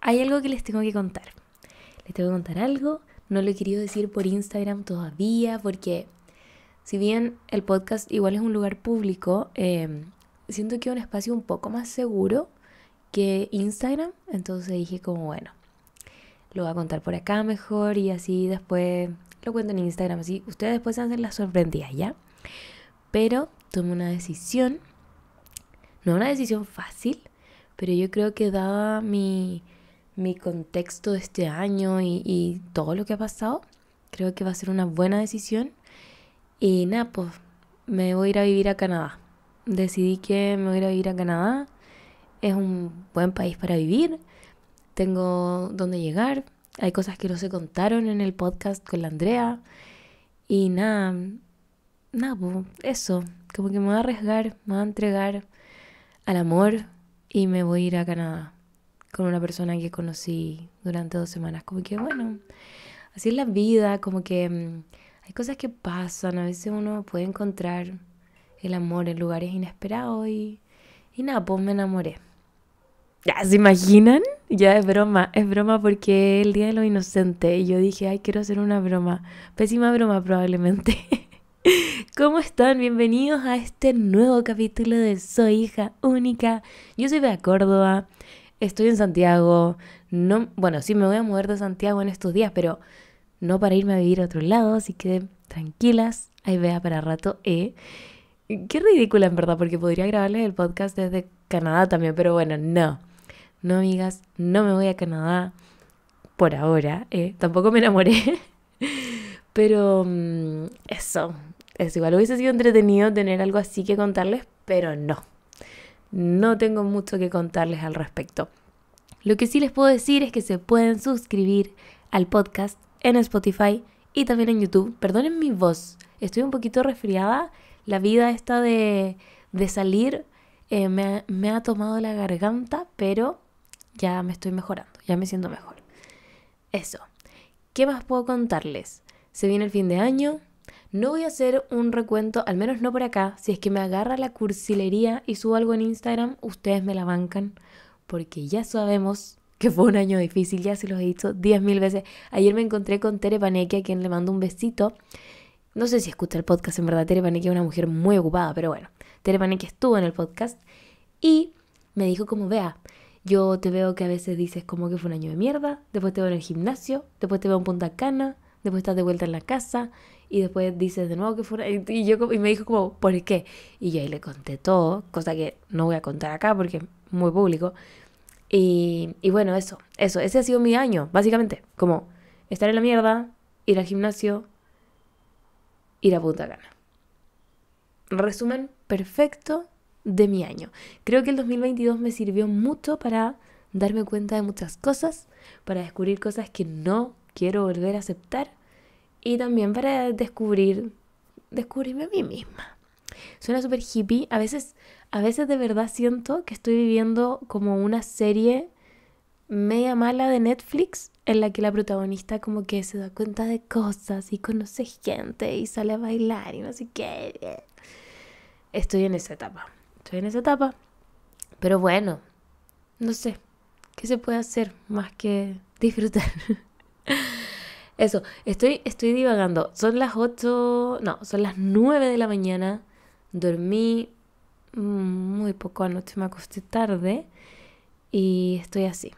hay algo que les tengo que contar. Les tengo que contar algo. No lo he querido decir por Instagram todavía porque si bien el podcast igual es un lugar público, em, siento que es un espacio un poco más seguro que Instagram. Entonces dije como, bueno, lo voy a contar por acá mejor y así después lo cuento en Instagram. Así ustedes después se hacen las sorprendidas, ¿ya? Pero tomé una decisión. No una decisión fácil, pero yo creo que daba mi mi contexto de este año y, todo lo que ha pasado, creo que va a ser una buena decisión. Y nada, pues me voy a ir a vivir a Canadá. Decidí que me voy a ir a vivir a Canadá. Es un buen país para vivir. Tengo donde llegar. Hay cosas que no se contaron en el podcast con la Andrea. Y nada, nada, pues eso. Como que me voy a arriesgar, me voy a entregar al amor y me voy a ir a Canadá con una persona que conocí durante dos semanas. Como que, bueno, así es la vida, como que mm, hay cosas que pasan, a veces uno puede encontrar el amor en lugares inesperados y, y nada, pues me enamoré. Ya, ¿se imaginan? Ya es broma, es broma porque el Día de lo inocente y yo dije, ay, quiero hacer una broma, pésima broma probablemente. ¿Cómo están? Bienvenidos a este nuevo capítulo de Soy hija única. Yo soy de Córdoba estoy en Santiago, no, bueno, sí me voy a mover de Santiago en estos días, pero no para irme a vivir a otro lado, así que tranquilas, ahí vea para rato, eh. Qué ridícula en verdad, porque podría grabarles el podcast desde Canadá también, pero bueno, no. No, amigas, no me voy a Canadá por ahora, eh. Tampoco me enamoré. pero mm, eso, es igual, hubiese sido entretenido tener algo así que contarles, pero no no tengo mucho que contarles al respecto. Lo que sí les puedo decir es que se pueden suscribir al podcast en Spotify y también en YouTube. Perdonen mi voz, estoy un poquito resfriada. La vida está de, salir eh, me ha tomado la garganta, pero ya me estoy mejorando, ya me siento mejor. Eso. ¿Qué más puedo contarles? Se viene el fin de año, no voy a hacer un recuento, al menos no por acá. Si es que me agarra la cursilería y subo algo en Instagram, ustedes me la bancan. Porque ya sabemos que fue un año difícil, ya se los he dicho diez mil veces. Ayer me encontré con Tere Paneque, a quien le mando un besito. No sé si escucha el podcast, en verdad. Tere Paneque es una mujer muy ocupada, pero bueno. Tere Paneque estuvo en el podcast y me dijo como, vea, yo te veo que a veces dices como que fue un año de mierda, después te veo en el gimnasio, después te veo en Punta Cana, después estás de vuelta en la casa y después dice de nuevo que fuera... Y, yo, y me dijo como, ¿por qué? Y yo ahí le conté todo, cosa que no voy a contar acá porque es muy público. Y, y bueno, eso, eso, ese ha sido mi año, básicamente, como estar en la mierda, ir al gimnasio, ir a puta gana. Resumen perfecto de mi año. Creo que el 2022 me sirvió mucho para darme cuenta de muchas cosas, para descubrir cosas que no quiero volver a aceptar y también para descubrir, descubrirme a mí misma. Suena súper hippie, a veces, a veces de verdad siento que estoy viviendo como una serie media mala de Netflix en la que la protagonista como que se da cuenta de cosas y conoce gente y sale a bailar y no sé qué. Estoy en esa etapa, estoy en esa etapa. Pero bueno, no sé, ¿qué se puede hacer más que disfrutar? Eso, estoy, estoy divagando. Son las 8, no, son las 9 de la mañana. Dormí mm, muy poco anoche, me acosté tarde y estoy así.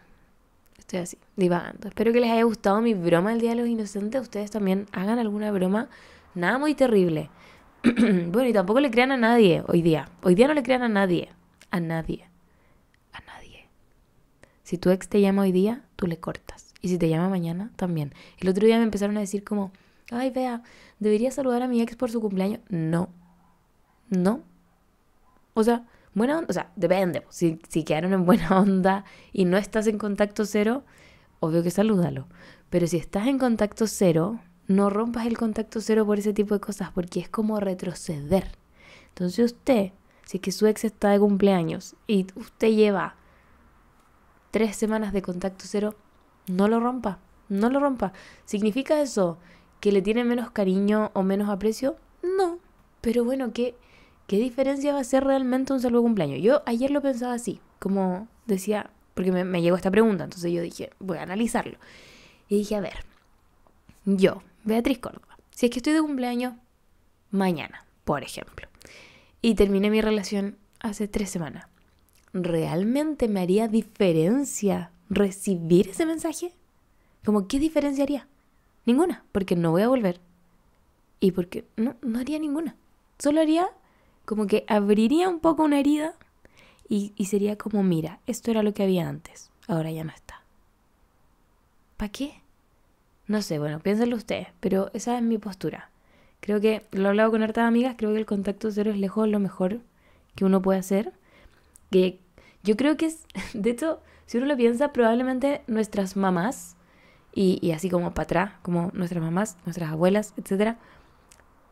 Estoy así, divagando. Espero que les haya gustado mi broma el Día de los Inocentes. Ustedes también hagan alguna broma. Nada muy terrible. bueno, y tampoco le crean a nadie hoy día. Hoy día no le crean a nadie. A nadie. A nadie. Si tu ex te llama hoy día, tú le cortas. Y si te llama mañana, también. El otro día me empezaron a decir como, ay, vea, debería saludar a mi ex por su cumpleaños. No. No. O sea, buena onda, o sea, depende. Pues, si, si quedaron en buena onda y no estás en contacto cero, obvio que salúdalo. Pero si estás en contacto cero, no rompas el contacto cero por ese tipo de cosas, porque es como retroceder. Entonces usted, si es que su ex está de cumpleaños y usted lleva tres semanas de contacto cero, no lo rompa, no lo rompa. ¿Significa eso que le tiene menos cariño o menos aprecio? No, pero bueno, ¿qué, qué diferencia va a ser realmente un saludo cumpleaños? Yo ayer lo pensaba así, como decía, porque me, me llegó esta pregunta, entonces yo dije, voy a analizarlo. Y dije, a ver, yo, Beatriz Córdoba, si es que estoy de cumpleaños mañana, por ejemplo, y terminé mi relación hace tres semanas, ¿realmente me haría diferencia recibir ese mensaje, como qué diferencia haría? Ninguna, porque no voy a volver. Y porque no, no haría ninguna. Solo haría como que abriría un poco una herida y, y sería como, mira, esto era lo que había antes, ahora ya no está. ¿Para qué? No sé, bueno, piénsenlo ustedes, pero esa es mi postura. Creo que lo he hablado con hartas amigas, creo que el contacto cero es lejos lo mejor que uno puede hacer. Que yo creo que es, de hecho, si uno lo piensa, probablemente nuestras mamás, y, así como para atrás, como nuestras mamás, nuestras abuelas, etc.,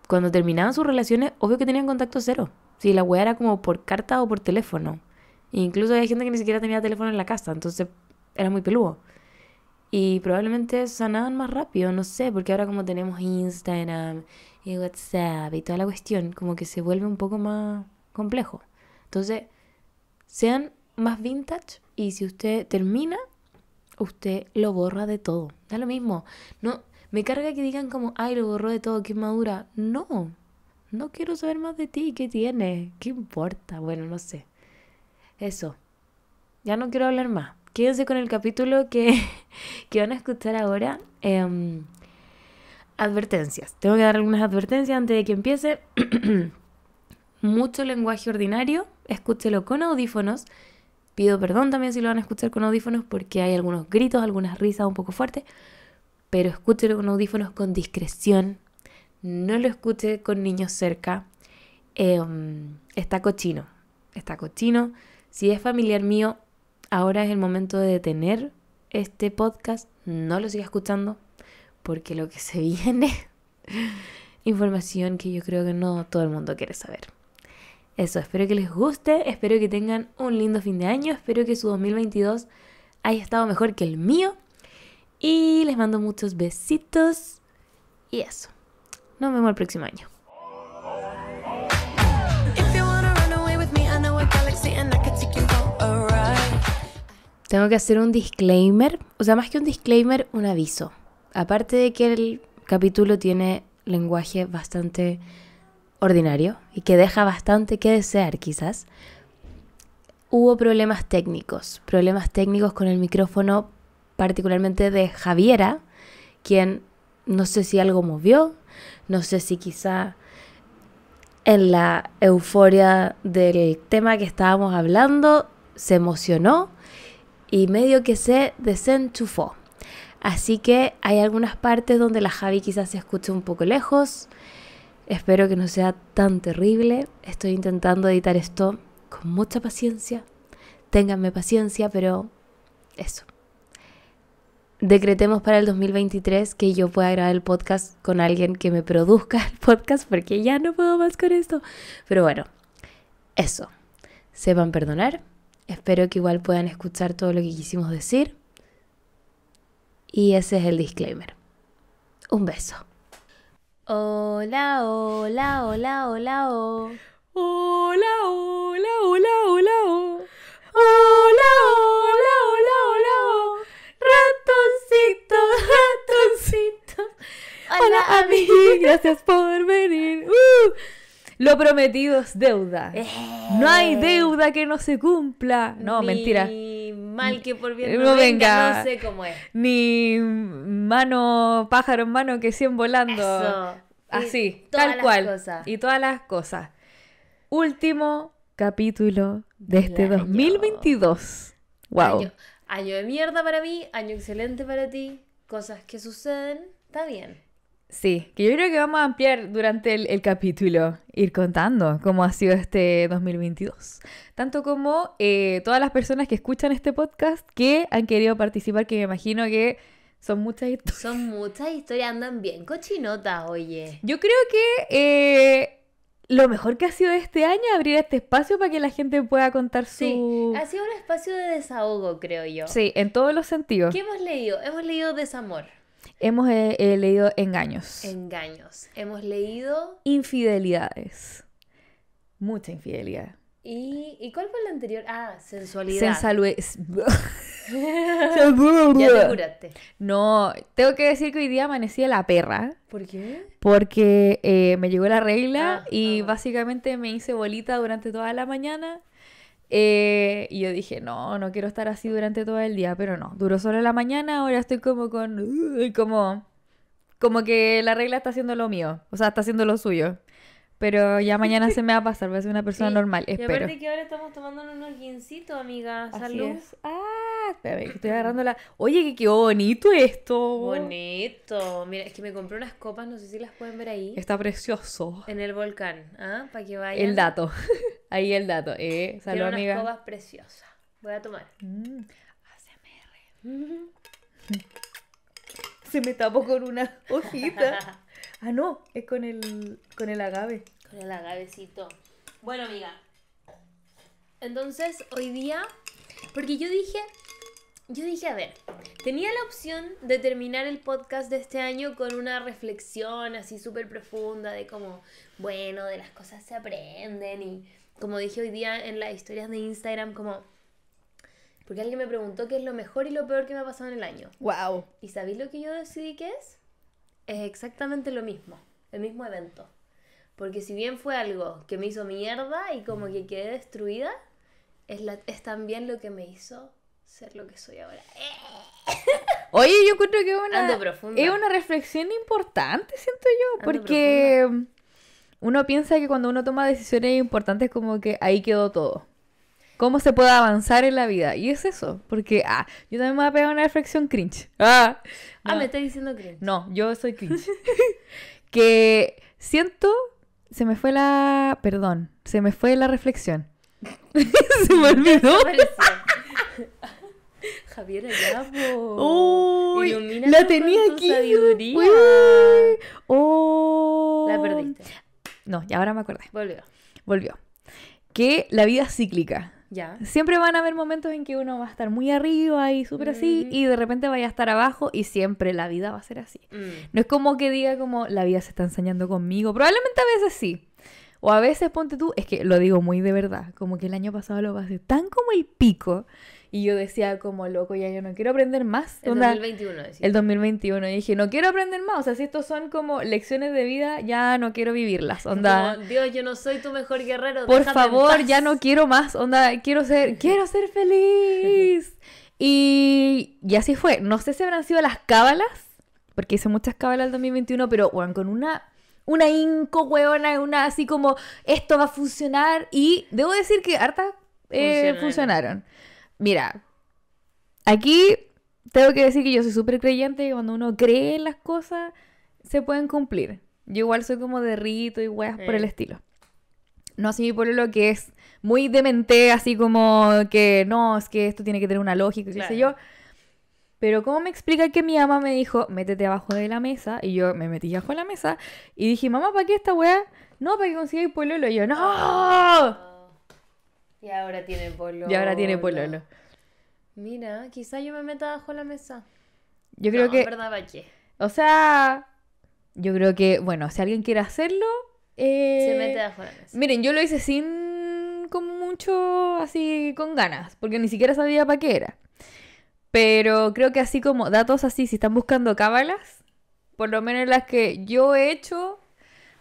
cuando terminaban sus relaciones, obvio que tenían contacto cero. Si la weá era como por carta o por teléfono. incluso había gente que ni siquiera tenía teléfono en la casa, entonces era muy peludo. Y probablemente sanaban más rápido, no sé, porque ahora como tenemos Instagram y WhatsApp y toda la cuestión, como que se vuelve un poco más complejo. Entonces, sean más vintage, y si usted termina, usted lo borra de todo. Da lo mismo. No, me carga que digan como, ay, lo borró de todo, qué madura. No, no quiero saber más de ti, ¿qué tienes? ¿Qué importa? Bueno, no sé. Eso. Ya no quiero hablar más. Quédense con el capítulo que, van a escuchar ahora. Em, advertencias. Tengo que dar algunas advertencias antes de que empiece. Mucho lenguaje ordinario. Escúchelo con audífonos Pido perdón también si lo van a escuchar con audífonos porque hay algunos gritos, algunas risas un poco fuertes, pero escúchelo con audífonos con discreción. No lo escuche con niños cerca. Em, está cochino, está cochino. Si es familiar mío, ahora es el momento de detener este podcast. No lo siga escuchando porque lo que se viene, información que yo creo que no todo el mundo quiere saber eso, espero que les guste, espero que tengan un lindo fin de año, espero que su 2022 haya estado mejor que el mío. Y les mando muchos besitos. Y eso. Nos vemos el próximo año. Tengo que hacer un disclaimer, o sea, más que un disclaimer, un aviso. Aparte de que el capítulo tiene lenguaje bastante ordinario y que deja bastante que desear quizás, hubo problemas técnicos, problemas técnicos con el micrófono particularmente de Javiera, quien no sé si algo movió, no sé si quizá en la euforia del tema que estábamos hablando se emocionó y medio que se desenchufó. Así que hay algunas partes donde la Javi quizás se escucha un poco lejos, Espero que no sea tan terrible. Estoy intentando editar esto con mucha paciencia. Ténganme paciencia, pero eso. Decretemos para el 2023 que yo pueda grabar el podcast con alguien que me produzca el podcast porque ya no puedo más con esto. Pero bueno, eso. se a perdonar. Espero que igual puedan escuchar todo lo que quisimos decir. Y ese es el disclaimer. Un beso. Hola, hola, hola, hola, oh. Hola, hola, hola, hola, oh. Hola, hola, hola, hola, Ratoncito, oh. ratoncito. Hola, a Gracias por venir. Uh. Lo prometido es deuda. Eh. No hay deuda que no se cumpla. No, mentira mal que por bien eh, no, venga, no sé cómo es. Ni mano, pájaro en mano que siguen volando. Así, tal cual. Y todas las cosas. Último capítulo de este 2022. Wow. Año. año de mierda para mí, año excelente para ti, cosas que suceden, está bien. Sí, que yo creo que vamos a ampliar durante el, capítulo, ir contando cómo ha sido este 2022. Tanto como eh, todas las personas que escuchan este podcast que han querido participar, que me imagino que son muchas historias. Son muchas historias, andan bien cochinotas, oye. Yo creo que eh, lo mejor que ha sido este año es abrir este espacio para que la gente pueda contar su... Sí, ha sido un espacio de desahogo, creo yo. Sí, en todos los sentidos. ¿Qué hemos leído? Hemos leído Desamor. Hemos eh, eh, leído engaños. Engaños. Hemos leído... Infidelidades. Mucha infidelidad. ¿Y, cuál fue la anterior? Ah, sensualidad. Sensualidad. No, tengo que decir que hoy día amanecí la perra. ¿Por qué? Porque eh, me llegó la regla ah, y ah, básicamente me hice bolita durante toda la mañana eh, y yo dije, no, no quiero estar así durante todo el día, pero no, duró solo la mañana, ahora estoy como con... como, como que la regla está haciendo lo mío, o sea, está haciendo lo suyo. Pero ya mañana se me va a pasar, voy a ser una persona normal, espero. Y aparte que ahora estamos tomando unos guincitos, amiga. Salud. Así es. Ah, espérame, que estoy agarrando la... Oye, qué bonito esto. Bonito. Mira, es que me compré unas copas, no sé si las pueden ver ahí. Está precioso. En el volcán, ¿ah? Para que vayan. El dato. Ahí el dato, eh. Salud, amiga. amiga. unas copas preciosas. Voy a tomar. Mm. Se me tapó con una hojita. Ah, no, es eh, con el, con el agave. Con el agavecito. Bueno, amiga. Entonces, hoy día, porque yo dije, yo dije, a ver, tenía la opción de terminar el podcast de este año con una reflexión así súper profunda de como, bueno, de las cosas se aprenden y como dije hoy día en las historias de Instagram, como, porque alguien me preguntó qué es lo mejor y lo peor que me ha pasado en el año. ¡Wow! ¿Y sabéis lo que yo decidí que es? es exactamente lo mismo, el mismo evento. Porque si bien fue algo que me hizo mierda y como que quedé destruida, es, es también lo que me hizo ser lo que soy ahora. Oye, yo creo que es una, reflexión importante, siento yo, porque uno piensa que cuando uno toma decisiones importantes como que ahí quedó todo cómo se puede avanzar en la vida. Y es eso, porque ah, yo también me voy a pegar una reflexión cringe. Ah, ah me estás diciendo cringe. No, yo soy cringe. que siento, se me fue la, perdón, se me fue la reflexión. se me olvidó. Javier El Uy, la tenía aquí. oh. La perdiste. No, ya ahora me acordé. Volvió. Volvió. Que la vida es cíclica. Ya. Siempre van a haber momentos en que uno va a estar muy arriba y súper así, y de repente vaya a estar abajo, y siempre la vida va a ser así. Mm. No es como que diga como la vida se está enseñando conmigo. Probablemente a veces sí. O a veces ponte tú, es que lo digo muy de verdad, como que el año pasado lo pasé tan como el pico y yo decía como, loco, ya yo no quiero aprender más. El 2021, decía. El 2021. Y dije, no quiero aprender más. O sea, si estos son como lecciones de vida, ya no quiero vivirlas. Onda. Dios, yo no soy tu mejor guerrero. Por favor, ya no quiero más. Onda, quiero ser, quiero ser feliz. y, así fue. No sé si habrán sido las cábalas porque hice muchas cábalas el 2021, pero con una una inco huevona, una así como esto va a funcionar y debo decir que harta eh, funcionaron. Mira, aquí tengo que decir que yo soy súper creyente y cuando uno cree en las cosas, se pueden cumplir. Yo igual soy como de rito y weas por el estilo. No así por lo que es muy demente, así como que no, es que esto tiene que tener una lógica, qué sé yo. Pero ¿cómo me explica que mi ama me dijo, métete abajo de la mesa? Y yo me metí abajo de la mesa y dije, mamá, ¿para qué esta wea? No, para que el pueblo. Y yo, no. Y ahora tiene pololo. Y ahora tiene pololo. Mira, quizá yo me meta bajo la mesa. Yo creo no, que. verdad, O sea, yo creo que, bueno, si alguien quiere hacerlo. Eh, Se mete bajo la mesa. Miren, yo lo hice sin. con mucho. así, con ganas. Porque ni siquiera sabía para qué era. Pero creo que así como datos así, si están buscando cábalas, por lo menos las que yo he hecho.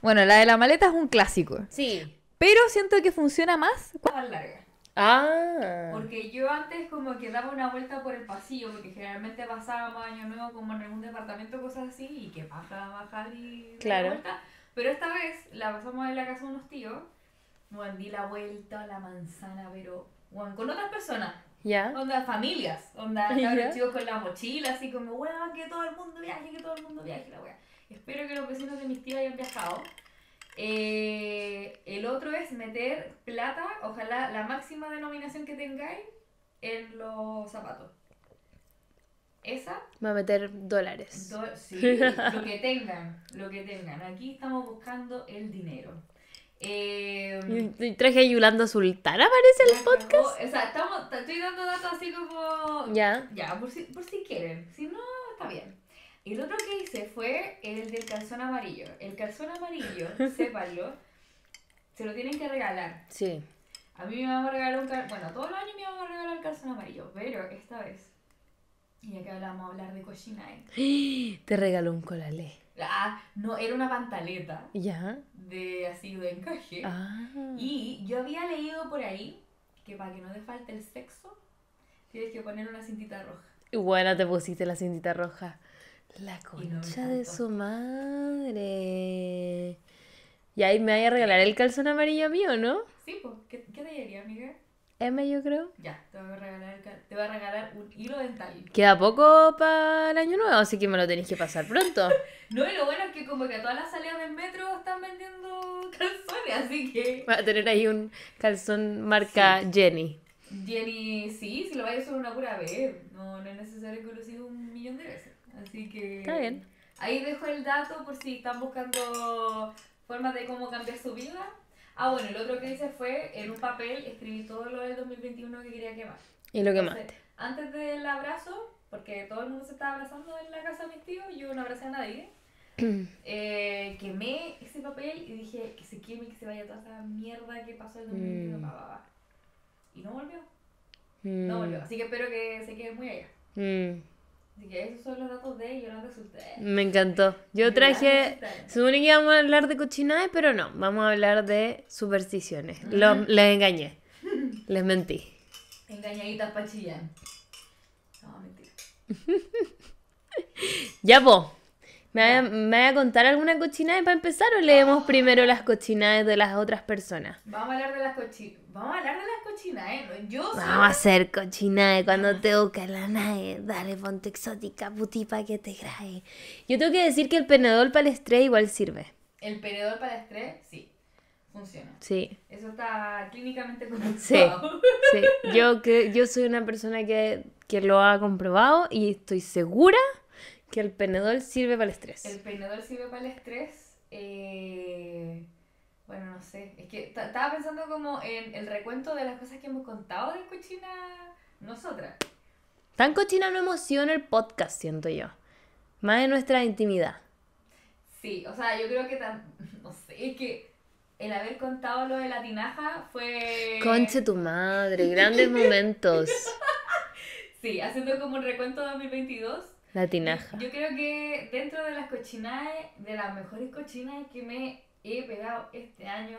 Bueno, la de la maleta es un clásico. Sí. Pero siento que funciona más. Más larga. Ah. Porque yo antes como que daba una vuelta por el pasillo, porque generalmente pasábamos año nuevo como en algún departamento, cosas así, y que baja, bajar y vuelta. Pero esta vez la pasamos en la casa de unos tíos, bueno, la vuelta a la manzana, pero con otras personas. Ya. con Onda familias, onda los chicos con las mochilas y como, weón, que todo el mundo viaje, que todo el mundo viaje, la weá. Espero que los vecinos de mis tíos hayan viajado. Eh, el otro es meter plata, ojalá la máxima denominación que tengáis, en los zapatos. Esa. Va a meter dólares. sí, lo que tengan, lo que tengan. Aquí estamos buscando el dinero. Eh, traje a Yolanda Sultana, parece el podcast. o sea, estamos, estoy dando datos así como. Ya. Ya, por si, por si quieren. Si no, está bien. Y el otro que hice fue el del calzón amarillo. El calzón amarillo, sépanlo, se lo tienen que regalar. Sí. A mí me van a regalar un calzón, bueno, todos los años me van a regalar el calzón amarillo, pero esta vez, y ya que hablamos hablar de cocina, ¿eh? Te regaló un colalé. Ah, no, era una pantaleta. Ya. De así, de encaje. Ah. Y yo había leído por ahí que para que no te falte el sexo, tienes que poner una cintita roja. Y bueno, te pusiste la cintita roja. La concha de su madre. Y ahí me vaya a regalar el calzón amarillo mío, no? Sí, pues. ¿Qué, te diría, amiga? M, yo creo. Ya, te voy a regalar, te a regalar un hilo dental. Queda poco para el año nuevo, así que me lo tenéis que pasar pronto. no, y lo bueno es que como que a todas las salidas del metro están vendiendo calzones, así que... Va a tener ahí un calzón marca Jenny. Jenny, sí, si lo vayas a usar una pura vez. No, no es necesario que lo siga un millón de veces. Así que. Ahí dejo el dato por si están buscando formas de cómo cambiar su vida. Ah, bueno, el otro que hice fue en un papel escribí todo lo del 2021 que quería quemar. Y lo quemaste. antes del abrazo, porque todo el mundo se estaba abrazando en la casa de mis tíos, yo no abracé a nadie. eh, quemé ese papel y dije que se queme, y que se vaya toda esa mierda que pasó el 2021. Mm. Y no volvió. Mm. No volvió. Así que espero que se quede muy allá. Mm que esos son los datos de ellos, de ustedes. Me encantó. Yo traje. Supone que íbamos a hablar de cochinadas, pero no. Vamos a hablar de supersticiones. les engañé. les mentí. Engañaditas para chillar. a mentir. ya, po. ¿Me vas a contar alguna cochinada para empezar o leemos primero las cochinadas de las otras personas? Vamos a hablar de las cochitas. Vamos a hablar de las cochinadas, ¿eh? Yo Vamos a hacer cochinadas cuando te buscas la nave. Dale, ponte exótica, putipa, que te grabe. Yo tengo que decir que el penedol para el estrés igual sirve. El penedol para el estrés, sí. Funciona. Sí. Eso está clínicamente comprobado. Sí, sí. Yo, que, yo soy una persona que, que lo ha comprobado y estoy segura que el penedol sirve para el estrés. El penedor sirve para el estrés. Eh... Bueno, no sé. Es que estaba pensando como en el recuento de las cosas que hemos contado de cochina nosotras. Tan cochina no emociona el podcast, siento yo. Más de nuestra intimidad. Sí, o sea, yo creo que tan. No sé, es que el haber contado lo de la tinaja fue. Conche tu madre, grandes momentos. sí, haciendo como un recuento 2022. La tinaja. Yo creo que dentro de las cochinas de las mejores cochinas que me he pegado este año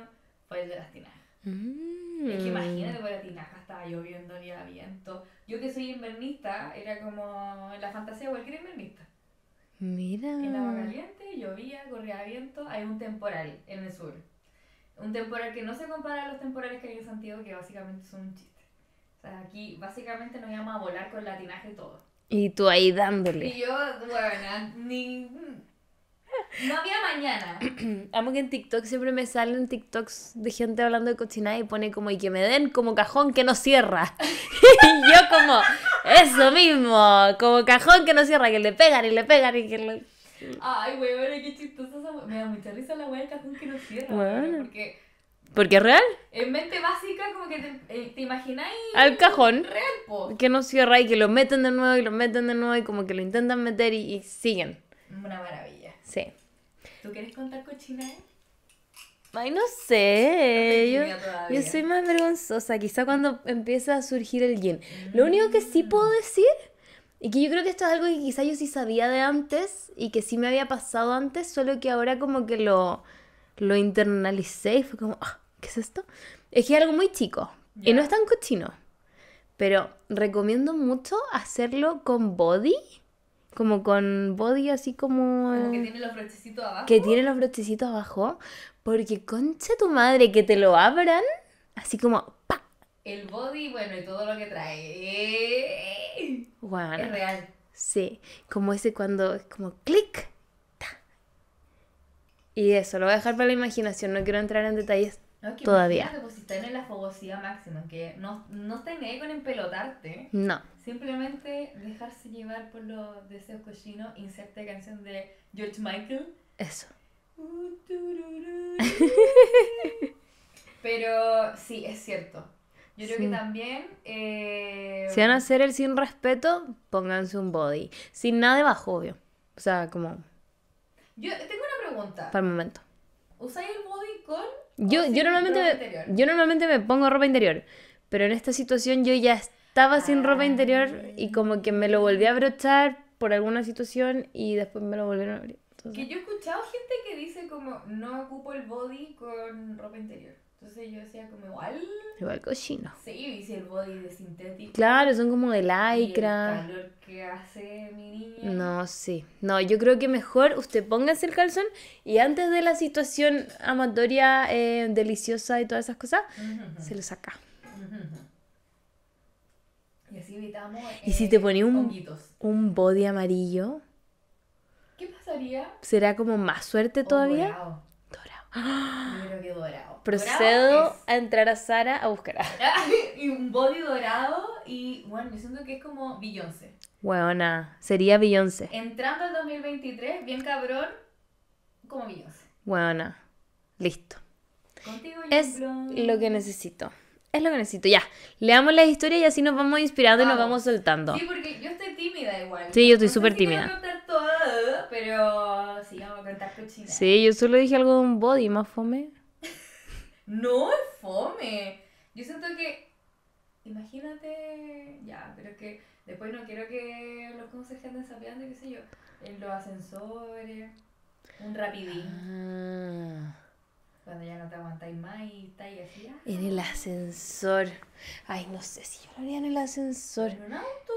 fue el de las tinajas. Mm. Es que imagínate, por la tinaja estaba lloviendo, había viento. Yo que soy invernista, era como en la fantasía de cualquier invernista. Mira. En caliente, llovía, corría viento, hay un temporal en el sur. Un temporal que no se compara a los temporales que hay en Santiago, que básicamente son un chiste. O sea, aquí básicamente nos íbamos a volar con la tinaja todo. Y tú ahí dándole. Y yo, bueno, ni, no había mañana. Amo que en TikTok siempre me salen TikToks de gente hablando de cochinada y pone como, y que me den como cajón que no cierra. y yo como, eso mismo, como cajón que no cierra, que le pegan y le pegan y que le... Ay, güey, qué chistoso. Me da mucha risa la wea del cajón que no cierra. Bueno. porque... ¿Porque es real? En mente básica, como que eh, te, imagináis. Al cajón. Real, po. Que no cierra y que lo meten de nuevo y lo meten de nuevo y como que lo intentan meter y siguen. Una maravilla. Sí. ¿Tú quieres contar cochinadas? Ay, no sé. yo, soy más vergonzosa. Quizá cuando empieza a surgir el yin. Lo único que sí mm. puedo decir, y que yo creo que esto es algo que quizá yo sí sabía de antes y que sí me había pasado antes, solo que ahora como que lo, lo internalicé y fue como, ah, ¿qué es esto? Es que es algo muy chico y no es tan cochino. Pero recomiendo mucho hacerlo con body como con body así como... Como que tiene los brochecitos abajo. Que tiene los brochecitos abajo, porque concha tu madre, que te lo abran, así como... ¡pa! El body, bueno, y todo lo que trae. es real. Sí, como ese cuando es como clic. Y eso, lo voy a dejar para la imaginación, no quiero entrar en detalles no, todavía. si están en la fogosidad máxima, que no, no estén ahí con empelotarte. No. Simplemente dejarse llevar por los deseos cochinos, inserte canción de George Michael. Eso. Pero sí, es cierto. Yo creo que también... Eh, si van a hacer el sin respeto, pónganse un body. Sin nada bajo, obvio. O sea, como... Yo tengo una pregunta. Para el momento. ¿Usáis el body con yo, normalmente me, yo normalmente me pongo ropa interior, pero en esta situación yo ya estaba sin ah, ropa interior y como que me lo volví a brochar por alguna situación y después me lo volvieron a abrir. que yo he escuchado gente que dice como no ocupo el body con ropa interior. Entonces yo decía como igual... Igual cochino. Sí, y si el body de sintético. Claro, son como de lycra. el calor que hace mi niña. No, sí. No, yo creo que mejor usted póngase el calzón y antes de la situación amatoria eh, deliciosa y todas esas cosas, se lo saca. Y así evitamos. y si eh, te ponía un, un body amarillo. ¿Qué pasaría? ¿Será como más suerte oh, todavía? Procedo a entrar a Sara a buscar. y un body dorado y bueno, yo siento que es como Beyoncé. Buena, sería Beyoncé. Entrando al 2023, bien cabrón, como Beyoncé. Buena, listo. es lo que necesito. Es lo que necesito. Ya, leamos las historias y así nos vamos inspirando y nos vamos soltando. Sí, porque yo estoy tímida igual. Sí, yo estoy súper tímida pero sí, vamos a contar cochinas. Sí, yo solo dije algo de un body, más fome. no es fome. Yo siento que. Imagínate. Ya, pero es que después no quiero que los conserjes anden sapeando, qué sé yo. En los ascensores. Un rapidín. Ah. Cuando ya no te aguantáis más y y así. Ah. En el ascensor. Ay, no sé si yo lo haría en el ascensor. ¿En un auto?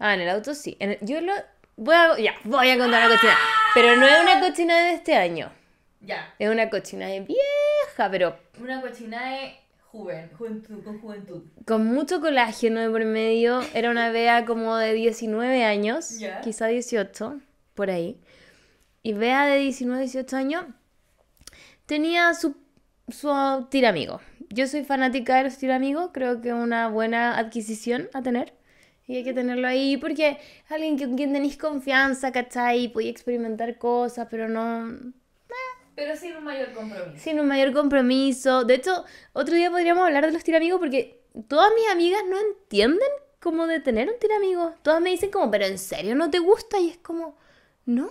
Ah, en el auto sí. yo lo Voy a, ya, voy a contar una cochina. Pero no es una ah. cochina de este año. Ya. Es una cochina de vieja, pero. Una cochina de joven, juventud, con juventud. Con mucho colágeno de por medio. Era una Bea como de 19 años, quizá 18, por ahí. Y Bea de 19, 18 años tenía su, su tiramigo. Yo soy fanática de los tiramigos, creo que es una buena adquisición a tener. Y hay que tenerlo ahí porque alguien con quien tenéis confianza, ¿cachai? Y podéis experimentar cosas, pero no... Pero sin un mayor compromiso. Sin un mayor compromiso. De hecho, otro día podríamos hablar de los tiramigos porque todas mis amigas no entienden cómo de tener un tiramigo. Todas me dicen como, pero ¿en serio no te gusta? Y es como... No.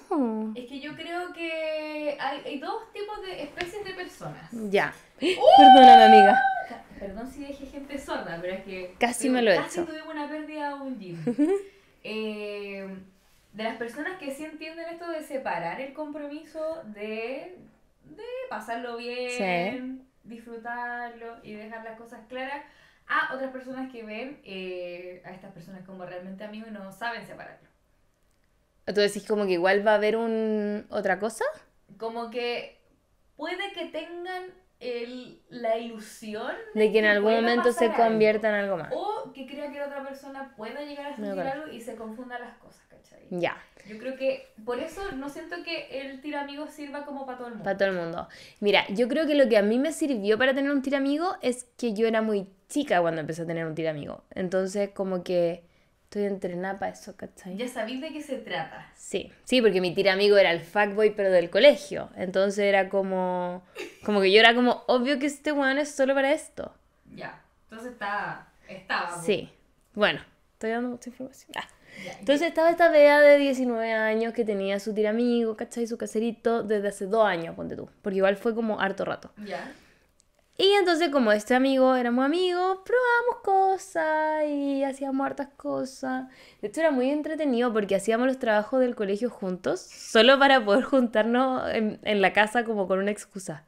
Es que yo creo que hay, hay dos tipos de especies de personas. Ya. Perdona, Perdóname, amiga. Perdón si dejé gente sorda, pero es que. Casi me lo he hecho. tuve una pérdida un gym. Eh, de las personas que sí entienden esto de separar el compromiso de, pasarlo bien, disfrutarlo y dejar las cosas claras, a otras personas que ven eh, a estas personas como realmente amigos y no saben separarlo. ¿Tú decís como que igual va a haber un otra cosa? Como que puede que tengan el, la ilusión de que en algún momento se convierta en algo más. O que crea que la otra persona pueda llegar a sentir algo y se confundan las cosas, ¿cachai? Ya. Yo creo que por eso no siento que el tiramigo sirva como para todo mundo. Para todo el mundo. Mira, yo creo que lo que a mí me sirvió para tener un tiramigo es que yo era muy chica cuando empecé a tener un tiramigo. Entonces, como que estoy entrenada para eso, ¿cachai? Ya sabéis de qué se trata. Sí, sí, porque mi tira amigo era el fuckboy, pero del colegio. Entonces era como. Como que yo era como, obvio que este weón es solo para esto. Ya. Entonces estaba. Estaba. Pues. Sí. Bueno, estoy dando mucha información. Ah. Entonces estaba esta vea de 19 años que tenía su tiramigo, ¿cachai? Su caserito desde hace dos años, ponte tú. Porque igual fue como harto rato. Ya. Y entonces como este amigo éramos amigos, probábamos cosas y hacíamos hartas cosas. De hecho era muy entretenido porque hacíamos los trabajos del colegio juntos, solo para poder juntarnos en, la casa como con una excusa.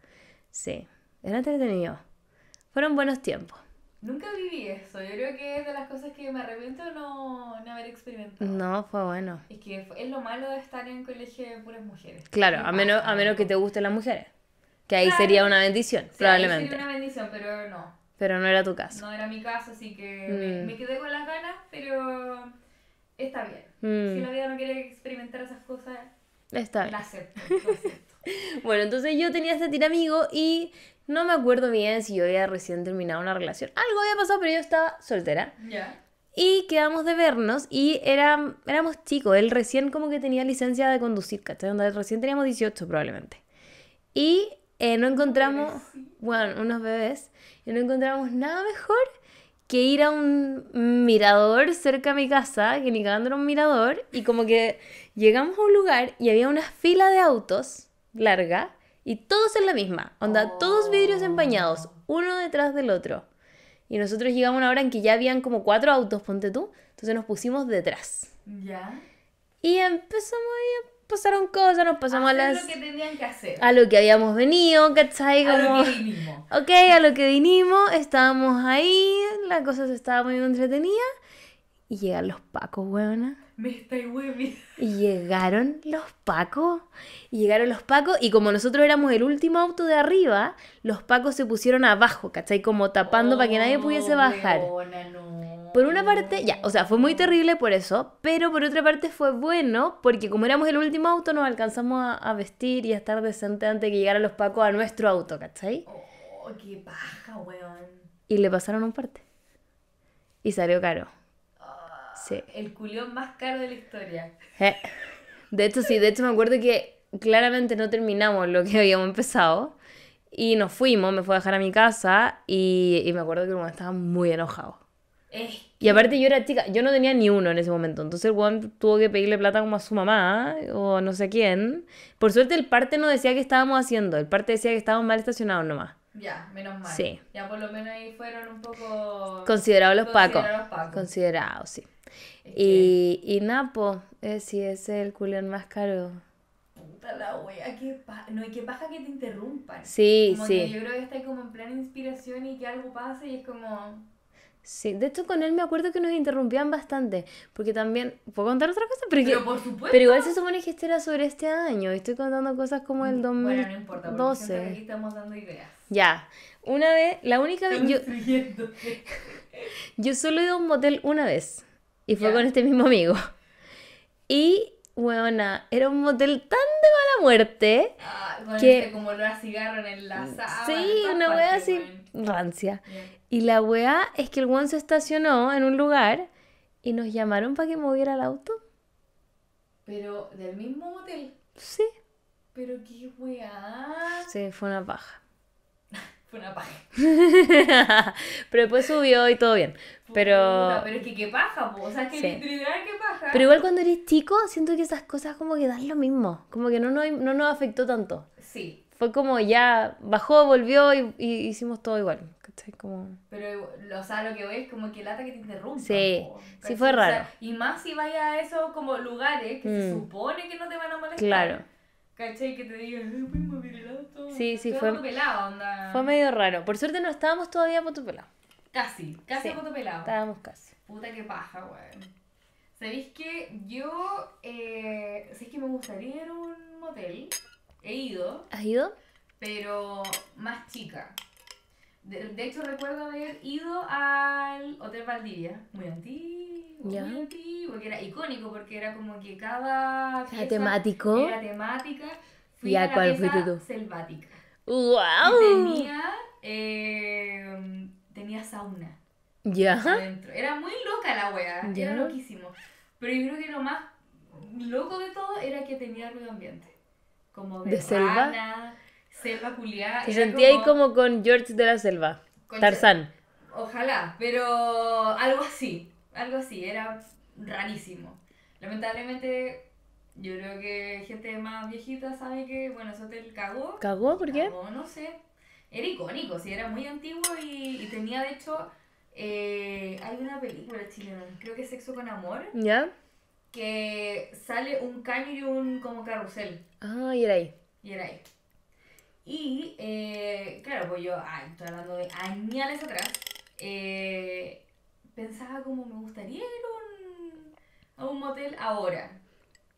Sí, era entretenido. Fueron buenos tiempos. Nunca viví eso, yo creo que es de las cosas que me arrepiento no, no haber experimentado. No, fue bueno. Es que es lo malo de estar en colegio de puras mujeres. Claro, a menos, a menos que te gusten las mujeres. Que ahí sería una bendición, probablemente. Ahí sería una bendición, pero no. Pero no era tu caso. No era mi caso, así que me, mm. quedé con las ganas, pero está bien. Mm. Si la vida no quiere experimentar esas cosas, está bien. La acepto, bueno, entonces yo tenía este tiramigo y no me acuerdo bien si yo había recién terminado una relación. Algo había pasado, pero yo estaba soltera. Ya. Y quedamos de vernos y era, éramos chicos. Él recién como que tenía licencia de conducir, ¿cachai? Donde recién teníamos 18 probablemente. Y eh, no encontramos, bueno, unos bebés, y no encontramos nada mejor que ir a un mirador cerca a mi casa, que ni cagando era un mirador, y como que llegamos a un lugar y había una fila de autos larga, y todos en la misma, onda, todos vidrios empañados, oh. uno detrás del otro. Y nosotros llegamos a una hora en que ya habían como cuatro autos, ponte tú, entonces nos pusimos detrás. Ya. Y empezamos ahí pasaron cosas, nos pasamos a las... lo que tenían que hacer. A lo que habíamos venido, ¿cachai? Como... A lo que vinimos. Ok, a lo que vinimos, estábamos ahí, la cosa se estaba muy entretenida. Y llegan los pacos, huevona. Me estoy hueviendo. Y llegaron los pacos. Y llegaron los pacos. Y como nosotros éramos el último auto de arriba, los pacos se pusieron abajo, ¿cachai? Como tapando para que nadie pudiese oh, bajar. Por una parte, ya, o sea, fue muy terrible por eso, pero por otra parte fue bueno porque como éramos el último auto nos alcanzamos a, vestir y a estar decente antes de que llegaran los pacos a nuestro auto, ¿cachai? Oh, qué paja, weón. Y le pasaron un parte. Y salió caro. Ah, sí. El culión más caro de la historia. De hecho, sí, de hecho me acuerdo que claramente no terminamos lo que habíamos empezado. Y nos fuimos, me fue a dejar a mi casa y, me acuerdo que uno estaba muy enojado. Y aparte yo era chica, yo no tenía ni uno en ese momento, entonces el tuvo que pedirle plata como a su mamá o no sé quién. Por suerte el parte no decía que estábamos haciendo, el parte decía que estábamos mal estacionados nomás. Ya, menos mal. Sí. Ya por lo menos ahí fueron un poco... Considerados los pacos. Considerados, sí. Y, Napo, eh, sí, es el culión más caro. Puta la wea, qué no, y qué pasa que te interrumpan. Sí, sí. Que yo creo que está como en plena inspiración y que algo pase y es como... Sí, de hecho con él me acuerdo que nos interrumpían bastante, porque también, ¿puedo contar otra cosa? pero, por supuesto. Pero igual se supone que este era sobre este año, estoy contando cosas como el 2012. Bueno, no importa, aquí estamos dando ideas. Ya, una vez, la única vez... Yo, yo solo he ido a un motel una vez, y fue con este mismo amigo. Y, weona, era un motel tan de mala muerte... Ah, que, este como lo cigarro en el sala. Sí, una wea así rancia. Y la weá es que el one se estacionó en un lugar y nos llamaron para que moviera el auto. Pero del mismo hotel. Sí. Pero qué weá. Sí, fue una paja. fue una paja. pero después subió y todo bien. Pero. pero es que qué paja, po. O sea, es que literal qué paja. Pero igual cuando eres chico, siento que esas cosas como que dan lo mismo. Como que no no no nos afectó tanto. Sí fue como ya bajó, volvió y, y hicimos todo igual. ¿cachai? Como... Pero, o sea, lo que ve es como que lata que te interrumpa. Sí, sí fue raro. y más si vaya a esos como lugares que se mm. supone que no te van a molestar. Claro. ¿Cachai? Que te digan, pues, el Sí, sí, fue. Pelado, onda. Fue medio raro. Por suerte no estábamos todavía pelado. Casi, casi sí, Estábamos casi. Puta que paja, weón. ¿Sabéis que yo. Eh, ¿Sabéis que me gustaría ir a un motel? He ido. ¿Has ido? Pero más chica. De, hecho, recuerdo haber ido al Hotel Valdivia, muy antiguo, muy antiguo, porque era icónico porque era como que cada era temático. Era temática. Fui ¿Y a, a cuál Selvática. Wow. tenía eh, tenía sauna. Ya. Era muy loca la wea, era loquísimo. Pero yo creo que lo más loco de todo era que tenía ruido ambiente como de, selva. Rana, selva Te sentía como... ahí como con George de la selva, Tarzán. Ojalá, pero algo así, algo así, era rarísimo. Lamentablemente yo creo que gente más viejita sabe que, bueno, Sotel hotel cagó. ¿Cagó? ¿Por qué? no sé. Era icónico, sí, era muy antiguo y, tenía, de hecho, eh, hay una película chilena, creo que Sexo con Amor. ¿Ya? que sale un caño y un como carrusel. Ah, y era ahí. Y era ahí. Y eh, claro, pues yo, ay, estoy hablando de años atrás, eh, pensaba como me gustaría ir a un motel ahora.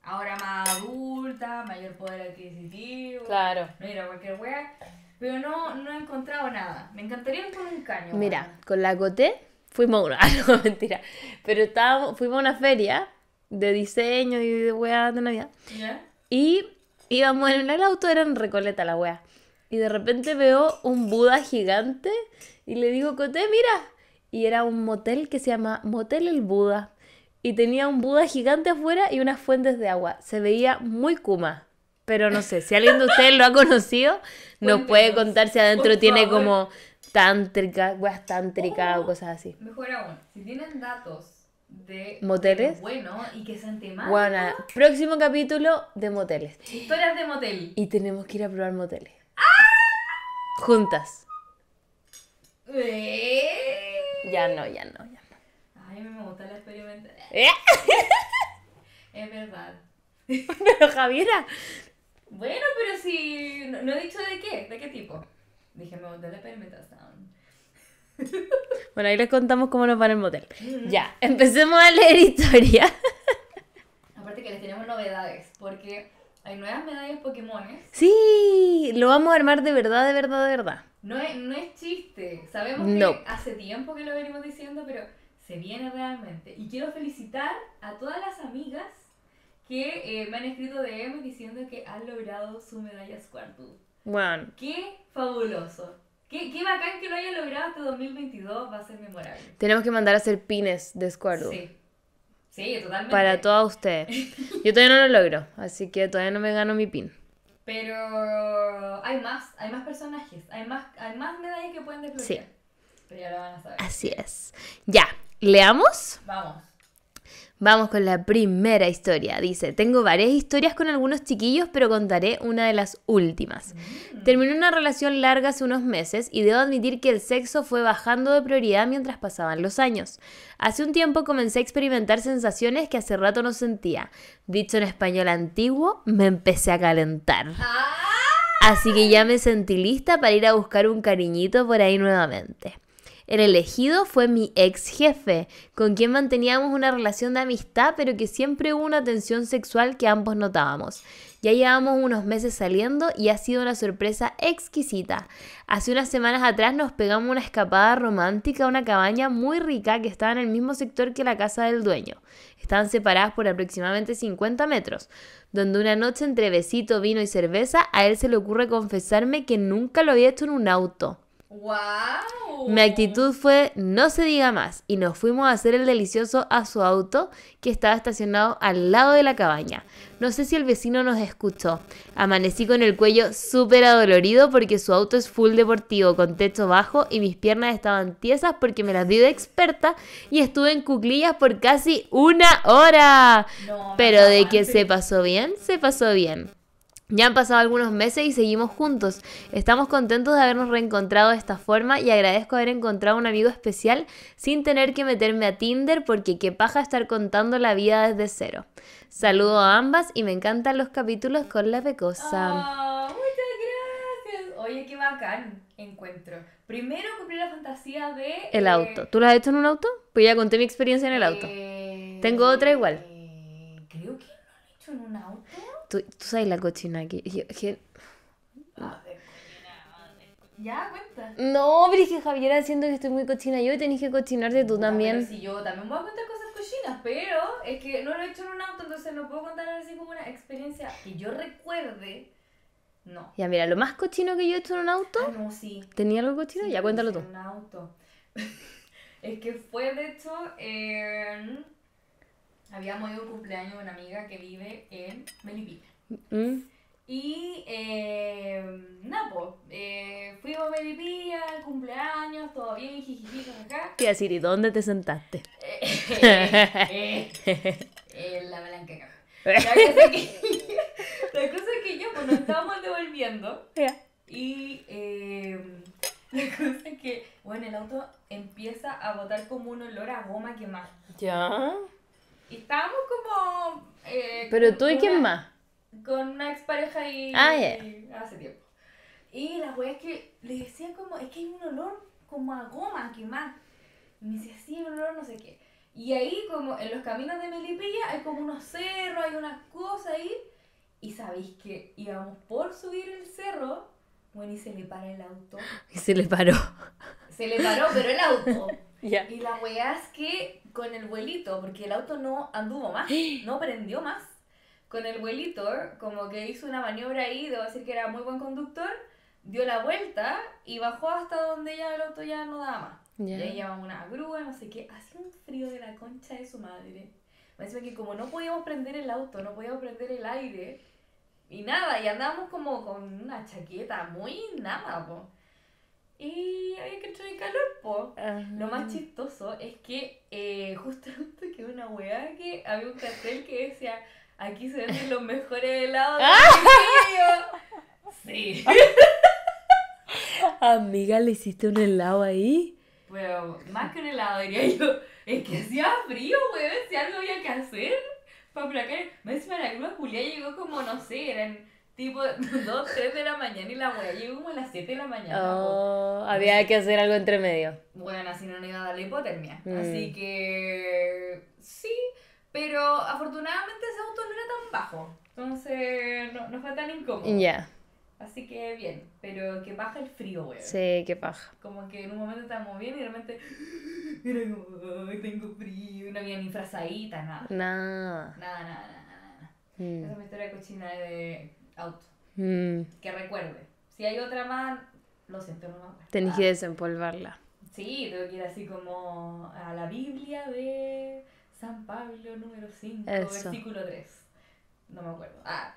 Ahora más adulta, mayor poder adquisitivo. Claro. No ir cualquier wea. Pero no, no he encontrado nada. Me encantaría ir con un caño. Mira, con la goté fuimos a una. mentira. Pero estábamos, fuimos a una feria de diseño y de weá de Navidad. Y íbamos en el auto, era en Recoleta la weá. Y de repente veo un Buda gigante y le digo, Coté, mira. Y era un motel que se llama Motel el Buda. Y tenía un Buda gigante afuera y unas fuentes de agua. Se veía muy kuma. Pero no sé, si alguien de ustedes lo ha conocido, nos puede contar si adentro tiene como tántrica, weas tántrica o oh, cosas así. Mejor aún, si tienen datos de moteles. Bueno, y que sean temáticos. Bueno, próximo capítulo de moteles. Historias de motel. Y tenemos que ir a probar moteles. Juntas. ¿Eh? Ya no, ya no, ya no. Ay, me gusta la experimentación. ¿Eh? es verdad. pero Javiera. Bueno, pero si. No, he dicho de qué, de qué tipo. Dije, me gusta la experimentación. Bueno, ahí les contamos cómo nos va en el motel. Ya, empecemos a leer historia. Aparte que les tenemos novedades, porque hay nuevas medallas Pokémon. Sí, lo vamos a armar de verdad, de verdad, de verdad. No es, no es chiste. Sabemos que hace tiempo que lo venimos diciendo, pero se viene realmente. Y quiero felicitar a todas las amigas que eh, me han escrito DM diciendo que han logrado su medalla Squirtle. ¡Qué fabuloso! Qué, qué bacán que lo haya logrado este 2022, va a ser memorable. Tenemos que mandar a hacer pines de Square Sí. Sí, totalmente. Para todos ustedes. Yo todavía no lo logro, así que todavía no me gano mi pin. Pero hay más, hay más personajes, hay más, hay más medallas que pueden desbloquear. Sí. Pero ya lo van a saber. Así es. Ya, ¿leamos? Vamos. Vamos con la primera historia. Dice, tengo varias historias con algunos chiquillos, pero contaré una de las últimas. Mm. Terminé una relación larga hace unos meses y debo admitir que el sexo fue bajando de prioridad mientras pasaban los años. Hace un tiempo comencé a experimentar sensaciones que hace rato no sentía. Dicho en español antiguo, me empecé a calentar. Ah. Así que ya me sentí lista para ir a buscar un cariñito por ahí nuevamente. El elegido fue mi ex jefe, con quien manteníamos una relación de amistad, pero que siempre hubo una tensión sexual que ambos notábamos. Ya llevamos unos meses saliendo y ha sido una sorpresa exquisita. Hace unas semanas atrás nos pegamos una escapada romántica a una cabaña muy rica que estaba en el mismo sector que la casa del dueño. Estaban separadas por aproximadamente 50 metros, donde una noche entre besito, vino y cerveza a él se le ocurre confesarme que nunca lo había hecho en un auto. ¡Wow! Mi actitud fue no se diga más y nos fuimos a hacer el delicioso a su auto que estaba estacionado al lado de la cabaña. No sé si el vecino nos escuchó. Amanecí con el cuello súper adolorido porque su auto es full deportivo con techo bajo y mis piernas estaban tiesas porque me las di de experta y estuve en cuclillas por casi una hora. Pero de que se pasó bien, se pasó bien. Ya han pasado algunos meses y seguimos juntos. Estamos contentos de habernos reencontrado de esta forma y agradezco haber encontrado un amigo especial sin tener que meterme a Tinder porque qué paja estar contando la vida desde cero. Saludo a ambas y me encantan los capítulos con la pecosa. Ah, muchas gracias. Oye, qué bacán encuentro. Primero cumplí la fantasía de... El eh, auto. ¿Tú lo has hecho en un auto? Pues ya conté mi experiencia en el auto. Eh, Tengo otra igual. Creo que lo hecho en un auto tú, tú sabes la cocina que Ya, cuenta. No, pero es que Javiera, siento que estoy muy cochina yo y tenés que cochinarte tú también. Sí, si yo también voy a contar cosas cochinas, pero es que no lo he hecho en un auto, entonces no puedo contar así como una experiencia que yo recuerde. No. Ya, mira, lo más cochino que yo he hecho en un auto. Ah, no, sí. ¿Tenía algo cochino? ya, cuéntalo tú. En un auto. es que fue, de hecho, en. Eh habíamos ido a un cumpleaños de una amiga que vive en Melipilla. Mm. Y eh, nada, pues, eh, fuimos a Melipilla, el cumpleaños, todo bien, con acá. Y decir, ¿y dónde te sentaste? Eh, eh, eh, en la blanca caja. La cosa, es que, la yo, pues nos estábamos devolviendo. Yeah. Y la cosa es que, bueno, el auto empieza a botar como un olor a goma quemada. Ya estábamos como... Eh, Pero tú y quién más? Con una expareja ah, y, hace tiempo. Y la wea es que le decía como, es que hay un olor como a goma que más me decía, sí, un olor no sé qué. Y ahí como en los caminos de Melipilla hay como unos cerros, hay unas cosa ahí. Y sabéis que íbamos por subir el cerro, bueno, y se le para el auto. Y se le paró se le paró, pero el auto. Y la weá es que con el vuelito, porque el auto no anduvo más, ¡Ah! no prendió más. Con el vuelito, como que hizo una maniobra ahí, debo decir que era muy buen conductor, dio la vuelta y bajó hasta donde ya el auto ya no daba más. le Y ahí una grúa, no sé qué, hacía un frío de la concha de su madre. Me decía que como no podíamos prender el auto, no podíamos prender el aire y nada, y andábamos como con una chaqueta muy nada, po y había que entrar en calor, po. Lo más chistoso es que eh, justamente que una weá que había un cartel que decía, aquí se ven los mejores helados del ¡Ah! Sí. Amiga, ¿le hiciste un helado ahí? Bueno, más que un helado, diría yo. Es que hacía frío, weón, si algo había que hacer. Para placar. Me decían la cruz Julia llegó como, no sé, eran Tipo, 2, 3 de la mañana y la weá llegó como a las 7 de la mañana. Oh, había que hacer algo entre medio. Bueno, así no nos iba a dar la hipotermia. Mm. Así que. Sí, pero afortunadamente ese auto no era tan bajo. Entonces, no, no fue tan incómodo. Ya. Así que bien, pero que baja el frío, güey Sí, que baja. Como que en un momento estábamos bien y realmente repente. Era como, tengo frío. no había ni frazadita, nada. Nada. Nada, nada, nada. nada. Mm. Esa es mi historia cochina de auto. Mm. Que recuerde. Si hay otra más, lo siento, no me acuerdo. Tenés que ah. desempolvarla. Sí, tengo que ir así como a la Biblia de San Pablo número 5, versículo 3. No me acuerdo. Ah,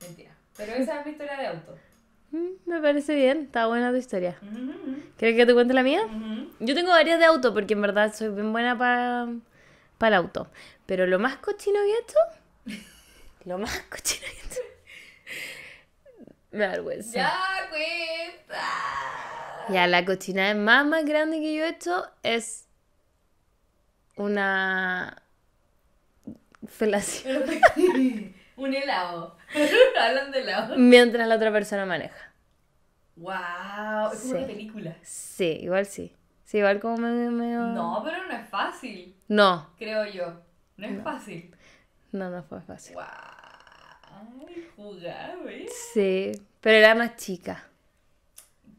mentira. Pero esa es mi historia de auto. Mm, me parece bien, está buena tu historia. ¿Quieres que te cuente la mía? Yo tengo varias de auto porque en verdad soy bien buena para pa el auto. Pero lo más cochino que he hecho, lo más cochino que he hecho me da Ya, cuenta. Ya, la cochinada más, más grande que yo he hecho es una felación. Un helado. Hablan de helado. Mientras la otra persona maneja. ¡Wow! Es como una película. Sí, igual sí. Sí, igual como me. No, pero no es fácil. No. Creo yo. No es fácil. No, no fue fácil. ¡Wow! Ay, jugaba, ¿eh? Sí, pero era más chica.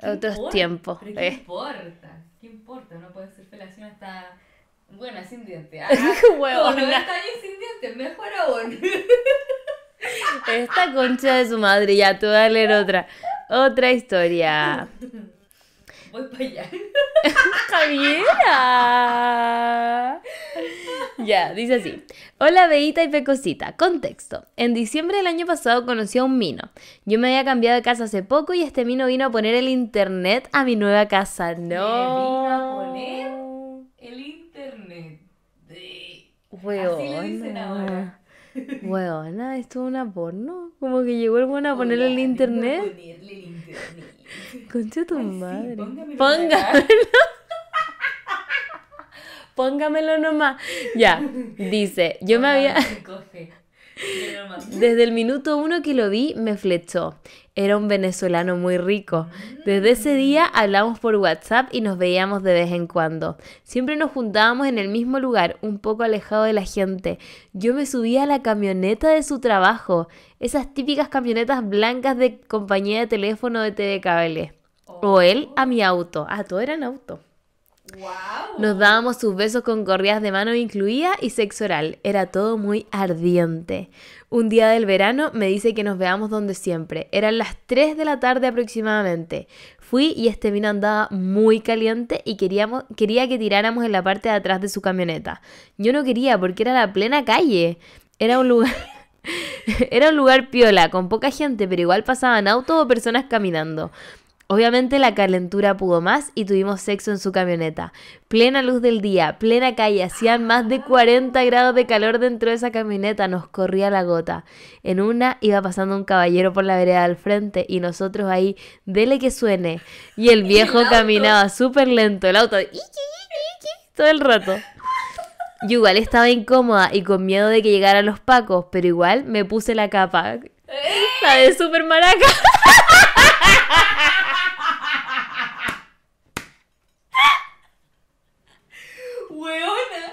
Otros tiempos. Pero ¿qué eh. importa? ¿Qué importa? No puede ser felación hasta. Bueno, sin dientes. Ah, no está sin mejor aún. Esta concha de su madre, ya, tú leer otra. Otra historia. Voy para allá. ¡Javiera! ya, dice así. Hola, Beita y Pecosita. Contexto. En diciembre del año pasado conocí a un mino. Yo me había cambiado de casa hace poco y este mino vino a poner el internet a mi nueva casa. ¡No! vino a poner el internet. De... Así dicen ahora. Bueno, esto es una porno. Como que llegó el bueno a ponerle el internet. Concha tu madre. póngamelo. póngamelo. nomás. Ya, dice, yo me había... Desde el minuto uno que lo vi, me flechó. Era un venezolano muy rico. Desde ese día hablamos por WhatsApp y nos veíamos de vez en cuando. Siempre nos juntábamos en el mismo lugar, un poco alejado de la gente. Yo me subía a la camioneta de su trabajo, esas típicas camionetas blancas de compañía de teléfono de TV O oh. él a mi auto. Ah, todo era en auto. Nos dábamos sus besos con corridas de mano incluida y sexo oral. Era todo muy ardiente. Un día del verano me dice que nos veamos donde siempre. Eran las 3 de la tarde aproximadamente. Fui y este vino andaba muy caliente y quería que tiráramos en la parte de atrás de su camioneta. Yo no quería porque era la plena calle. Era un lugar... Era un lugar piola, con poca gente, pero igual pasaban autos o personas caminando. Obviamente la calentura pudo más y tuvimos sexo en su camioneta. Plena luz del día, plena calle, hacían más de 40 grados de calor dentro de esa camioneta, nos corría la gota. En una iba pasando un caballero por la vereda al frente y nosotros ahí, dele que suene. Y el viejo caminaba súper lento, el auto todo el rato. Y igual estaba incómoda y con miedo de que llegaran los pacos, pero igual me puse la capa. La de Maraca. Weona.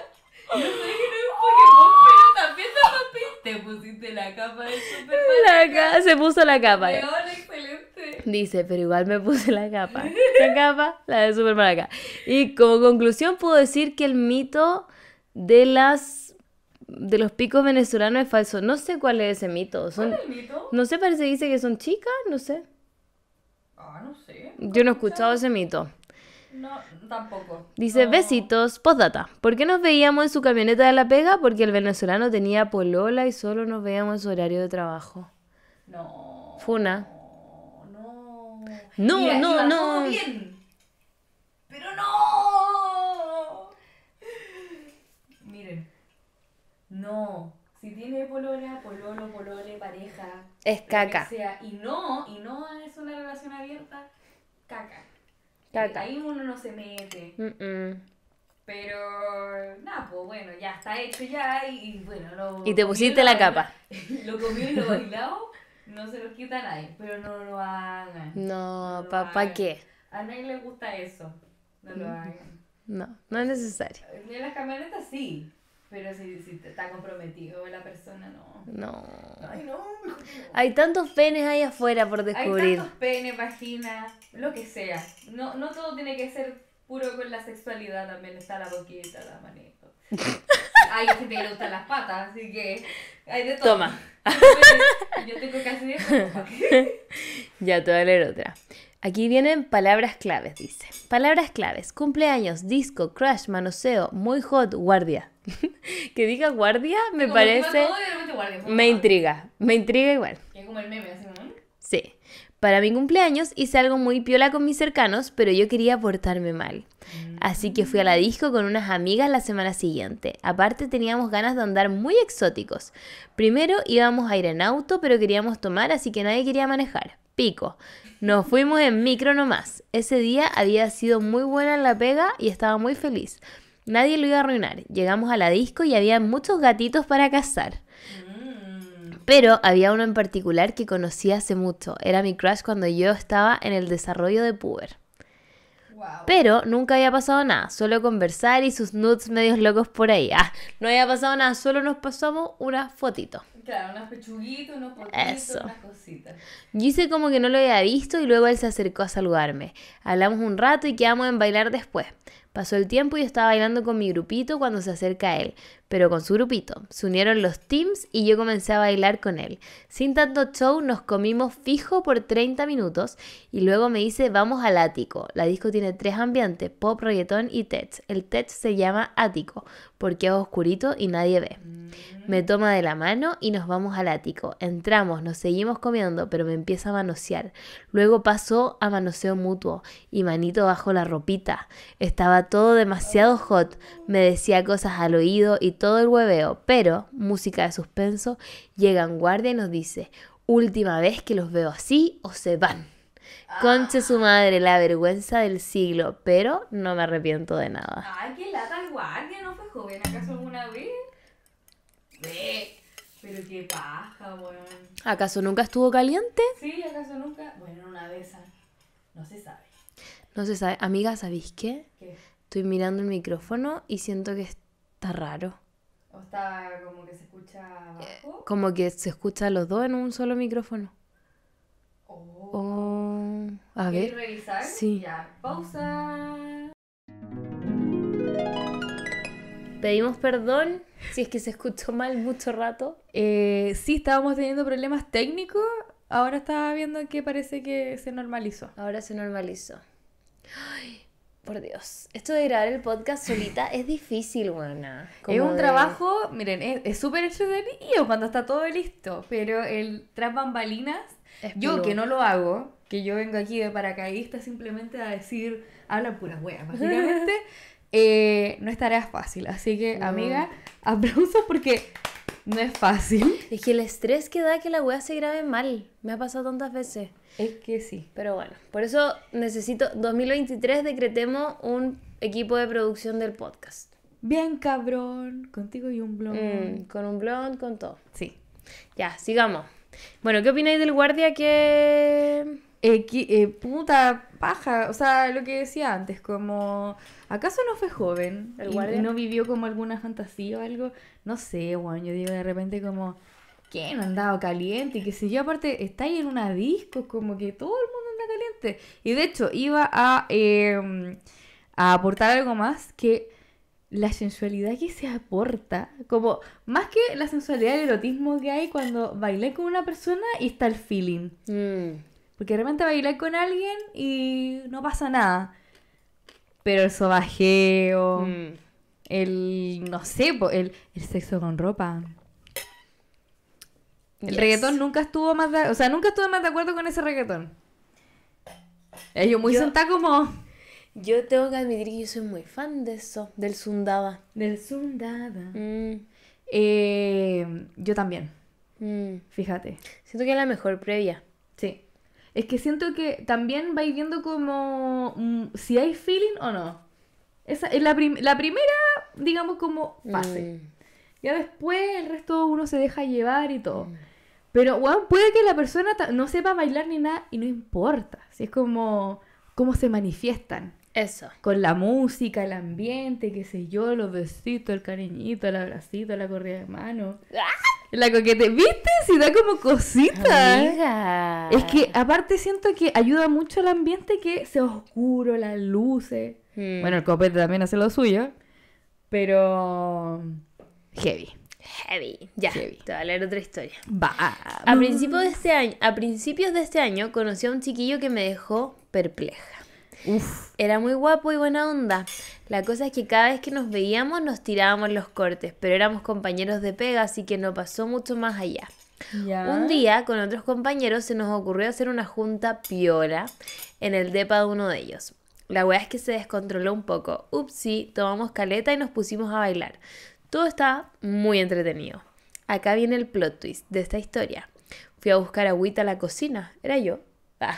¿ah? Yo sé que no Pokémon, pero también te Te pusiste la capa de super la Se puso la capa. Meona, excelente. Dice, pero igual me puse la capa. La capa, la de Superman acá. Y como conclusión puedo decir que el mito de las de los picos venezolanos es falso. No sé cuál es ese mito. Son, ¿Cuál es el mito? No sé, parece que dice que son chicas, no sé. Ah, no sé. Yo no he escuchado ese mito. No, Tampoco. Dice, besitos, postdata. ¿Por qué nos veíamos en su camioneta de la pega? Porque el venezolano tenía polola y solo nos veíamos en su horario de trabajo. No. Funa. No, no, no. no, Pero no. Miren. No. Si tiene polola, pololo, polole, pareja. Es caca. Sea, y no, y no es una relación abierta, caca. Ahí uno no se mete. Pero, nada, pues bueno, ya está hecho ya y, bueno, lo, Y te pusiste la, capa. Lo comió y lo bailado, no se lo quita nadie, pero no lo hagan. No, papá qué? A nadie le gusta eso, no lo mm. hagan. No, no es necesario. En las camionetas sí, pero si, está comprometido la persona, no. No. Ay, no. Hay tantos penes ahí afuera por descubrir. Hay tantos penes, vagina, lo que sea. No, todo tiene que ser puro con la sexualidad, también está la boquita, la manito. Hay que le las patas, así que hay de todo. Toma. Yo tengo casi Ya te voy a leer otra. Aquí vienen palabras claves, dice. Palabras claves, cumpleaños, disco, crush, manoseo, muy hot, guardia. que diga guardia me parece... me intriga, me intriga igual. Como el meme, ¿sí? sí. Para mi cumpleaños hice algo muy piola con mis cercanos, pero yo quería portarme mal. Así que fui a la mm. disco con unas amigas la semana siguiente. Aparte teníamos ganas de andar muy exóticos. Primero íbamos a ir en auto, pero queríamos tomar, así que nadie quería manejar. Pico. Nos fuimos en micro nomás. Ese día había sido muy buena en la pega y estaba muy feliz. Nadie lo iba a arruinar. Llegamos a la disco y había muchos gatitos para cazar. Mm. Pero había uno en particular que conocí hace mucho. Era mi crush cuando yo estaba en el desarrollo de Puber. Pero nunca había pasado nada, solo conversar y sus nudes medios locos por ahí. Ah, no había pasado nada, solo nos pasamos una fotito. Claro, unas pechuguitas, unos poquitos, unas cositas. Yo hice como que no lo había visto y luego él se acercó a saludarme. Hablamos un rato y quedamos en bailar después. Pasó el tiempo y estaba bailando con mi grupito cuando se acerca a él, pero con su grupito. Se unieron los teams y yo comencé a bailar con él. Sin tanto show nos comimos fijo por 30 minutos y luego me dice vamos al ático. La disco tiene tres ambientes, pop, reggaetón y tech. El tech se llama ático porque es oscurito y nadie ve. Mm. Me toma de la mano y nos vamos al ático. Entramos, nos seguimos comiendo, pero me empieza a manosear. Luego pasó a manoseo mutuo y manito bajo la ropita. Estaba todo demasiado hot, me decía cosas al oído y todo el hueveo, pero, música de suspenso, Llega un guardia y nos dice, última vez que los veo así o se van. Conche su madre, la vergüenza del siglo, pero no me arrepiento de nada. Ay, qué lata el guardia, ¿no fue joven acaso alguna vez? pero qué paja, ¿Acaso nunca estuvo caliente? Sí, acaso nunca. Bueno, una vez, no se sabe. No se sabe. Amiga, ¿sabéis ¿Qué? estoy mirando el micrófono y siento que está raro. ¿O está como que se escucha eh, Como que se escucha los dos en un solo micrófono. Oh. oh a ver. revisar? Sí. Ya, pausa. Pedimos perdón si es que se escuchó mal mucho rato. Eh, sí, estábamos teniendo problemas técnicos. Ahora estaba viendo que parece que se normalizó. Ahora se normalizó. Ay. Por Dios, esto de grabar el podcast solita es difícil, buena. Es un trabajo, miren, es súper hecho niño cuando está todo listo, pero el tras bambalinas, yo que no lo hago, que yo vengo aquí de paracaidista simplemente a decir, habla puras weas, básicamente, eh, no es tarea fácil. Así que, amiga, aplausos porque no es fácil. Es que el estrés que da que la wea se grabe mal, me ha pasado tantas veces. Es que sí. Pero bueno, por eso necesito, 2023 decretemos un equipo de producción del podcast. Bien cabrón, contigo y un blond. Mm, con un blond, con todo. Sí. Ya, sigamos. Bueno, ¿qué opináis del guardia que... Eh, eh, puta paja, o sea, lo que decía antes, como, ¿acaso no fue joven? ¿El guardia? Y no vivió como alguna fantasía o algo? No sé, Juan. yo digo de repente como, quién andaba caliente y que si yo. Aparte, está ahí en una disco, como que todo el mundo anda caliente. Y de hecho, iba a, em, a aportar algo más que la sensualidad que se aporta, como más que la sensualidad el erotismo que hay cuando bailé con una persona y está el feeling. Mm. Porque realmente bailar bailé con alguien y no pasa nada. Pero el sobajeo, mm. el, no sé, el, el sexo con ropa. El reggaetón nunca estuvo más de, o sea, nunca estuve más de acuerdo con ese reggaetón. Ellos muy yo, senta como. Yo tengo que admitir que yo soy muy fan de eso, del Sundaba. Del Sundaba. Mm. Eh, yo también. Mm. Fíjate. Siento que es la mejor previa. Sí. Es que siento que también vais viendo como mm, si hay feeling o no. Esa es la, la primera, digamos, como fase. Ya después el resto uno se deja llevar y todo. Pero, puede que la persona no sepa bailar ni nada y no importa. Si es como cómo se manifiestan. Eso. Con la música, el ambiente, qué sé yo, los besitos, el cariñito, el abracito, la corrida de mano. ¡Ah! La coquete, ¿viste? Si da como cositas. Amiga. Es que aparte siento que ayuda mucho el ambiente que sea oscuro, las luces. Hmm. Bueno, el copete también hace lo suyo, pero heavy heavy. Ya, te voy a leer otra historia. Va. A, de este año, a principios de este año conocí a un chiquillo que me dejó perpleja. Era muy guapo y buena onda. La cosa es que cada vez que nos veíamos nos tirábamos los cortes, pero éramos compañeros de pega, así que no pasó mucho más allá. Un día con otros compañeros se nos ocurrió hacer una junta piora en el depa de uno de ellos. La weá es que se descontroló un poco. Upsi, tomamos caleta y nos pusimos a bailar. Todo está muy entretenido. Acá viene el plot twist de esta historia. Fui a buscar agüita a la cocina. Era yo. Ah.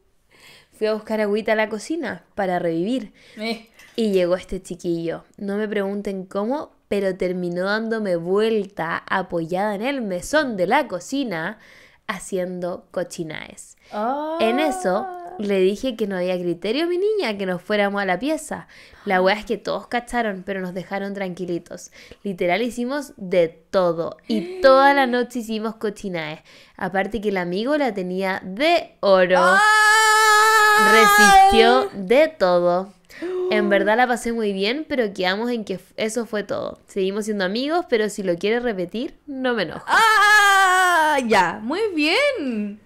Fui a buscar agüita a la cocina para revivir. Eh. Y llegó este chiquillo. No me pregunten cómo, pero terminó dándome vuelta apoyada en el mesón de la cocina haciendo cochinaes. En eso ah le dije que no había criterio, mi niña, que nos fuéramos a la pieza. La weá es que todos cacharon, pero nos dejaron tranquilitos. Literal hicimos de todo. Y toda la noche hicimos cochinaes. Aparte que el amigo la tenía de oro. ¡Ah! Resistió de todo. En verdad la pasé muy bien, pero quedamos en que eso fue todo. Seguimos siendo amigos, pero si lo quiere repetir, no me enojo. ¡Ah! Ya, muy bien.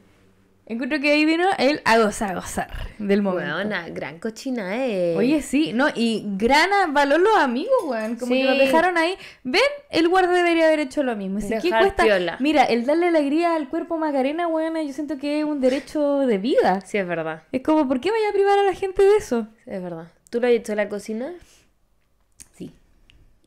Encuentro que ahí vino el a gozar, gozar del momento. gran cochina, eh. Oye, sí, no, y gran valor los amigos, weón. Como que lo dejaron ahí. Ven, el guarda debería haber hecho lo mismo. Si ¿qué cuesta? Mira, el darle alegría al cuerpo Macarena, weón, yo siento que es un derecho de vida. Sí, es verdad. Es como, ¿por qué vaya a privar a la gente de eso? es verdad. ¿Tú lo has hecho la cocina? Sí.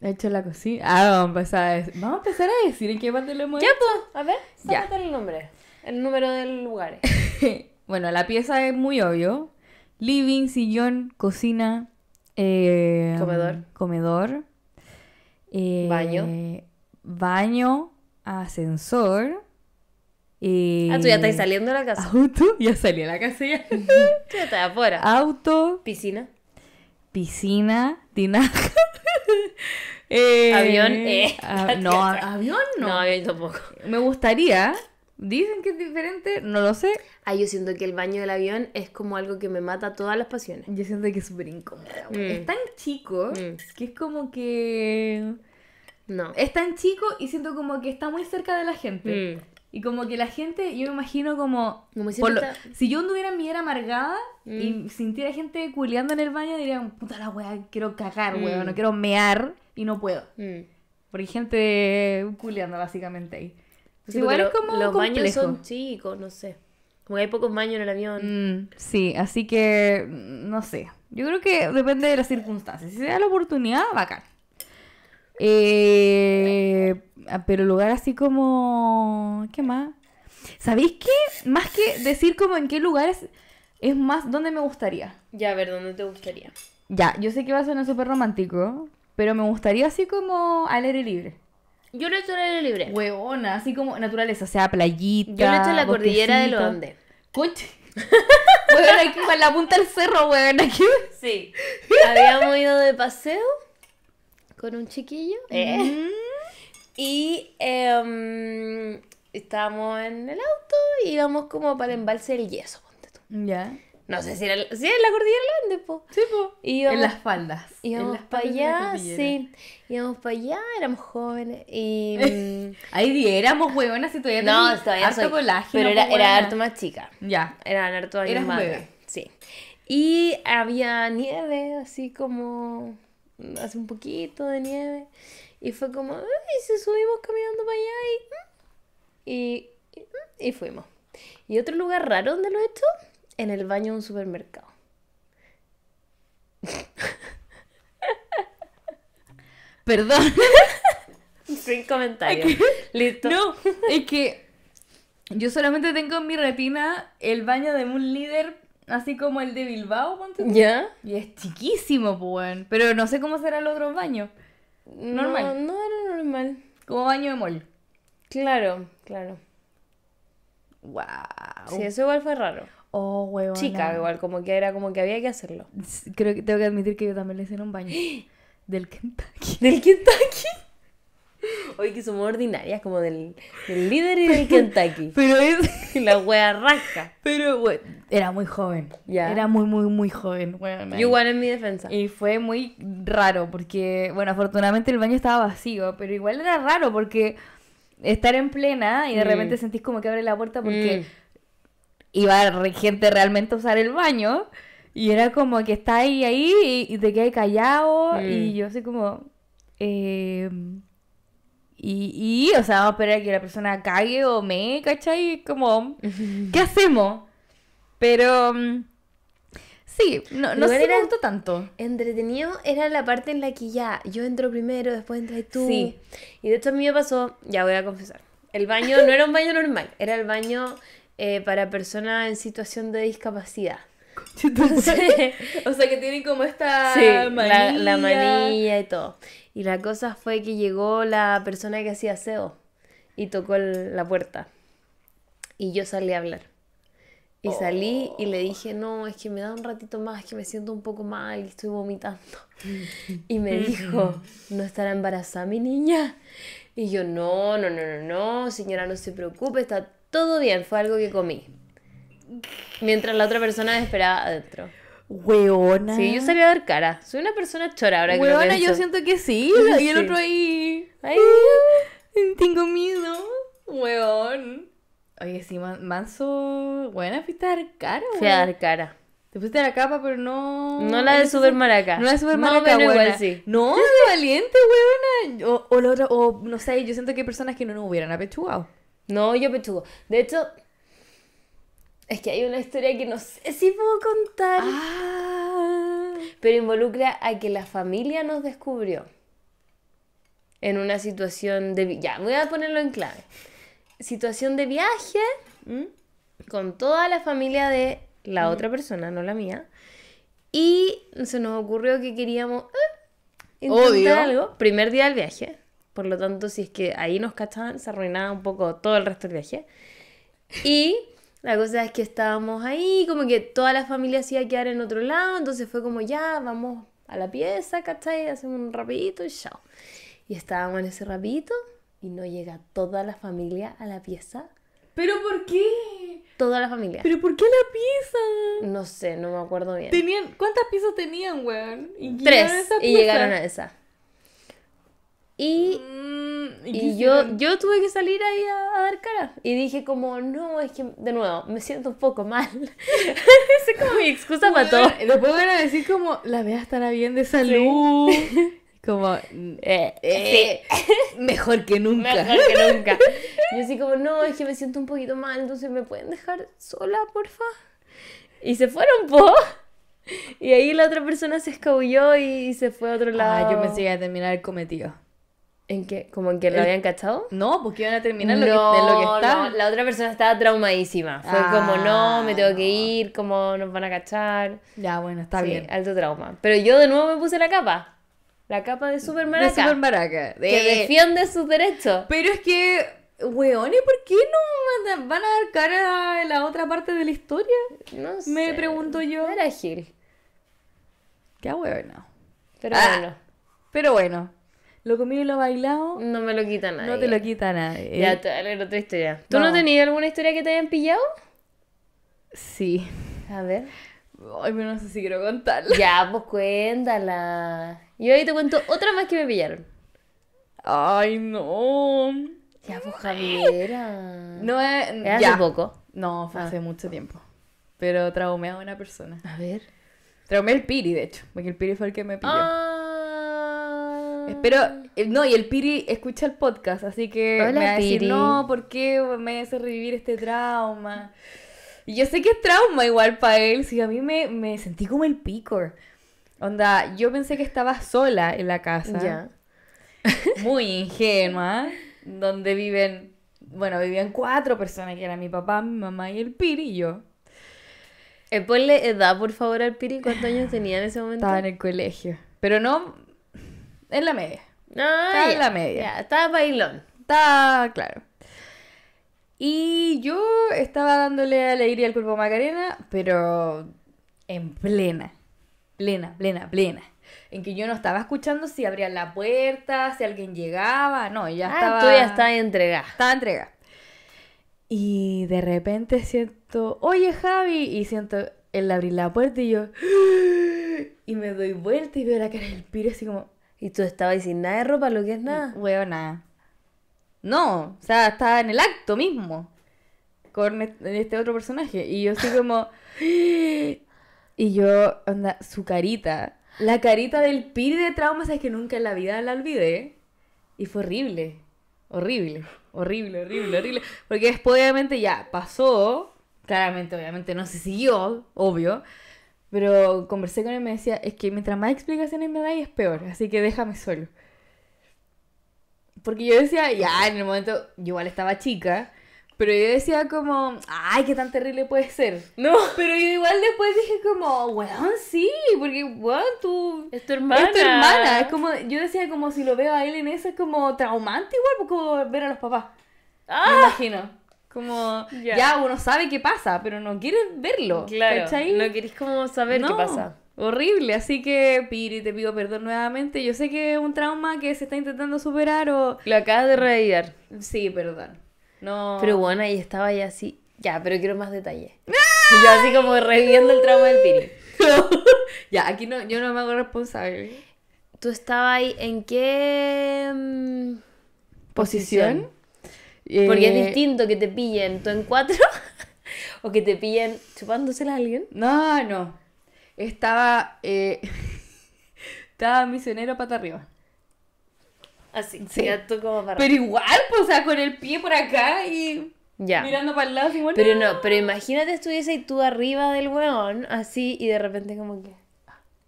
¿Has hecho la cocina. Ah, vamos a empezar a decir. a empezar a decir en qué parte lo hemos Ya, tú, a ver, ya. el nombre el número del lugar bueno, la pieza es muy obvio. Living, sillón, cocina, eh, comedor. Comedor. Eh, baño. Baño, ascensor. Eh, ah, tú ya estás saliendo de la casa. Auto, ya salí de la casa ya. ya estás afuera. Auto. Piscina. Piscina, tinaja. avión. no, avión no. No, avión tampoco. Me gustaría Dicen que es diferente, no lo sé. Ah, yo siento que el baño del avión es como algo que me mata todas las pasiones. Yo siento que es súper incómodo. Mm. Es tan chico mm. que es como que. No. Es tan chico y siento como que está muy cerca de la gente. Mm. Y como que la gente, yo me imagino como. como si, yo anduviera en mi era amargada y sintiera gente culeando en el baño, diría: puta la weá, quiero cagar, weón, no quiero mear y no puedo. Porque hay gente culeando básicamente ahí. Pues igual es como los baños son chicos, no sé. Como hay pocos baños en el avión. Mm, sí, así que no sé. Yo creo que depende de las circunstancias. Si se da la oportunidad, bacán. Eh, ah, pero lugar así como... ¿Qué más? ¿Sabéis qué? Más que decir como en qué lugares, es más donde me gustaría. Ya, a ver, ¿dónde te gustaría? Ya, yo sé que va a sonar súper romántico, pero me gustaría así como al aire libre. Yo lo he hecho el aire libre. Huevona, así como naturaleza, o sea, playita. Yo lo he hecho en la cordillera de los Andes. Huevona, aquí para la punta del cerro, huevona, aquí. Sí. Habíamos ido de paseo con un chiquillo. ¿Eh? eh. Y em, estábamos en el auto y íbamos como para el embalse del yeso, ponte tú. Ya. No sé si era, si era la cordillera grande, po. Sí, po. en las faldas. Íbamos para allá, sí. Íbamos para allá, éramos jóvenes. Y. Mm, Ahí éramos huevonas y todavía no. todavía harto soy, Pero era, harto más chica. Ya. era harto años más. Sí. Y había nieve, así como. Mm, hace un poquito de nieve. Y fue como. Y se subimos caminando para allá Y, mm", y, y fuimos. Y otro lugar raro donde lo he hecho en el baño de un supermercado. Perdón. Sin comentarios. Listo. No, es que yo solamente tengo en mi retina el baño de un líder, así como el de Bilbao, ¿Ya? Y es chiquísimo, pues. Pero no sé cómo será el otro baño. Normal. No, no era normal. Como baño de mol. Claro, claro. Wow. Sí, eso igual fue raro. Oh, huevona. Chica, igual, como que era como que había que hacerlo. Creo que tengo que admitir que yo también le hice un baño. del Kentucky. ¿Del Kentucky? Oye, que somos ordinarias, como del, líder y del Kentucky. Pero es. La wea rasca. Pero, bueno, era muy joven. Ya. Era muy, muy, muy joven. igual en mi defensa. Y fue muy raro, porque, bueno, afortunadamente el baño estaba vacío, pero igual era raro, porque estar en plena y de mm. repente sentís como que abre la puerta porque. Mm iba gente realmente a usar el baño. Y era como que está ahí, ahí, y, de que hay callado. Y mm. yo sé como... Em, y, y, o sea, vamos a esperar a que la persona cague o me, ¿cachai? Como, ¿qué hacemos? Pero... Mm, sí, no, no se me gustó tanto. Entretenido era la parte en la que ya, yo entro primero, después entras tú. Y de hecho a mí me pasó, ya voy a confesar, el baño no era un baño normal, era el baño eh, para personas en situación de discapacidad. o sea que tienen como esta manilla. La, manilla y todo. Y la cosa fue que llegó la persona que hacía seo. y tocó la puerta. Y yo salí a hablar. Y salí y le dije, no, es que me da un ratito más, que me siento un poco mal y estoy vomitando. Y me dijo, ¿no estará embarazada mi niña? Y yo, no, no, no, no, no, señora, no se preocupe, está todo bien, fue algo que comí. Mientras la otra persona esperaba adentro. Hueona. Sí, yo salí a dar cara. Soy una persona chora ahora que yo siento que sí. Y el otro ahí. Ay, uh, tengo miedo. Hueón. Oye, sí, manso. Buena, fuiste a dar cara, Fui a dar cara. Te pusiste la capa, pero no. No la de Super Maraca. No la de Super Maraca, igual sí. No, valiente, huevona. O, o, o no sé, yo siento que hay personas que no nos hubieran apechugado. No, yo pechugo. De hecho, es que hay una historia que no sé si puedo contar. Ah. Pero involucra a que la familia nos descubrió. En una situación de... Ya, voy a ponerlo en clave. Situación de viaje ¿Mm? con toda la familia de la ¿Mm? otra persona, no la mía. Y se nos ocurrió que queríamos eh, intentar Primer día del viaje. Por lo tanto, si es que ahí nos cachaban, se arruinaba un poco todo el resto del viaje. Y la cosa es que estábamos ahí, como que toda la familia hacía iba quedar en otro lado, entonces fue como ya, vamos a la pieza, ¿cachai? Hacemos un rapidito y chao. Y estábamos en ese rapidito y no llega toda la familia a la pieza. ¿Pero por qué? Toda la familia. ¿Pero por qué la pieza? No sé, no me acuerdo bien. Tenían, ¿Cuántas piezas tenían, weón? Tres. y llegaron a esa. Y, mm, yo, yo tuve que salir ahí a, dar cara. Y dije como, no, es que de nuevo, me siento un poco mal. Esa es como mi excusa para todo. Después van a decir como, la vea estará bien de salud. Como, eh, eh, eh, mejor que nunca. Mejor que nunca. Yo así como, no, es que me siento un poquito mal, entonces me pueden dejar sola, porfa. Y se fueron, po. Y ahí la otra persona se escabulló y se fue a otro lado. Ah, yo me que a terminar el cometido. ¿En qué? ¿Como en que lo habían cachado? No, porque pues iban a terminar lo que, que estaba. la otra persona estaba traumadísima. Fue como, no, ah, me tengo que ir, como nos van a cachar. Ya, bueno, está bien. Alto trauma. Pero yo de nuevo me puse la capa. La capa de Super Maraca. De Que defiende sus derechos. Pero es que, ¿y ¿por qué no van a dar cara a la otra parte de la historia? No sé. Me pregunto yo. Era Gil. Qué ah, bueno. Pero bueno. Pero bueno. Lo comí y lo bailado. No me lo quita nadie. No te lo quita nadie. Ya, te voy otra historia. ¿Tú no. has tenías alguna historia que te hayan pillado? Sí. A ver. Ay, pero no sé si quiero contarla. Ya, pues cuéntala. Yo hoy te cuento otra más que me pillaron. Ay, no. Ya, pues Javiera. No eh, es. hace poco. No, fue ah. hace mucho tiempo. Pero traumé a una persona. A ver. Traumé al Piri, de hecho. Porque el Piri fue el que me pilló. Ah, Espero, eh, no, y el Piri escucha el podcast, así que me va no, ¿por qué me hace revivir este trauma? Y yo sé que es trauma igual para él, si a mí me, sentí como el picor. Onda, yo pensé que estaba sola en la casa. Ya. Muy ingenua, donde viven, bueno, vivían cuatro personas, que eran mi papá, mi mamá y el Piri y yo. Eh, ponle edad, por favor, al Piri, ¿cuántos años tenía en ese momento? Estaba en el colegio. Pero no, en la media. Ah, en la media. está bailón. Está claro. Y yo estaba dándole alegría al cuerpo a Macarena, pero en plena, plena, plena, plena. En que yo no estaba escuchando si abrían la puerta, si alguien llegaba, no, ya ah, estaba. Tú ya estaba entregada. Estaba entregada. Y de repente siento, oye Javi, y siento él abrir la puerta y yo. Y me doy vuelta y veo la cara del piro así como. Y tú estabas sin nada de ropa, lo que es nada. nada No, o sea, estaba en el acto mismo. Con e-, este otro personaje. Y yo estoy como. y yo, su carita. La carita del piri de traumas es que nunca en la vida la olvidé. Y fue horrible. Horrible. Horrible, horrible, horrible. Porque después, obviamente, ya pasó. Claramente, obviamente, no se siguió, obvio. Pero conversé con él y me decía, es que mientras más explicaciones me y es peor, así que déjame solo. Porque yo decía, ya, en el momento, yo igual estaba chica, pero yo decía como, ay, qué tan terrible puede ser. No. Pero yo igual después dije como, weón, sí, porque, weón, tú... Es tu hermana. Es tu hermana. Es como, yo decía como, si lo veo a él en eso es como traumante igual, pues, como ver a los papás. Ah. Me imagino. Como ya uno sabe qué pasa, pero no quieres verlo. Claro. No querés como saber qué pasa. Horrible, así que Piri, te pido perdón nuevamente. Yo sé que es un trauma que se está intentando superar o... Lo acabas de reivindicar. Sí, perdón. No... Pero bueno, ahí estaba ahí así. Ya, pero quiero más detalles. ¡Ah! Yo así como reviviendo el trauma del Piri. ya, aquí no, yo no me hago responsable. ¿Tú estabas ahí en qué mm, ¿Posición? Porque es eh, distinto que te pillen tú en cuatro o que te pillen chupándosela a alguien. No, no. Estaba. Eh... estaba misionero pata arriba. Así, sí. como para Pero igual, pues, o sea, con el pie por acá y. Ya. Mirando para el lado, Pero no, pero imagínate estuviese tú arriba del hueón así, y de repente como que.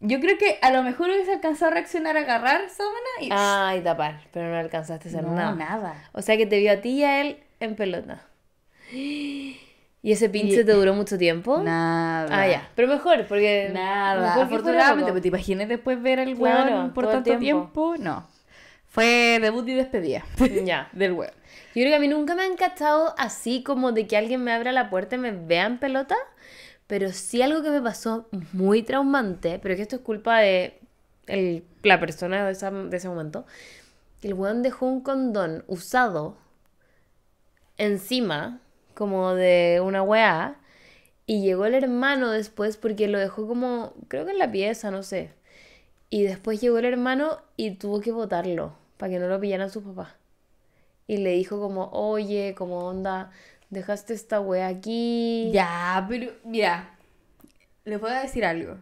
Yo creo que a lo mejor hubiese alcanzado a reaccionar, a agarrar sábana y. Ah, y tapar, pero no alcanzaste a hacer no, nada. O sea que te vio a ti y a él en pelota. ¿Y ese pinche te duró mucho tiempo? Nada. Ah, ya. Pero mejor, porque. Nada. Afortunadamente, pero pues, te imaginas después ver al hueón por tanto tiempo. No. Fue debut y despedida. Ya. Del weón. Yo creo que a mí nunca me han encantado así como de que alguien me abra la puerta y me vea en pelota. Pero sí algo que me pasó muy traumante, pero que esto es culpa de la persona de, ese momento. El weón dejó un condón usado encima, como de una weá, y llegó el hermano después porque lo dejó como, creo que en la pieza, no sé. Y después llegó el hermano y tuvo que botarlo para que no lo pillaran su papá. Y le dijo como, oye, como onda, dejaste esta wea aquí. Ya, pero mira, ¿Le voy a decir algo.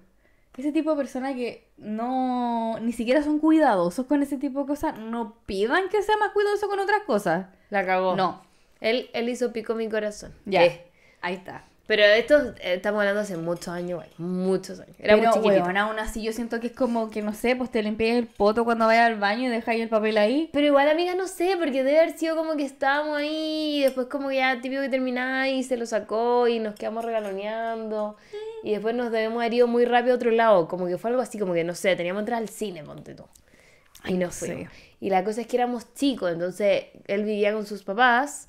Ese tipo de persona que no, ni siquiera son cuidadosos con ese tipo de cosas, no pidan que sea más cuidadoso con otras cosas. La cagó. No. Él, él hizo pico mi corazón. Ya. Eh. Ahí está. Pero esto eh, estamos hablando hace muchos años, güey. Muchos años. Era muy aún así yo siento que es como que, no sé, pues te limpias el poto cuando vayas al baño y dejas el papel ahí. Pero igual, amiga, no sé, porque debe haber sido como que estábamos ahí después como que ya típico que termináis y se lo sacó y nos quedamos regaloneando. Y después nos debemos haber ido muy rápido a otro lado. Como que fue algo así, como que, no sé, teníamos que entrar al cine, ponte tú. Y no Y la cosa es que éramos chicos, entonces él vivía con sus papás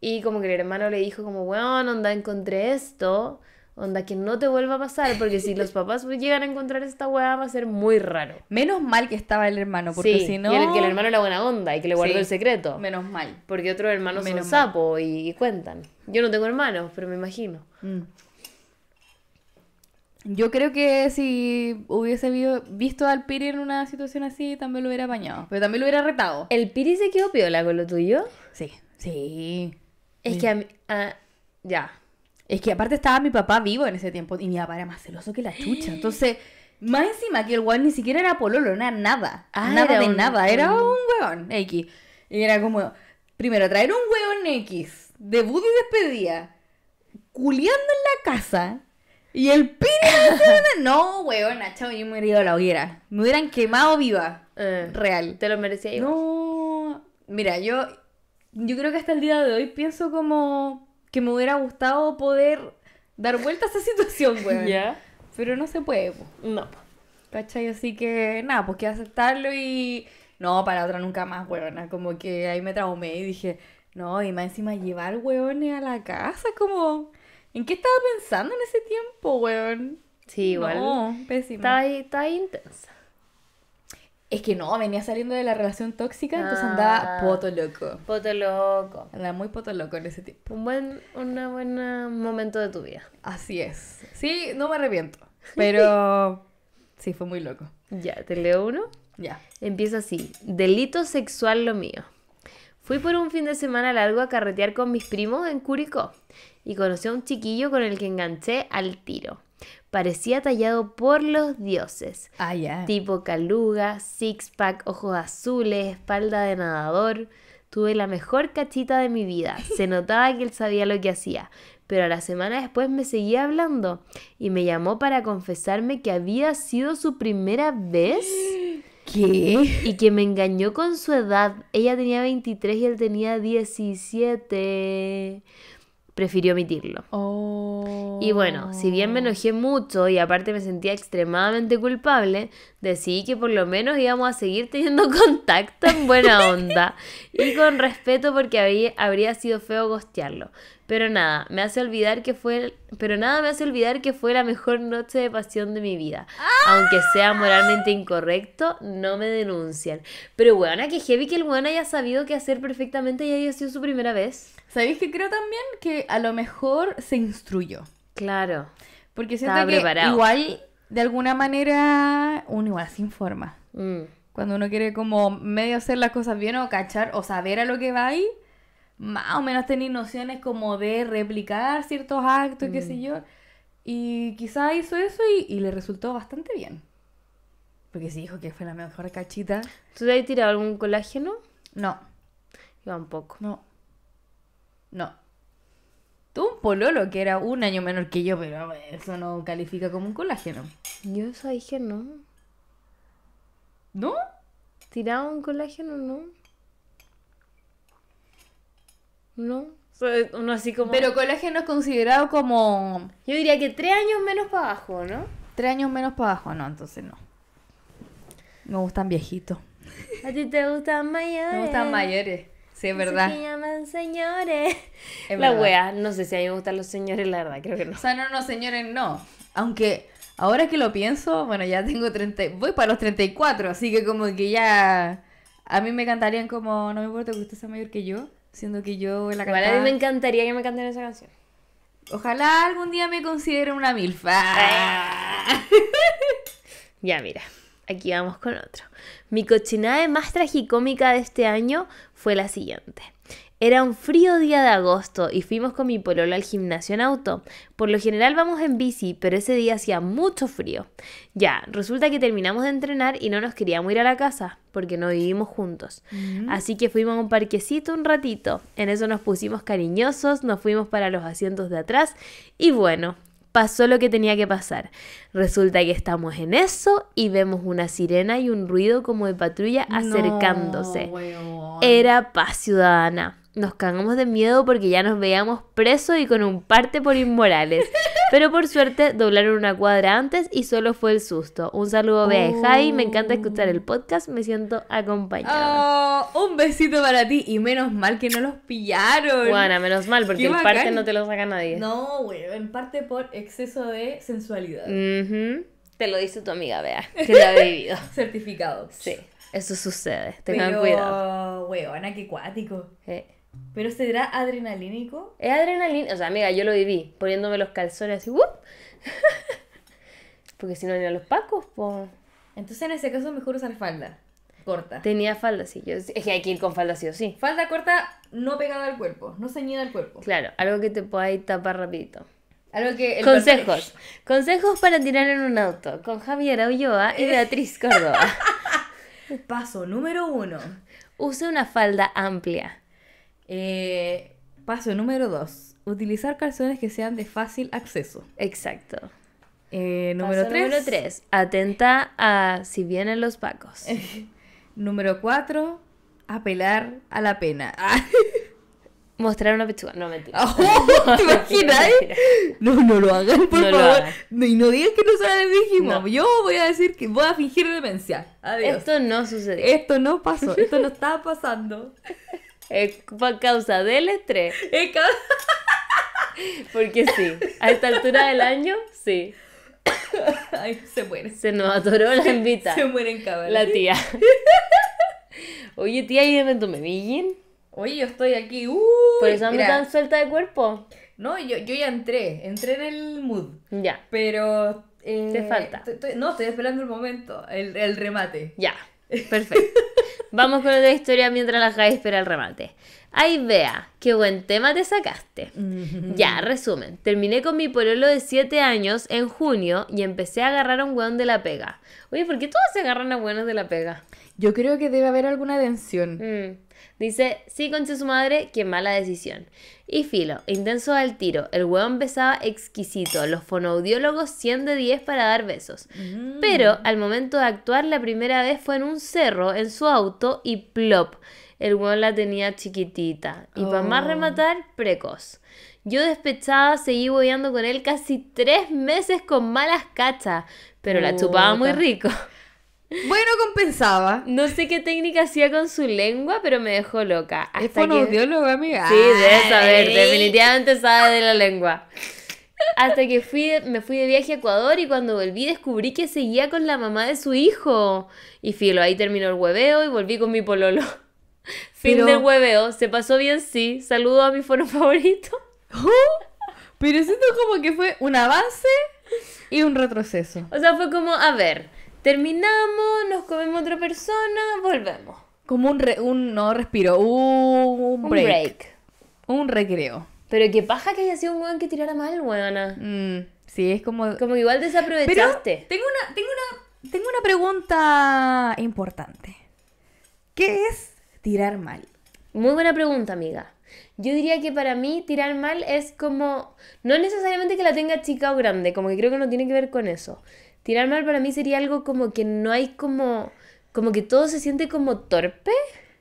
y como que el hermano le dijo como, weón, onda, encontré esto, onda, que no te vuelva a pasar, porque si los papás llegan a encontrar esta weá va a ser muy raro. Menos mal que estaba el hermano, porque si no... Y el, que el hermano era buena onda y que le guardó el secreto. Menos mal. Porque otro hermano menos son sapo y, cuentan. Yo no tengo hermanos, pero me imagino. Mm. Yo creo que si hubiese visto al Piri en una situación así, también lo hubiera bañado Pero también lo hubiera retado. ¿El Piri se quedó piola con lo tuyo? Sí. Sí. Es que ah, ya. Es que aparte estaba mi papá vivo en ese tiempo y mi papá era más celoso que la chucha. Entonces, más encima que el guay ni siquiera era pololo, no era nada. nada ah, de nada, era un weón X. Y era como, primero, traer un weón X, de y despedida, culiando en la casa. Y el pino No, weón, chavo, yo me hubiera ido a la hoguera. Me hubieran quemado viva. Eh, Real. Te lo merecía No. Mira, yo yo creo que hasta el día de hoy pienso como que me hubiera gustado poder dar vuelta a esa situación, weón. Pero no se puede, po. No. ¿Cachai? Así que nada, pues que aceptarlo y no, para otra nunca más, weón. Ah, como que ahí me traumé y dije, no, y más encima llevar weones a la casa, como, ¿en qué estaba pensando en ese tiempo, weón? Sí, igual. No, Está está intensa. Es que no, venía saliendo de la relación tóxica, entonces andaba ah, poto loco. Poto loco. Andaba muy poto loco en ese tipo Un buen una buen momento de tu vida. Así es. Sí, no me arrepiento, pero sí fue muy loco. Ya, te leo uno. Ya. Empieza así. Delito sexual lo mío. Fui por un fin de semana largo a carretear con mis primos en Curicó y conocí a un chiquillo con el que enganché al tiro. Parecía tallado por los dioses. Ah, Tipo caluga, six-pack, ojos azules, espalda de nadador. Tuve la mejor cachita de mi vida. Se notaba que él sabía lo que hacía. Pero a la semana después me seguía hablando y me llamó para confesarme que había sido su primera vez. ¿Qué? Y que me engañó con su edad. Ella tenía 23 y él tenía 17 prefirió omitirlo. Oh. Y bueno, si bien me enojé mucho y aparte me sentía extremadamente culpable, decidí que por lo menos íbamos a seguir teniendo contacto en buena onda y con respeto porque habría, habría sido feo gostearlo. Pero nada, me hace olvidar que fue, pero nada me hace olvidar que fue la mejor noche de pasión de mi vida. Aunque sea moralmente incorrecto, no me denuncian. Pero bueno, que heavy que el bueno haya sabido qué hacer perfectamente y haya sido su primera vez. ¿Sabéis que creo también que a lo mejor se instruyó? Claro. Porque siento que preparado. igual, de alguna manera, uno igual se informa. Mm. Cuando uno quiere como medio hacer las cosas bien o cachar o saber a lo que va ahí, más o menos tenía nociones como de replicar ciertos actos, qué sé mm. yo. Y quizá hizo eso y, le resultó bastante bien. Porque sí, dijo que fue la mejor cachita. ¿Tú te has tirado algún colágeno? No. Yo poco No. No. tú un pololo que era un año menor que yo, pero eso no califica como un colágeno. Yo eso dije no. ¿No? ¿Tiraba un colágeno no? No. Uno así como. Pero colegio no es considerado como. Yo diría que tres años menos para abajo, ¿no? Tres años menos para abajo, no, entonces no. Me gustan viejitos. A ti te gustan mayores. Me gustan mayores. Sí, es verdad. Se llaman señores. la wea, no sé si a mí me gustan los señores, la verdad, creo que no. O sea, no, no, señores, no. Aunque ahora que lo pienso, bueno, ya tengo 30, voy para los 34, así que como que ya... A mí me cantarían como, no me importa que usted sea mayor que yo. Siendo que yo la cantaba... mí me encantaría que me canten esa canción. Ojalá algún día me consideren una milfa. ya, mira. Aquí vamos con otro. Mi cochinada más tragicómica de este año fue la siguiente. Era un frío día de agosto y fuimos con mi pololo al gimnasio en auto. Por lo general vamos en bici, pero ese día hacía mucho frío. Ya, resulta que terminamos de entrenar y no nos queríamos ir a la casa porque no vivimos juntos. Así que fuimos a un parquecito un ratito. En eso nos pusimos cariñosos, nos fuimos para los asientos de atrás y bueno, pasó lo que tenía que pasar. Resulta que estamos en eso y vemos una sirena y un ruido como de patrulla acercándose. Era paz ciudadana nos cagamos de miedo porque ya nos veíamos presos y con un parte por inmorales. Pero por suerte doblaron una cuadra antes y solo fue el susto. Un saludo Bea. de me encanta escuchar el podcast, me siento acompañada. Oh, un besito para ti y menos mal que no los pillaron. Bueno, menos mal porque en parte no te lo saca nadie. No, güey, en parte por exceso de sensualidad. Te lo dice tu amiga, vea, que lo ha vivido. Certificado. Sí, eso sucede, tengan Pero, cuidado. Ana, qué cuático. ¿Pero será adrenalínico? Es adrenalínico. O sea, amiga, yo lo viví poniéndome los calzones así, Porque si no, eran los pacos, pues. Entonces, en ese caso, mejor usar falda corta. Tenía falda, sí. Yo, es que hay que ir con falda, sí o sí. Falda corta, no pegada al cuerpo, no ceñida al cuerpo. Claro, algo que te podáis tapar rapidito. Algo que Consejos. Consejos para tirar en un auto con Javier Aulloa y eh. Beatriz Córdoba. Paso número uno. Use una falda amplia. Eh, paso número dos, utilizar calzones que sean de fácil acceso. Exacto. Eh, número tres. atenta a si vienen los pacos. número cuatro, apelar a la pena. Mostrar una pechuga, no mentira. ¿Te imaginas? no, no lo hagan, por favor. y no digas que no sabes dijimos. Yo voy a decir que voy a fingir demencia. Adiós. Esto no sucedió. Esto no pasó, esto no estaba pasando. Es eh, por causa del estrés. Eh, Porque sí, a esta altura del año, sí. se muere. Se nos atoró la invita. Se en La tía. Oye, tía, ¿y me vi, Oye, yo estoy aquí. ¿Por eso ando tan suelta de cuerpo? No, yo, yo ya entré. Entré en el mood. Ya. Pero. Eh, Te falta. No, estoy esperando el momento, el, el remate. Ya. Perfecto. Vamos con otra historia mientras la Jai espera el remate. Ay, vea, qué buen tema te sacaste. ya, resumen. Terminé con mi pololo de 7 años en junio y empecé a agarrar a un weón de la pega. Oye, ¿por qué todos se agarran a weones de la pega? Yo creo que debe haber alguna tensión. Mm. Dice, sí, conche su madre, qué mala decisión. Y filo, intenso al tiro. El hueón besaba exquisito. Los fonaudiólogos 100 de 10 para dar besos. Mm. Pero al momento de actuar, la primera vez fue en un cerro, en su auto, y plop. El hueón la tenía chiquitita. Y para más oh. rematar, precoz. Yo despechada seguí bobeando con él casi tres meses con malas cachas, pero la chupaba muy rico. Bueno, compensaba. No sé qué técnica hacía con su lengua, pero me dejó loca. es fonoaudiólogo, amiga. Sí, debe saber, definitivamente sabe de la lengua. Hasta que fui, me fui de viaje a Ecuador y cuando volví descubrí que seguía con la mamá de su hijo. Y filo, ahí terminó el hueveo y volví con mi pololo. Fin del hueveo, se pasó bien, sí. Saludo a mi foro favorito. Pero siento como que fue un avance y un retroceso. O sea, fue como, a ver, Terminamos, nos comemos otra persona, volvemos. Como un, no respiro, un, un break. Un recreo. Pero qué paja que haya sido un weón que tirara mal, weona. Mm, sí, es como. Como igual desaprovechaste. Pero tengo una, tengo una, tengo una pregunta importante. ¿Qué es tirar mal? Muy buena pregunta, amiga. Yo diría que para mí tirar mal es como. No necesariamente que la tenga chica o grande, como que creo que no tiene que ver con eso. Tirar mal para mí sería algo como que no hay como, como que todo se siente como torpe.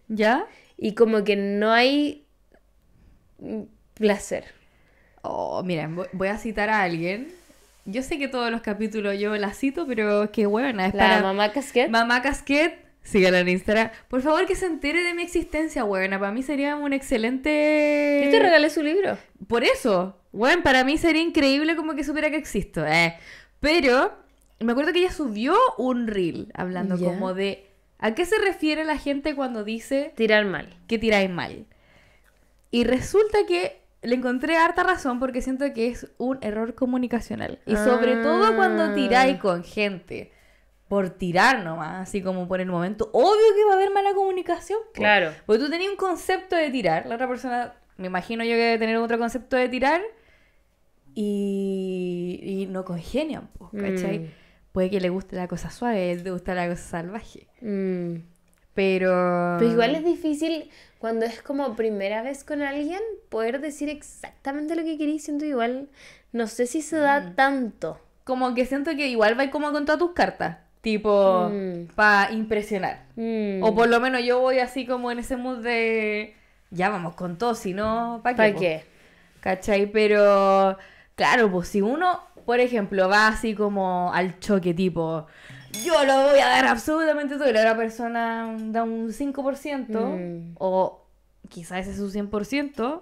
¿Ya? Y como que no hay placer. Oh, miren, voy a citar a alguien. Yo sé que todos los capítulos yo la cito, pero qué buena. Es la para... mamá Casquet. Mamá Casquet, síganla en Instagram. Por favor, que se entere de mi existencia, buena. Para mí sería un excelente... Yo te regalé su libro. Por eso. Bueno, para mí sería increíble como que supiera que existo. Eh. Pero me acuerdo que ella subió un reel hablando como de a qué se refiere la gente cuando dice tirar mal, que tiráis mal. Y resulta que le encontré harta razón porque siento que es un error comunicacional y sobre todo cuando ah. tiráis con gente por tirar nomás, así como por el momento, obvio que va a haber mala comunicación. Claro. Porque tú tenías un concepto de tirar, la otra persona, me imagino yo que debe tener otro concepto de tirar y, no congenian, pues ¿cachai? Mm puede que le guste la cosa suave, le gusta la cosa salvaje. Mm. Pero... Pero igual es difícil cuando es como primera vez con alguien poder decir exactamente lo que querís, siento igual, no sé si se da mm. tanto. Como que siento que igual va como con todas tus cartas, tipo, mm. para impresionar. O por lo menos yo voy así como en ese mood de, ya vamos con todo, si no, ¿para qué? ¿Para qué? ¿Cachai? Pero, claro, pues si uno por ejemplo, va así como al choque tipo, yo lo voy a dar absolutamente todo y la persona da un 5% mm. o quizás ese es su 100%.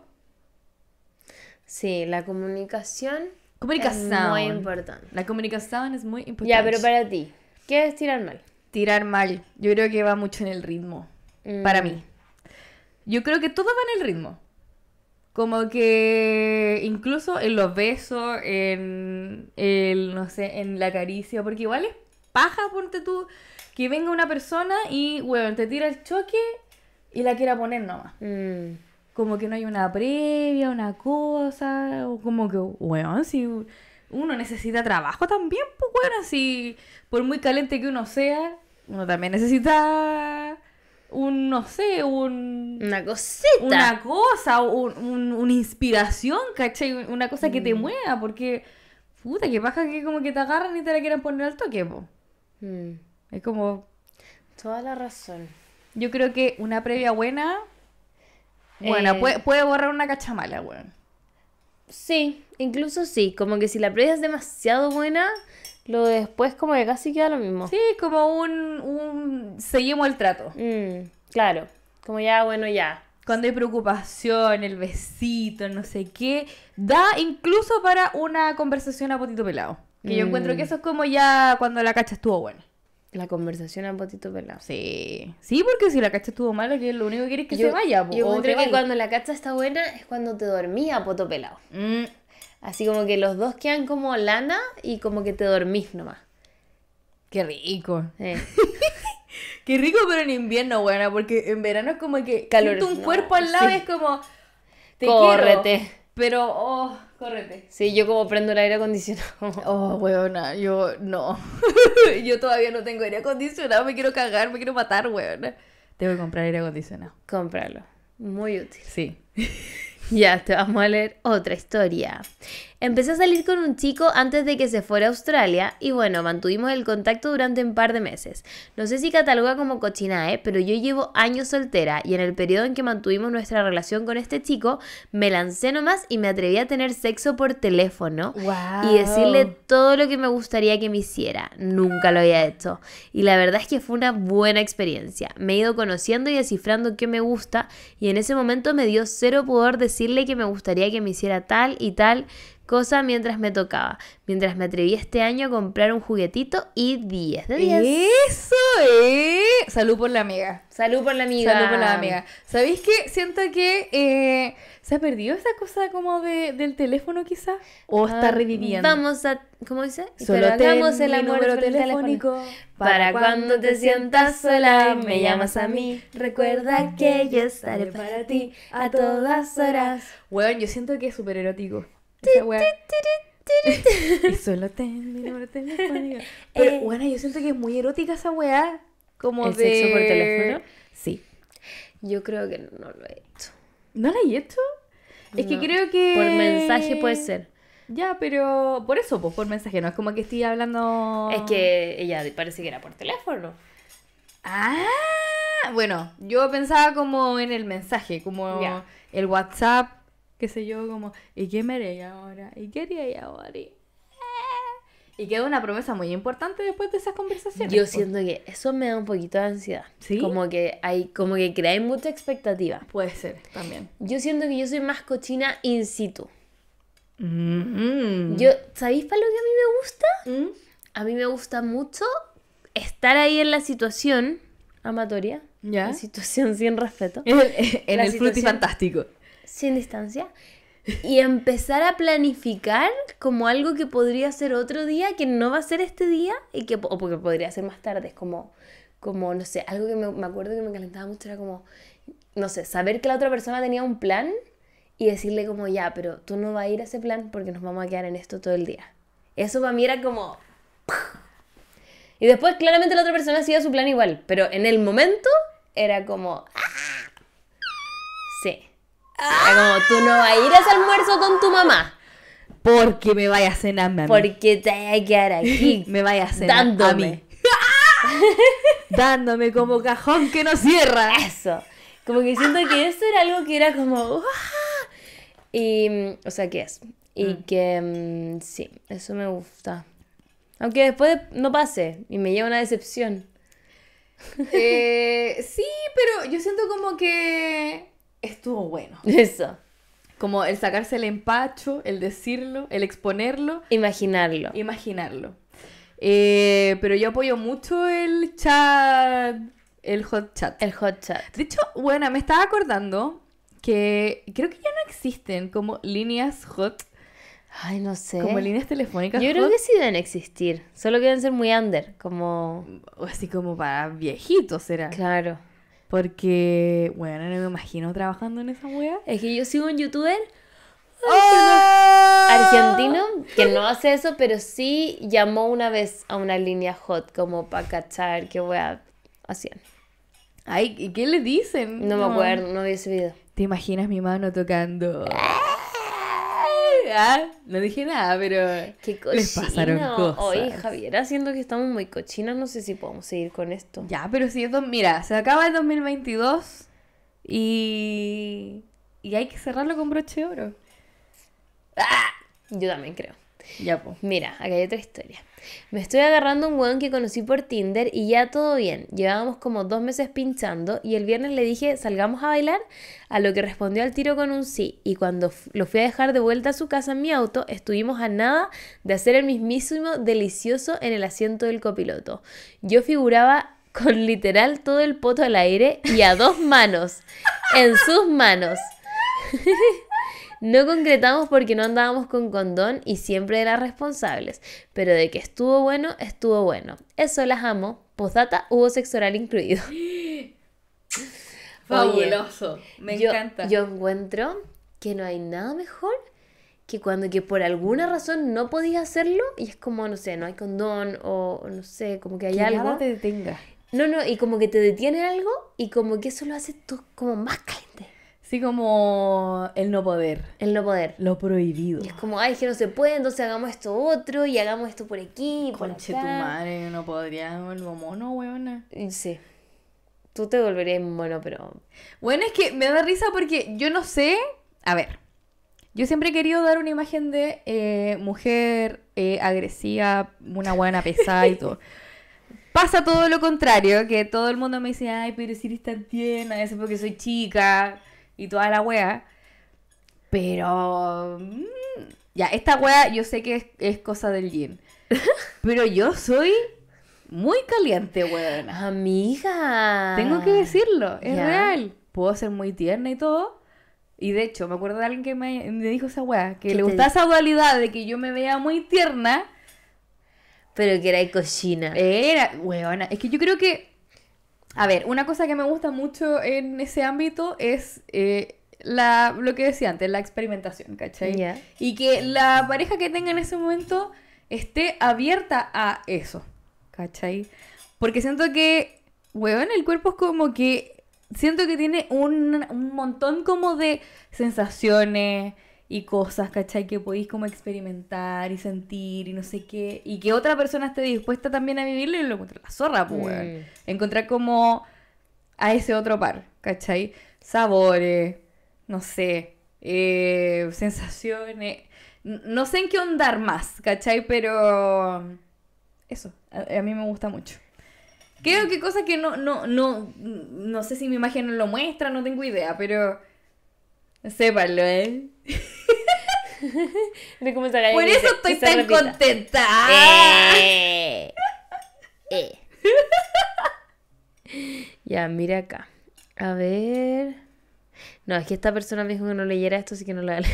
Sí, la comunicación. Es muy importante. La comunicación es muy importante. Ya, pero para ti, ¿qué es tirar mal? Tirar mal, yo creo que va mucho en el ritmo, para mm. mí. Yo creo que todo va en el ritmo. Como que incluso en los besos, en el, no sé, en la caricia, porque igual es paja, ponte tú, que venga una persona y, bueno, te tira el choque y la quiera poner nomás. Mm. Como que no hay una previa, una cosa, o como que, bueno, si uno necesita trabajo también, pues bueno, si por muy caliente que uno sea, uno también necesita un, no sé, un... Una cosita. Una cosa, un, un, una inspiración, ¿cachai? Una cosa que te mm. mueva, porque, puta, que pasa? que como que te agarran y te la quieran poner al toque, po. Mm. Es como... Toda la razón. Yo creo que una previa buena... Bueno, eh. puede, borrar una cachamala, weón. Sí, incluso sí. Como que si la previa es demasiado buena, lo después como que casi queda lo mismo. Sí, como un, un seguimos el trato. Mm, claro, como ya, bueno, ya. Cuando hay preocupación, el besito, no sé qué, da incluso para una conversación a potito pelado. Que yo encuentro mm. que eso es como ya cuando la cacha estuvo buena. La conversación a potito pelado. Sí. Sí, porque si la cacha estuvo mala, que lo único que quieres es que se vaya. yo creo que cuando la cacha está buena es cuando te dormía a poto pelado. Mm. Así como que los dos quedan como lana y como que te dormís nomás. Qué rico. Qué rico, pero en invierno, buena, porque en verano es como que Calor, un cuerpo al lado es como. Te pero, oh, córrete. Sí, yo como prendo el aire acondicionado. Oh, weona, yo no. yo todavía no tengo aire acondicionado, me quiero cagar, me quiero matar, weona. Tengo que comprar aire acondicionado. Cómpralo. Muy útil. Sí. Ya, te vamos a leer otra historia. Empecé a salir con un chico antes de que se fuera a Australia y bueno, mantuvimos el contacto durante un par de meses. No sé si cataloga como cochinae, ¿eh? pero yo llevo años soltera y en el periodo en que mantuvimos nuestra relación con este chico, me lancé nomás y me atreví a tener sexo por teléfono y decirle todo lo que me gustaría que me hiciera. Nunca lo había hecho. Y la verdad es que fue una buena experiencia. Me he ido conociendo y descifrando qué me gusta y en ese momento me dio cero poder de decirle que me gustaría que me hiciera tal y tal cosa mientras me tocaba. Mientras me atreví este año a comprar un juguetito y 10 de 10. Eso es. Salud por la amiga. Salud por la amiga. Salud por la amiga. ¿Sabéis que siento que eh, se ha perdido esa cosa como de, del teléfono quizá O ah, está reviviendo. Vamos a, ¿cómo dice? Solo tenemos el amor número telefónico. Para, cuando te sientas sola, me llamas a mí. Recuerda que yo estaré para ti a todas horas. Bueno, yo siento que es súper erótico y solo ten mi Pero, eh. bueno, yo siento que es muy erótica esa weá. Como ¿El sexo por teléfono? Sí. Yo creo que no lo he hecho. ¿No lo he hecho? Es que creo que. Por mensaje puede ser. Ya, pero por eso, pues por mensaje, no es como que estoy hablando. Es que ella parece que era por teléfono. Ah, bueno, yo pensaba como en el mensaje, como el WhatsApp que sé yo, como, ¿y qué me haré ahora? ¿Y qué haré ahora? Y... queda una promesa muy importante después de esas conversaciones. Yo pues. siento que eso me da un poquito de ansiedad. Sí. Como que hay, como que crea mucha expectativa. Puede ser, también. Yo siento que yo soy más cochina in situ. Mm-hmm. Yo, ¿sabéis para lo que a mí me gusta? ¿Mm? A mí me gusta mucho estar ahí en la situación amatoria. La situación sin respeto. en, el, fruti fantástico sin distancia y empezar a planificar como algo que podría ser otro día, que no va a ser este día y que o porque podría ser más tarde, como como no sé, algo que me, acuerdo que me calentaba mucho era como no sé, saber que la otra persona tenía un plan y decirle como ya, pero tú no vas a ir a ese plan porque nos vamos a quedar en esto todo el día. Eso para mí era como y después claramente la otra persona hacía su plan igual, pero en el momento era como ¡ah! Ah, como, tú no vas a ir a ese almuerzo con tu mamá. Porque me vaya a Porque te voy a quedar aquí. me vaya a Dándome. A mí. Dándome como cajón que no cierra. Eso. Como que siento que eso era algo que era como. Y, o sea, que es? Y mm. que mm, sí, eso me gusta. Aunque después no pase y me lleva una decepción. Eh, sí, pero yo siento como que estuvo bueno. Eso. Como el sacarse el empacho, el decirlo, el exponerlo. Imaginarlo. Imaginarlo. Eh, pero yo apoyo mucho el chat, el hot chat. El hot chat. De hecho, bueno, me estaba acordando que creo que ya no existen como líneas hot. Ay, no sé. Como líneas telefónicas. Yo creo que sí deben existir, solo que deben ser muy under, como... O así como para viejitos, era. Claro. Porque, bueno, no me imagino trabajando en esa wea. Es que yo sigo un youtuber ¡Ah! argentino que no hace eso, pero sí llamó una vez a una línea hot como para cachar qué wea hacían. Ay, ¿y qué le dicen? No, me acuerdo, no vi ese ¿Te imaginas mi mano tocando? Ah. No dije nada, pero. ¿Qué Les pasaron cosas. Oye, Javiera, siento que estamos muy cochinas, no sé si podemos seguir con esto. Ya, pero si es. Mira, se acaba el 2022 y. Y hay que cerrarlo con broche de oro. Ah, yo también creo. Ya, pues. Mira, acá hay otra historia. Me estoy agarrando un weón que conocí por Tinder y ya todo bien. Llevábamos como dos meses pinchando y el viernes le dije, salgamos a bailar, a lo que respondió al tiro con un sí. Y cuando lo fui a dejar de vuelta a su casa en mi auto, estuvimos a nada de hacer el mismísimo delicioso en el asiento del copiloto. Yo figuraba con literal todo el poto al aire y a dos manos, en sus manos. No concretamos porque no andábamos con condón y siempre eran responsables, pero de que estuvo bueno, estuvo bueno. Eso las amo. Postdata hubo sexo oral incluido. Fabuloso, me encanta. Yo encuentro que no hay nada mejor que cuando que por alguna razón no podías hacerlo y es como, no sé, no hay condón o no sé, como que hay que algo. te detenga. No, no, y como que te detiene algo y como que eso lo hace tú como más caliente como el no poder. El no poder. Lo prohibido. es como, ay, que no se puede, entonces hagamos esto otro y hagamos esto por aquí. Conche por acá. tu madre, no podría vuelvo mono, weona. Sí. Tú te volverías mono, pero. Bueno, es que me da risa porque yo no sé. A ver. Yo siempre he querido dar una imagen de eh, mujer eh, agresiva, una buena pesada y todo. Pasa todo lo contrario, que todo el mundo me dice, ay, pero si eres tan tierna, eso porque soy chica y toda la wea. Pero. Mm, ya, esta wea yo sé que es, cosa del yin Pero yo soy muy caliente, weón. Amiga. Tengo que decirlo, es real. Puedo ser muy tierna y todo. Y de hecho, me acuerdo de alguien que me, dijo esa wea que le gustaba esa dualidad de que yo me veía muy tierna. Pero que era cochina. Era, weona. Es que yo creo que a ver, una cosa que me gusta mucho en ese ámbito es eh, la, lo que decía antes, la experimentación, ¿cachai? Y que la pareja que tenga en ese momento esté abierta a eso, ¿cachai? Porque siento que, weón, el cuerpo es como que, siento que tiene un, un montón como de sensaciones, y cosas, ¿cachai? Que podéis como experimentar y sentir y no sé qué. Y que otra persona esté dispuesta también a vivirlo y lo encontré la zorra, pues. Encontrar como a ese otro par, ¿cachai? Sabores, no sé, eh, sensaciones. No sé en qué ondar más, ¿cachai? Pero eso, a, mí me gusta mucho. Creo que cosas que no, no, no, no sé si mi imagen lo muestra, no tengo idea, pero Sépalo, ¿eh? Por eso estoy tan contenta. Eh, eh. ya, mira acá. A ver. No, es que esta persona me dijo que no leyera esto, así que no la leo.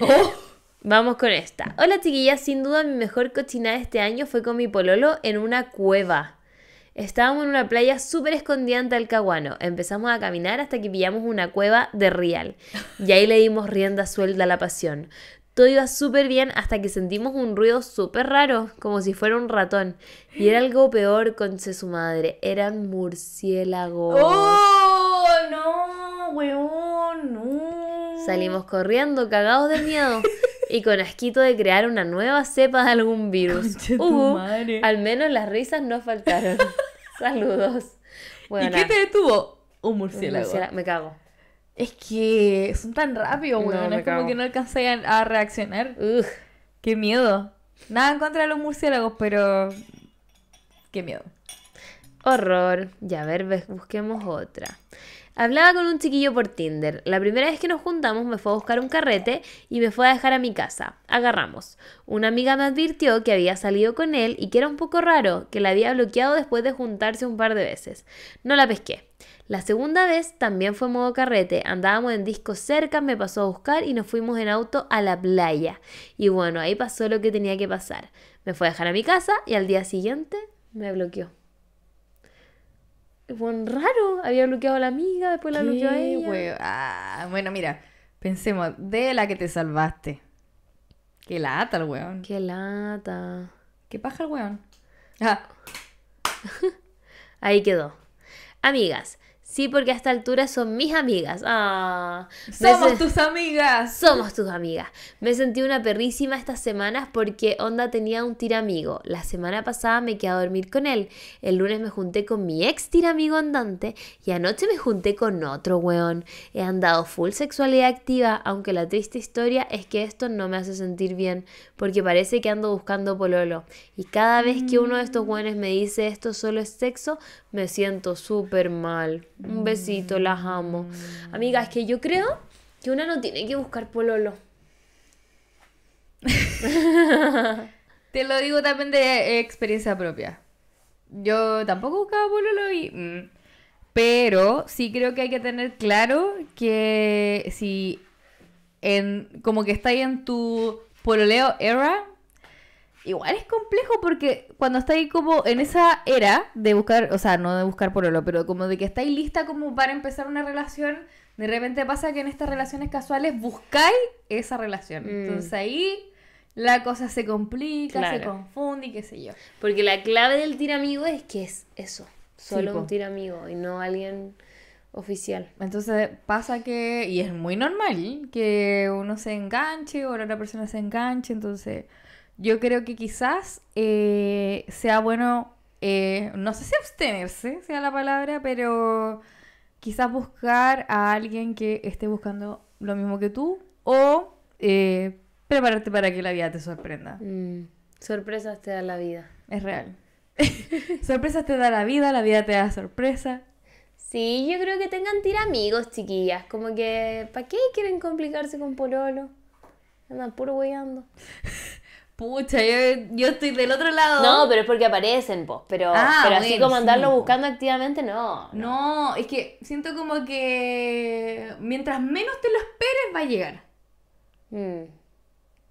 Oh. Vamos con esta. Hola chiquillas, sin duda mi mejor cochinada este año fue con mi pololo en una cueva. Estábamos en una playa súper escondida ante el caguano. Empezamos a caminar hasta que pillamos una cueva de rial. Y ahí le dimos rienda suelta a la pasión. Todo iba súper bien hasta que sentimos un ruido súper raro, como si fuera un ratón. Y era algo peor, con su madre. Eran murciélagos. ¡Oh! ¡No! ¡Weón! ¡No! Salimos corriendo, cagados de miedo. y con asquito de crear una nueva cepa de algún virus. Uh, al menos las risas no faltaron. Saludos. ¿Y qué te detuvo? un murciélago. Me cago. Es que son tan rápidos, weón. No, es como que no alcancé a, reaccionar. Ugh. Qué miedo. Nada en contra de los murciélagos, pero. Qué miedo. Horror. Ya, a ver, busquemos otra. Hablaba con un chiquillo por Tinder. La primera vez que nos juntamos me fue a buscar un carrete y me fue a dejar a mi casa. Agarramos. Una amiga me advirtió que había salido con él y que era un poco raro, que la había bloqueado después de juntarse un par de veces. No la pesqué. La segunda vez también fue modo carrete. Andábamos en disco cerca, me pasó a buscar y nos fuimos en auto a la playa. Y bueno, ahí pasó lo que tenía que pasar. Me fue a dejar a mi casa y al día siguiente me bloqueó. un raro. Había bloqueado a la amiga, después la bloqueó a ella. Ah, bueno, mira, pensemos, de la que te salvaste. Qué lata el weón. Qué lata. Qué paja el weón. Ah. ahí quedó. Amigas, Sí, porque a esta altura son mis amigas. Ah, somos tus amigas. Somos tus amigas. Me sentí una perrísima estas semanas porque Onda tenía un tiramigo. La semana pasada me quedé a dormir con él. El lunes me junté con mi ex tiramigo andante y anoche me junté con otro weón. He andado full sexualidad activa, aunque la triste historia es que esto no me hace sentir bien porque parece que ando buscando pololo. Y cada vez que uno de estos mm. weones me dice esto solo es sexo, me siento súper mal. Un besito, las amo. Amigas, es que yo creo que una no tiene que buscar pololo. Te lo digo también de experiencia propia. Yo tampoco buscaba pololo y... Mm. pero sí creo que hay que tener claro que si en, como que está ahí en tu pololeo era, igual es complejo porque cuando estáis como en esa era de buscar, o sea, no de buscar por oro, pero como de que estáis lista como para empezar una relación, de repente pasa que en estas relaciones casuales buscáis esa relación. Mm. Entonces ahí la cosa se complica, se confunde y qué sé yo. Porque la clave del amigo es que es eso, solo un un tiramigo y no alguien oficial. Entonces pasa que, y es muy normal, que uno se enganche o la otra persona se enganche, entonces yo creo que quizás eh, sea bueno, eh, no sé si abstenerse sea la palabra, pero quizás buscar a alguien que esté buscando lo mismo que tú o eh, prepararte para que la vida te sorprenda. Mm, sorpresas te da la vida. Es real. sorpresas te da la vida, la vida te da sorpresa. Sí, yo creo que tengan tira amigos, chiquillas. Como que, ¿para qué quieren complicarse con Pololo? Andan puro weyando. Pucha, yo, estoy del otro lado. No, pero es porque aparecen, ah, Pero, así como andarlo buscando activamente, no, no, es que siento como que mientras menos te lo esperes, va a llegar. Mm.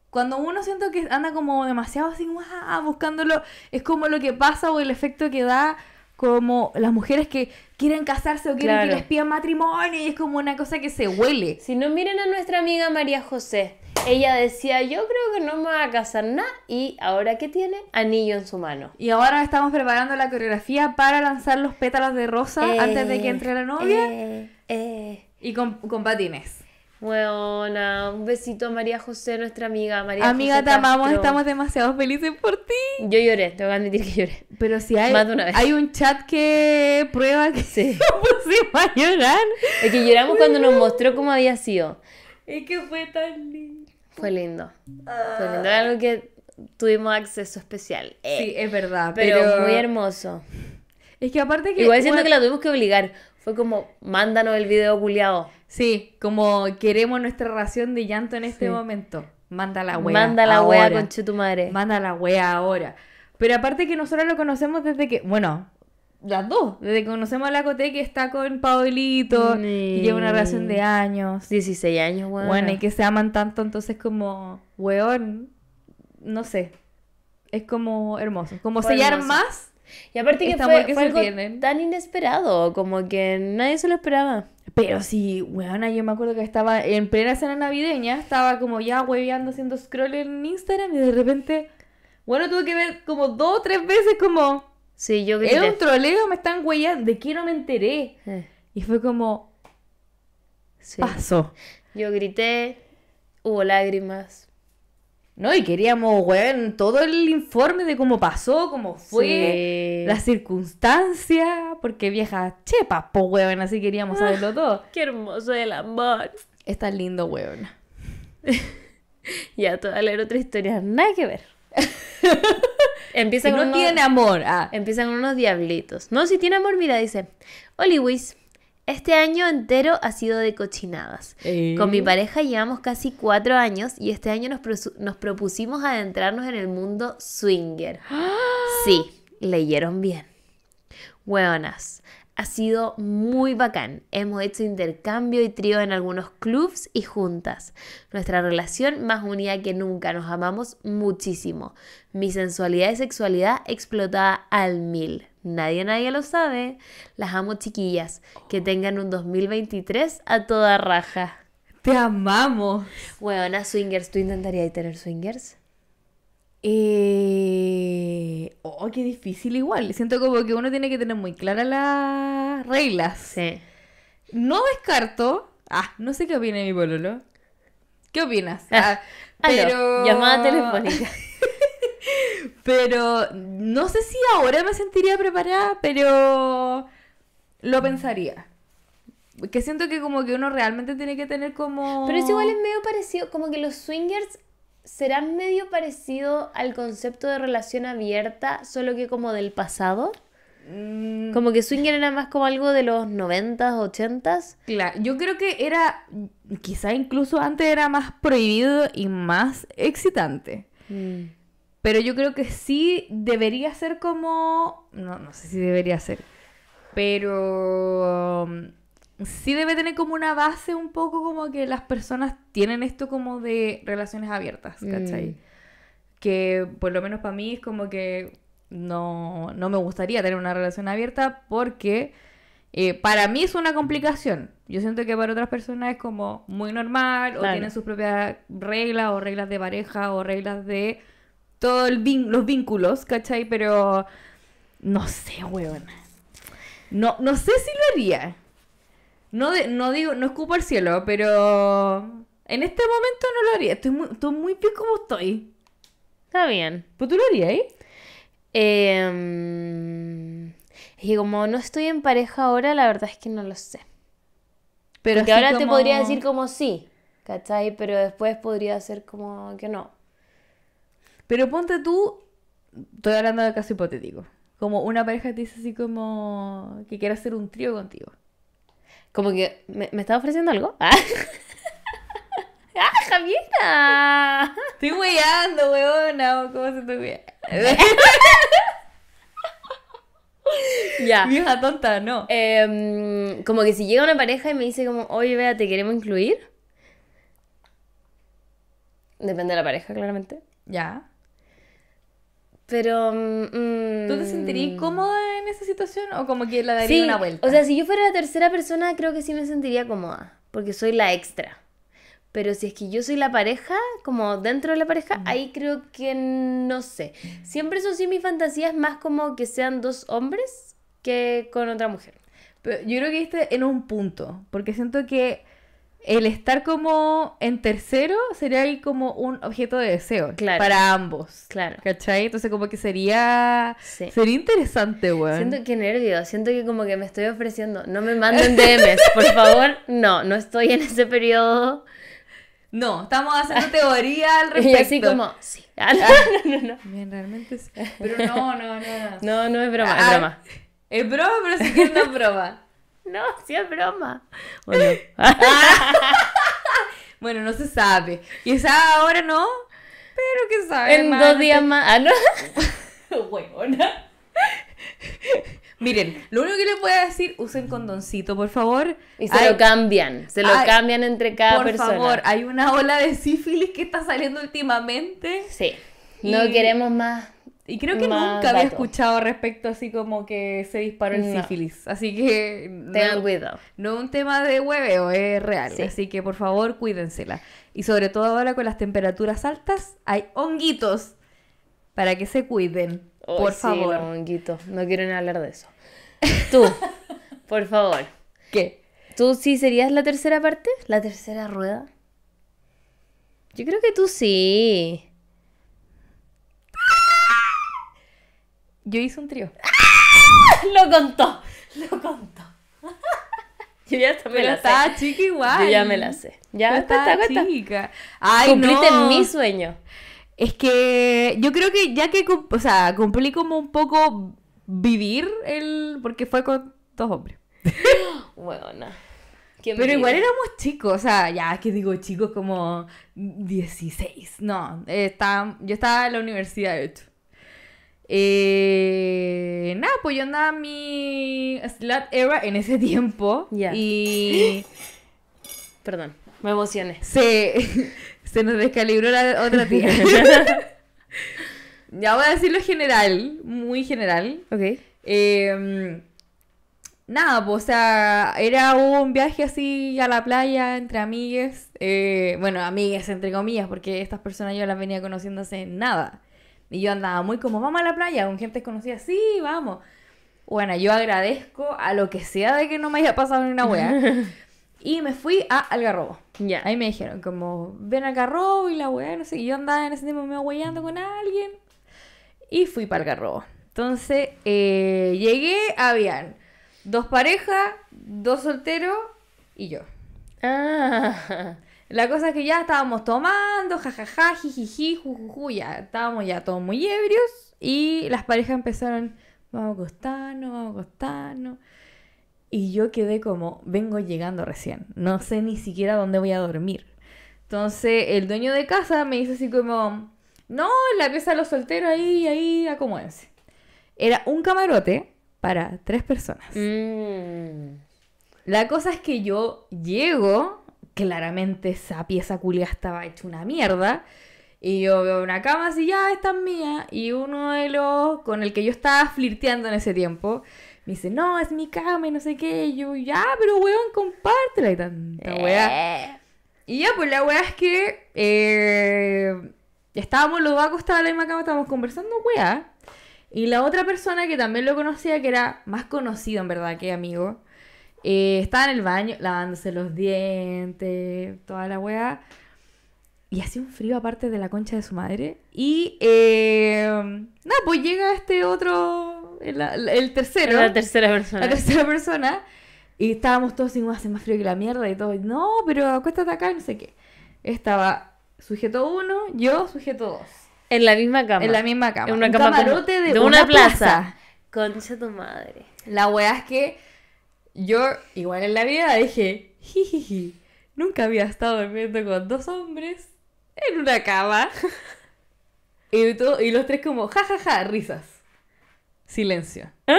Cuando uno siento que anda como demasiado así, ah, buscándolo, es como lo que pasa o el efecto que da como las mujeres que quieren casarse o quieren que les pidan matrimonio y es como una cosa que se huele. Si no miren a nuestra amiga María José, ella decía, yo creo que no me va a casar nada y ahora que tiene anillo en su mano. Y ahora estamos preparando la coreografía para lanzar los pétalos de rosa antes de que eh, entre la novia. Eh, eh. Y con, con patines. Bueno, un besito a María José, nuestra amiga. María amiga, te amamos, estamos demasiado felices por ti. Yo lloré, voy a admitir que lloré. Pero si hay, una vez. hay un chat que prueba que sí. va a llorar. Es que lloramos cuando nos mostró cómo había sido. Es que fue tan lindo. Fue lindo. Fue lindo. Era ah. algo que tuvimos acceso especial. Eh. Sí, es verdad. Pero, pero, muy hermoso. Es que aparte que. Igual siento que la tuvimos que obligar. Fue como, mándanos el video culiado. Sí, como queremos nuestra ración de llanto en este momento. Manda la wea. Manda la wea, con tu madre. Manda la wea ahora. Pero aparte que nosotros lo conocemos desde que, bueno, las dos, desde que conocemos a la Cote que está con Paulito. y lleva una relación de años. 16 años, weón. Bueno. y que se aman tanto, entonces como, weón, no sé. Es como hermoso. Como sellar más. Y aparte que fue, algo tan inesperado, como que nadie se lo esperaba. Pero sí, weona, yo me acuerdo que estaba en plena cena navideña, estaba como ya hueveando haciendo scroll en Instagram y de repente, bueno, tuve que ver como dos o tres veces como... Sí, yo Era un troleo, me están huellando, ¿de qué no me enteré? Eh. Y fue como... Pasó. Yo grité, hubo lágrimas, ¿no? Y queríamos, weón, todo el informe de cómo pasó, cómo fue, la las circunstancias, porque vieja, chepa, po, weón, así queríamos ah, saberlo todo. Qué hermoso el amor. Está lindo, weón. ya, toda leer otra historia, nada que ver. empieza con no tiene amor. Ah. Empiezan unos diablitos. No, si tiene amor, mira, dice, Oliwis. Este año entero ha sido de cochinadas. Eh. Con mi pareja llevamos casi cuatro años y este año nos, propusimos adentrarnos en el mundo swinger. ¡Ah! Sí, leyeron bien. ¡Buenas! Ha sido muy bacán. Hemos hecho intercambio y trío en algunos clubs y juntas. Nuestra relación más unida que nunca. Nos amamos muchísimo. Mi sensualidad y sexualidad explotada al mil. Nadie, nadie lo sabe. Las amo chiquillas. Que tengan un 2023 a toda raja. Te amamos. Bueno, a swingers, ¿tú intentarías tener swingers? Eh... Oh, qué difícil igual. Siento como que uno tiene que tener muy claras las reglas. Sí. No descarto. Ah, no sé qué opina mi pololo. ¿Qué opinas? Ah, ah, ah, pero... Llamada telefónica. pero no sé si ahora me sentiría preparada, pero lo mm. pensaría. Que siento que como que uno realmente tiene que tener como... Pero es igual es medio parecido, como que los swingers ¿será medio parecido al concepto de relación abierta, solo que como del pasado? Mm. Como que swing era más como algo de los 90s, 80s. Claro, yo creo que era, quizá incluso antes era más prohibido y más excitante. Mm. Pero yo creo que sí debería ser como, no, no sé si debería ser, pero um, sí debe tener como una base un poco como que las personas tienen esto como de relaciones abiertas, mm. ¿cachai? Que por lo menos para mí es como que no, me gustaría tener una relación abierta porque eh, para mí es una complicación. Yo siento que para otras personas es como muy normal o tienen sus propias reglas o reglas de pareja o reglas de todos los vínculos, ¿cachai? Pero no sé, weón. No, no sé si lo haría. No, no digo, no escupo al cielo, pero en este momento no lo haría. Estoy muy, estoy muy bien como estoy. Está bien. ¿Pues tú lo harías? Eh? Em, y como no estoy en pareja ahora, la verdad es que no lo sé. Pero que ahora te podría decir como sí, ¿cachai? Pero después podría ser como que no. Pero ponte tú, estoy hablando de caso hipotético, como una pareja te dice así como que quiere hacer un trío contigo. Como que, ¿me, ¿me estaba ofreciendo algo? ¿Ah? ¡Ah, Estoy weyando, weona. ¿Cómo se te wea? Ya. hija tonta, no. Em, como que si llega una pareja y me dice como, oye, vea, ¿te queremos incluir? Depende de la pareja, claramente. Ya. Pero. ¿Tú te sentirías mm, cómoda en esa situación o como que la darías una vuelta? O sea, si yo fuera la tercera persona, creo que sí me sentiría cómoda. Porque soy la extra. Pero si es que yo soy la pareja, como dentro de la pareja, mm. ahí creo que no sé. Siempre eso sí, mi fantasía es más como que sean dos hombres que con otra mujer. Pero yo creo que este en un punto. Porque siento que el estar como en tercero sería ahí como un objeto de deseo para ambos. Claro. ¿Cachai? Entonces como que sería sería interesante, weón. Siento que nervio, siento que como que me estoy ofreciendo, no me manden DMs, por favor. No, no estoy en ese periodo. No, estamos haciendo teoría al respecto. Y así como, sí. Ah, no, no, no, Bien, realmente sí. Pero no, no, no. No, no, es broma, es ah, broma. Es broma, pero sí que no es broma. No, si es broma. Bueno. no se sabe. Quizá ahora no, pero que sabe. En dos días más. Ah, no. Miren, lo único que les voy a decir, usen condoncito, por favor. Y se lo cambian, se lo cambian entre cada persona. Por favor, hay una ola de sífilis que está saliendo últimamente. Sí. No queremos más y creo que nunca había escuchado respecto así como que se disparó el sífilis. Así que no, no un tema de hueveo, es real. Así que por favor cuídensela. Y sobre todo ahora con las temperaturas altas hay honguitos para que se cuiden. por favor. no quieren hablar de eso. Tú, por favor. ¿Qué? ¿Tú sí serías la tercera parte? ¿La tercera rueda? Yo creo que tú sí. Yo hice un trío. ¡Ah! Lo contó, lo contó. Yo ya me la estaba sé. chica igual. Yo ya me la sé. Ya está chica. Ay, Cumpliste mi sueño. Es que yo creo que ya que, o sea, cumplí como un poco vivir el... Porque fue con dos hombres. bueno, Pero igual éramos chicos, o sea, ya que digo chicos como 16, no, eh, estaba, yo estaba en la universidad de hecho. Eh, nada, pues yo andaba mi Slat Era en ese tiempo. Y. Perdón, me emocioné. Se, se nos descalibró la otra tía. ya voy a decirlo general, muy general. Ok. Em, nada, pues, o sea, era un viaje así a la playa entre amigues. Eh, bueno, amigues entre comillas, porque estas personas yo las venía conociendo hace nada. Y yo andaba muy como, vamos a la playa, con gente conocía sí, vamos. Bueno, yo agradezco a lo que sea de que no me haya pasado ninguna una wea. y me fui a Algarrobo. Ya. Ahí me dijeron, como, ven a Algarrobo y la wea, no sé. Y yo andaba en ese tiempo me weyando con alguien. Y fui para Algarrobo. Entonces, eh, llegué, habían dos parejas, dos solteros y yo. Ah. La cosa es que ya estábamos tomando, jajaja, ju, jujuju, ya estábamos ya todos muy ebrios y las parejas empezaron, vamos a acostarnos, vamos a acostarnos. Y yo quedé como, vengo llegando recién, no sé ni siquiera dónde voy a dormir. Entonces el dueño de casa me dice así como, no, la pieza de los solteros ahí, ahí, acomódense. Era un camarote para tres personas. Mm. La cosa es que yo llego claramente esa pieza culia estaba hecha una mierda. Y yo veo una cama así, ya, esta es mía. Y uno de los con el que yo estaba flirteando en ese tiempo me dice, no, es mi cama y no sé qué. yo, ya, pero weón, compártela y tanta eh. weá. Y ya, pues la weá es que eh, estábamos los dos acostados en la misma cama, estábamos conversando weá. Y la otra persona que también lo conocía, que era más conocido en verdad que amigo, eh, estaba en el baño lavándose los dientes, toda la weá. Y hacía un frío aparte de la concha de su madre. Y eh, nada, pues llega este otro, el, tercero. La tercera persona. La tercera persona. Y estábamos todos sin hace más frío que la mierda y todo. No, pero acuéstate acá y no sé qué. Estaba sujeto uno, yo sujeto dos. En la misma cama. En la misma cama. En una un cama camarote de, una, plaza. plaza. Concha tu madre. La weá es que yo, igual en la vida, dije, nunca había estado durmiendo con dos hombres en una cama. y, los tres como, jajaja, ja, ja, risas. Silencio. ¿Ah?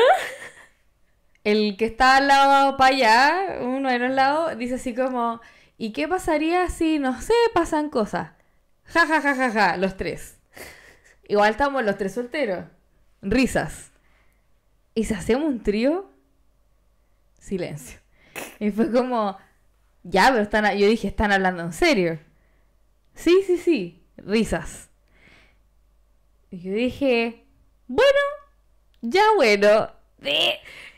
El que está al lado para allá, uno de los lado dice así como, ¿y qué pasaría si, no sé, pasan cosas? Ja, ja, ja, ja, ja, los tres. Igual estamos los tres solteros. Risas. ¿Y si hacemos un trío? silencio. Y fue como, ya, pero están, yo dije, están hablando en serio. Sí, sí, sí, risas. Y yo dije, bueno, ya bueno.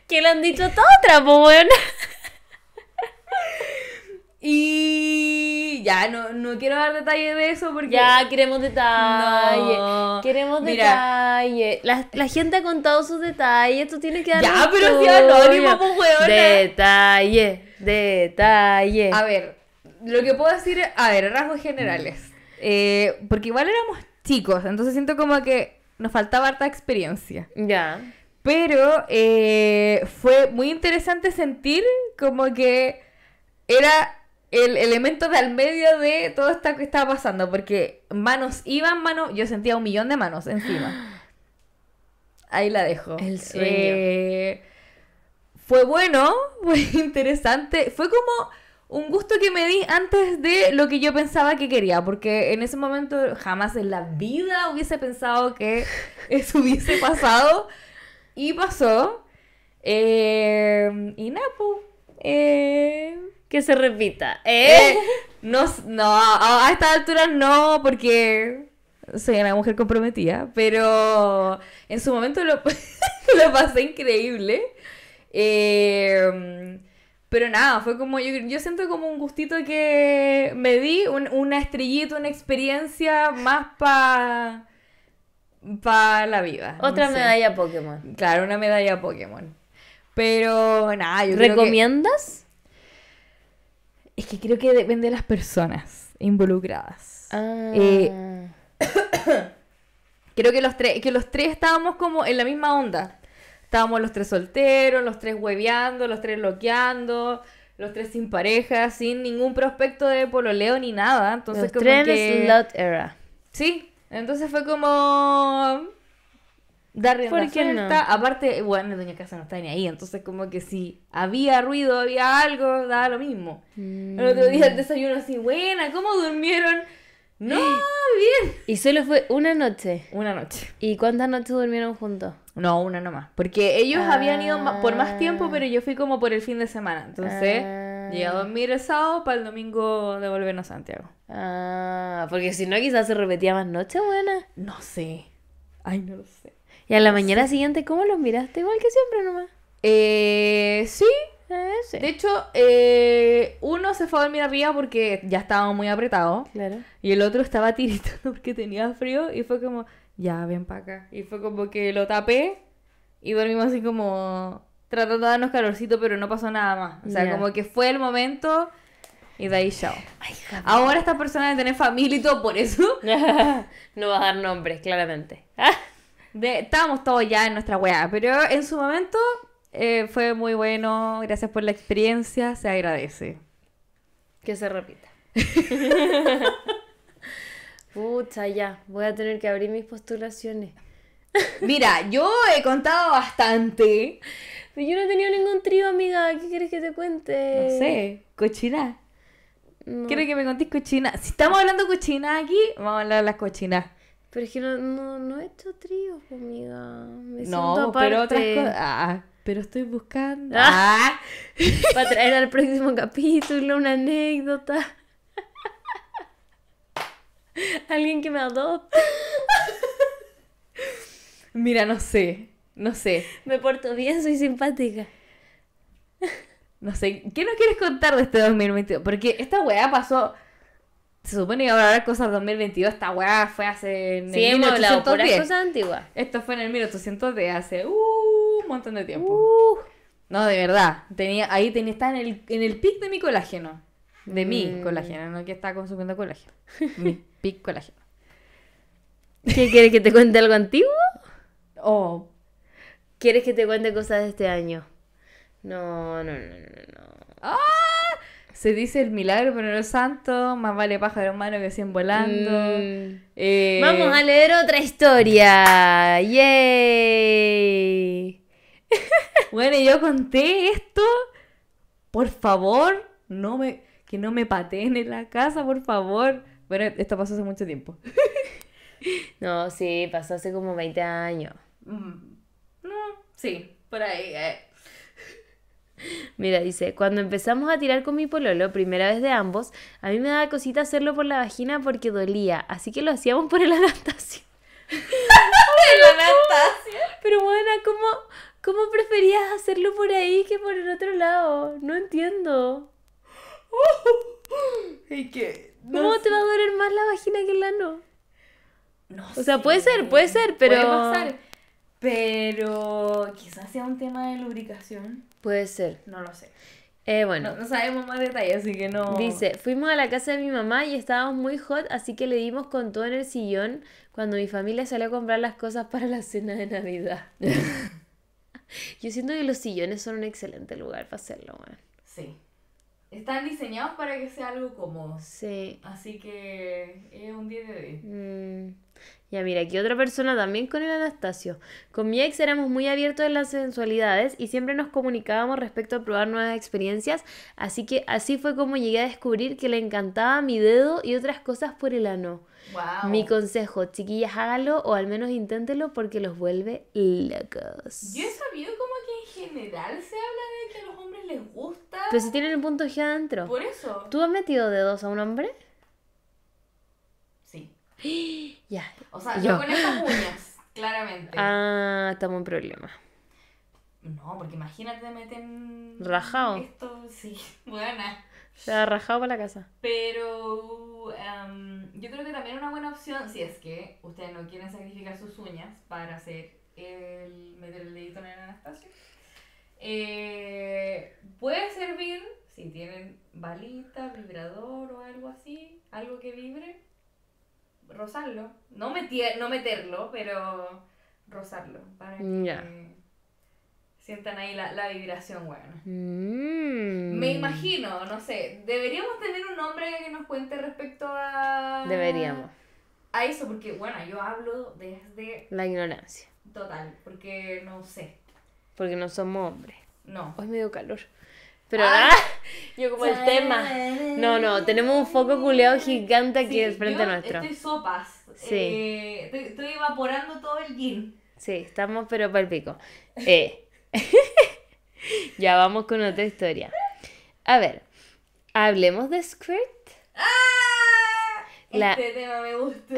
Que le han dicho todo trapo, bueno. y ya, no, quiero dar detalles de eso porque... Ya, queremos detalles. Queremos detalles. La, gente ha contado sus detalles, tú tienes que dar... Ya, pero si anónimo, pues, ¿no? Detalles, detalles. A ver, lo que puedo decir, a ver, rasgos generales. Mm. Eh, porque igual éramos chicos, entonces siento como que nos faltaba harta experiencia. Ya. Pero eh, fue muy interesante sentir como que era el elemento de al medio de todo esto que estaba pasando, porque manos iban, manos, yo sentía un millón de manos encima. Ahí la dejo. El sueño. Eh, fue bueno, fue interesante, fue como un gusto que me di antes de lo que yo pensaba que quería, porque en ese momento jamás en la vida hubiese pensado que eso hubiese pasado y pasó. Eh, y Napo. Pues, eh, que se repita. ¿Eh? eh no, a, esta altura no, porque soy una mujer comprometida, pero en su momento lo, lo pasé increíble. Em, pero nada, fue como, yo, siento como un gustito que me di, una estrellita, una experiencia más para pa la vida. Otra medalla Pokémon. Claro, una medalla Pokémon. Pero nada, yo ¿Recomiendas? Creo que es que creo que depende de las personas involucradas. Ah. Eh, creo que los tres, que los tres estábamos como en la misma onda. Estábamos los tres solteros, los tres hueveando, los tres bloqueando, los tres sin pareja, sin ningún prospecto de pololeo ni nada. Entonces los tres que... era. Sí, entonces fue como porque rienda Aparte, bueno, Doña Casa no está ni ahí, entonces como que si había ruido, había algo, daba lo mismo. El otro día el mm. desayuno así, buena, ¿cómo durmieron? No, bien. Y solo fue una noche. Una noche. ¿Y cuántas noches durmieron juntos? No, una nomás. Porque ellos habían ido por más tiempo, ah. pero yo fui como por el fin de semana. Entonces, ah. llegué a dormir el sábado para el domingo de a Santiago. Ah, porque si no, quizás se repetía más noche buena. No sé. Ay, no lo sé. Y a la mañana siguiente, ¿cómo los miraste? Igual que siempre nomás. Eh, ah, sí. De hecho, eh, uno se fue a dormir arriba porque ya estaba muy apretado. Claro. Y el otro estaba tiritando porque tenía frío y fue como, ya, ven para acá. Y fue como que lo tapé y dormimos así como tratando de darnos calorcito, pero no pasó nada más. O sea, como que fue el momento y de ahí chao. Ahora estas personas de tener familia y todo por eso. no va a dar nombres, claramente. estábamos todos ya en nuestra wea pero en su momento eh, fue muy bueno. Gracias por la experiencia, se agradece. Que se repita. Pucha, ya, voy a tener que abrir mis postulaciones. Mira, yo he contado bastante. yo no he tenido ningún trío, amiga. ¿Qué quieres que te cuente? No sé, cochina. ¿Quieres que me contes cochina? Si estamos hablando cochina aquí, vamos a hablar de las cochinas. Pero es que no, no, he hecho tríos, amiga. Me no, siento pero ah, pero estoy buscando. Para ah. Ah. traer al próximo capítulo una anécdota. Alguien que me adopte. Mira, no sé. No sé. Me porto bien, soy simpática. No sé. ¿Qué nos quieres contar de este 2022? Porque esta weá pasó se supone que ahora las cosas 2022, esta weá fue hace en sí, Hemos hablado cosas antiguas. Esto fue en el 1800 de hace uh, un montón de tiempo. Uh. No, de verdad. Tenía, ahí tenía, está en el, en el pic de mi colágeno. De mi mm. colágeno, no que estaba consumiendo colágeno. mi pic colágeno. ¿Qué quieres que te cuente algo antiguo? O... Oh. ¿Quieres que te cuente cosas de este año? No, no, no, no, no. ¡Ah! se dice el milagro pero no santos, santo, más vale pájaro humano que 100 volando. Mm. Eh, Vamos a leer otra historia. ¡Yay! bueno, yo conté esto. Por favor, no me, que no me pateen en la casa, por favor. Bueno, esto pasó hace mucho tiempo. no, sí, pasó hace como 20 años. Mm. No, sí, por ahí. Eh. Mira, dice, cuando empezamos a tirar con mi pololo, primera vez de ambos, a mí me daba cosita hacerlo por la vagina porque dolía, así que lo hacíamos por el adaptación. el Pero bueno, ¿cómo, ¿cómo preferías hacerlo por ahí que por el otro lado? No entiendo. ¿Cómo te va a doler más la vagina que el ano? No o sea, puede ser, puede ser, pero... pasar. Pero quizás sea un tema de lubricación. Puede ser. No lo sé. Eh, bueno. No, sabemos más detalles, así que no. Dice, fuimos a la casa de mi mamá y estábamos muy hot, así que le dimos con todo en el sillón cuando mi familia salió a comprar las cosas para la cena de Navidad. Yo siento que los sillones son un excelente lugar para hacerlo, Sí están diseñados para que sea algo cómodo. Sí. Así que es un 10 de 10. Mm. Ya mira, aquí otra persona también con el Anastasio. Con mi ex éramos muy abiertos en las sensualidades y siempre nos comunicábamos respecto a probar nuevas experiencias, así que así fue como llegué a descubrir que le encantaba mi dedo y otras cosas por el ano. Mi consejo, chiquillas, hágalo o al menos inténtelo porque los vuelve locos. Yo he sabido como que en general se habla de pero si tienen el punto G adentro. Por eso. ¿Tú has metido dedos a un hombre? Sí. ya. O sea, yo, con estas uñas, claramente. Ah, estamos en problema. No, porque imagínate meten. Rajado. Esto, sí, buena. Se ha rajado para la casa. Pero em, yo creo que también una buena opción, si es que ustedes no quieren sacrificar sus uñas para hacer el meter el dedito en el Anastasio. Eh, puede servir si tienen balita, vibrador o algo así, algo que vibre, rozarlo. No, no meterlo, pero rozarlo para que sientan ahí la, vibración, bueno. Mm. Me imagino, no sé, deberíamos tener un hombre que nos cuente respecto a... Deberíamos. A eso, porque bueno, yo hablo desde... La ignorancia. Total, porque no sé porque no somos hombres. No. Hoy me dio calor. Pero ah. yo como el tema. No, no, tenemos un foco culeado gigante aquí sí, frente yo nuestro. Estoy sopas. Sí. Eh, estoy, evaporando todo el gin. Sí, estamos pero para el pico. Eh. ya vamos con otra historia. A ver, hablemos de script ¡Ah! Este tema me gustó.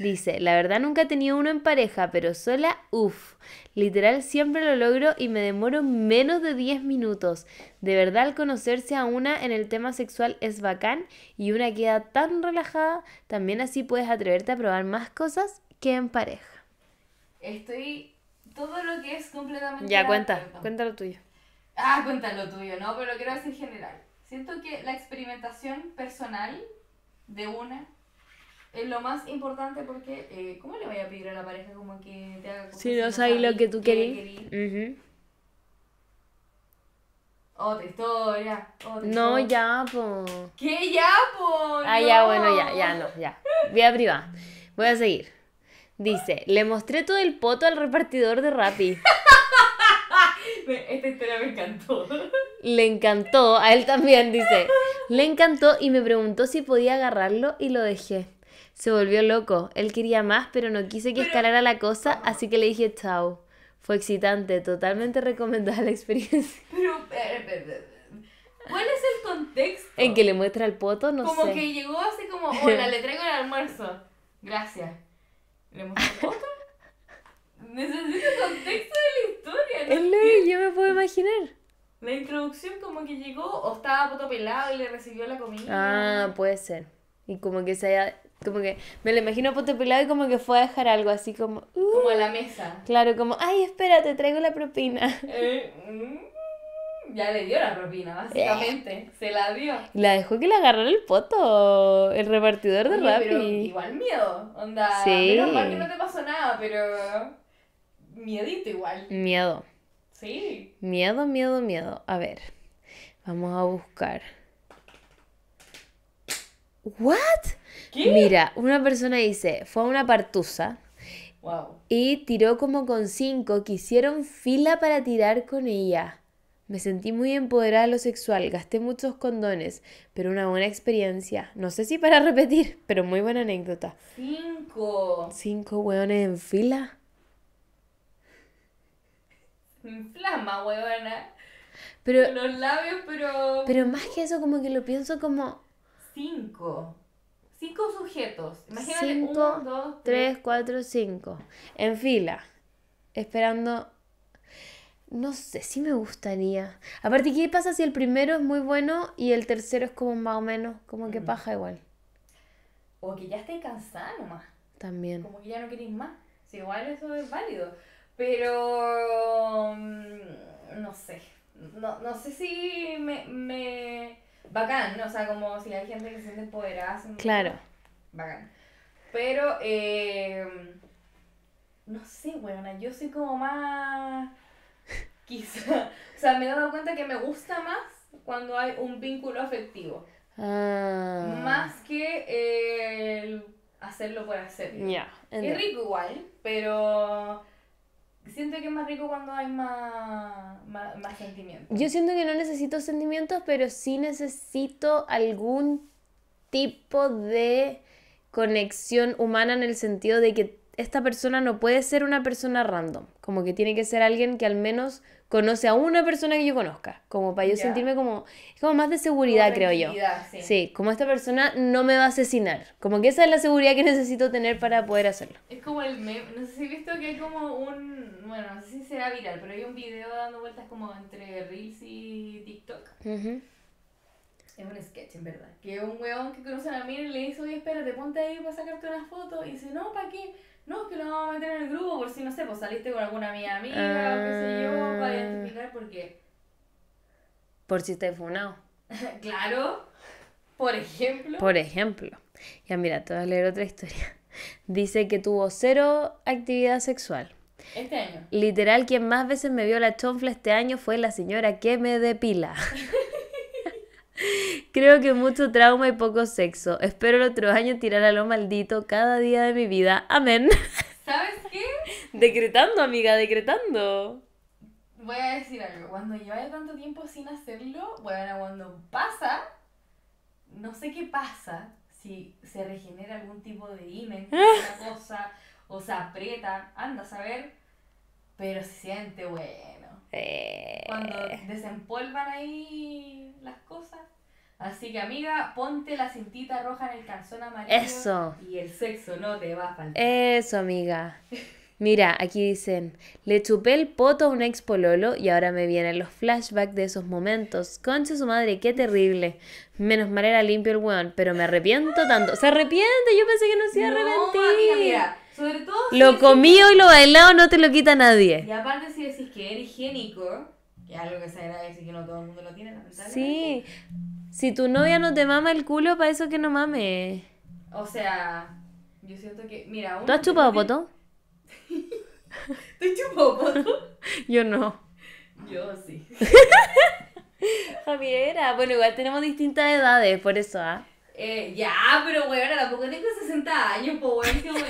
Dice, la verdad nunca he tenido uno en pareja, pero sola, uff. Literal siempre lo logro y me demoro menos de 10 minutos. De verdad al conocerse a una en el tema sexual es bacán y una queda tan relajada, también así puedes atreverte a probar más cosas que en pareja. Estoy todo lo que es completamente... Ya, cuenta, Cuenta lo tuyo. Ah, cuéntalo tuyo, no, pero lo quiero decir en general. Siento que la experimentación personal de una es lo más importante porque, eh, ¿cómo le voy a pedir a la pareja como que te haga Si no sabes lo que tú querés. Otra todo Otra historia. no, ya, po. ¿Qué ya, po? Ah, ya, bueno, ya, ya, no, ya. Vida privada. Voy a seguir. Dice, le mostré todo el poto al repartidor de Rappi. Esta historia me encantó le encantó, a él también dice, le encantó y me preguntó si podía agarrarlo y lo dejé. Se volvió loco, él quería más, pero no quise que escalara la cosa, ah. así que le dije chau Fue excitante, totalmente recomendada la experiencia. Pero, eh, eh, eh, ¿cuál es el contexto? En que le muestra el poto, no sé. Como que llegó así como, hola, le traigo el almuerzo. Gracias. ¿Le muestra el poto? Necesito contexto de la historia. ¿no? Es lo yo me puedo imaginar. La introducción como que llegó o estaba poto pelado y le recibió la comida. Ah, puede ser. Y como que se haya... Como que me lo imagino poto pelado y como que fue a dejar algo así como... Uh". como a la mesa. Claro, como, ay, espera, te traigo la propina. Eh, mm, ya le dio la propina, eh. básicamente. Se la dio. La dejó que le agarrara el poto, el repartidor de rap igual miedo, onda. Sí. que no te pasó nada, pero... Miedito igual. Miedo. Sí. Miedo, miedo, miedo. A ver, vamos a buscar. ¿What? ¿Qué? Mira, una persona dice, fue a una partusa. Wow. Y tiró como con cinco que hicieron fila para tirar con ella. Me sentí muy empoderada de lo sexual, gasté muchos condones, pero una buena experiencia. No sé si para repetir, pero muy buena anécdota. Cinco. Cinco hueones en fila me inflama, huevona. Pero, los labios, pero... Pero más que eso, como que lo pienso como... Cinco. Cinco sujetos. Imagínate cinco, uno, dos, tres. cuatro, cinco. En fila. Esperando... No sé, sí me gustaría. Aparte, ¿qué pasa si el primero es muy bueno y el tercero es como más o menos, como que paja igual? O que ya esté cansado nomás. También. Como que ya no queréis más. Si igual eso es válido. Pero. Mm, no sé. No, sé si me, Bacán, ¿no? o sea, como si hay gente que se siente empoderada. claro. Bacán. Pero. Eh, no sé, bueno, yo soy como más. Quizá. O sea, me he dado cuenta que me gusta más cuando hay un vínculo afectivo. Ah. Más que el hacerlo por hacer. Ya. es rico igual, pero Siento que es más rico cuando hay más, más sentimientos. Yo siento que no necesito sentimientos, pero sí necesito algún tipo de conexión humana en el sentido de que esta persona no puede ser una persona random, como que tiene que ser alguien que al menos conoce a una persona que yo conozca, como para yo sentirme como, Es como más de seguridad, creo yo. Sí. sí. como esta persona no me va a asesinar, como que esa es la seguridad que necesito tener para poder hacerlo. Es como el meme, no sé si he visto que hay como un, bueno, no sé si será viral, pero hay un video dando vueltas como entre Reels y TikTok. Es un sketch, en verdad. Que un weón que conoce a la mina le dice, oye, espérate, ponte ahí para sacarte una foto. Y dice, no, ¿para qué? No, es que lo vamos a meter en el grupo por si, no sé, pues saliste con alguna amiga, amiga, o qué sé yo, ah. para identificar por qué. Por si te funado. claro, por ejemplo. Por ejemplo. Ya mira, te voy a leer otra historia. Dice que tuvo cero actividad sexual. Este año. Literal, quien más veces me vio la chonfla este año fue la señora que me depila. Creo que mucho trauma y poco sexo. Espero el otro año tirar a lo maldito cada día de mi vida. Amén. ¿Sabes qué? Decretando, amiga, decretando. Voy a decir algo. Cuando lleva tanto tiempo sin hacerlo, bueno, cuando pasa, no sé qué pasa. Si se regenera algún tipo de imen, cosa, o se aprieta, anda a saber. Pero se siente bueno. Eh. Cuando desempolvan ahí las cosas. Así que amiga, ponte la cintita roja en el calzón amarillo. Eso. Y el sexo no te va a faltar. Eso, amiga. Mira, aquí dicen, le chupé el poto a un ex pololo y ahora me vienen los flashbacks de esos momentos. Concha su madre, qué terrible. Menos mal era limpio el weón, pero me arrepiento tanto. Se arrepiente, yo pensé que no se iba a lo comido y lo bailado no te lo quita nadie. Y aparte si decís que era higiénico, y es algo que se agradece y que no todo el mundo lo tiene, la lamentablemente. Sí, si tu novia no te mama el culo, para eso que no mames. O sea, yo siento que, mira... ¿Tú has chupado poto? ¿Tú has chupado poto? yo no. Yo sí. Javiera, bueno, igual tenemos distintas edades, por eso, ¿ah? Eh, ya, pero ahora tampoco tengo 60 años, pues weón, weón.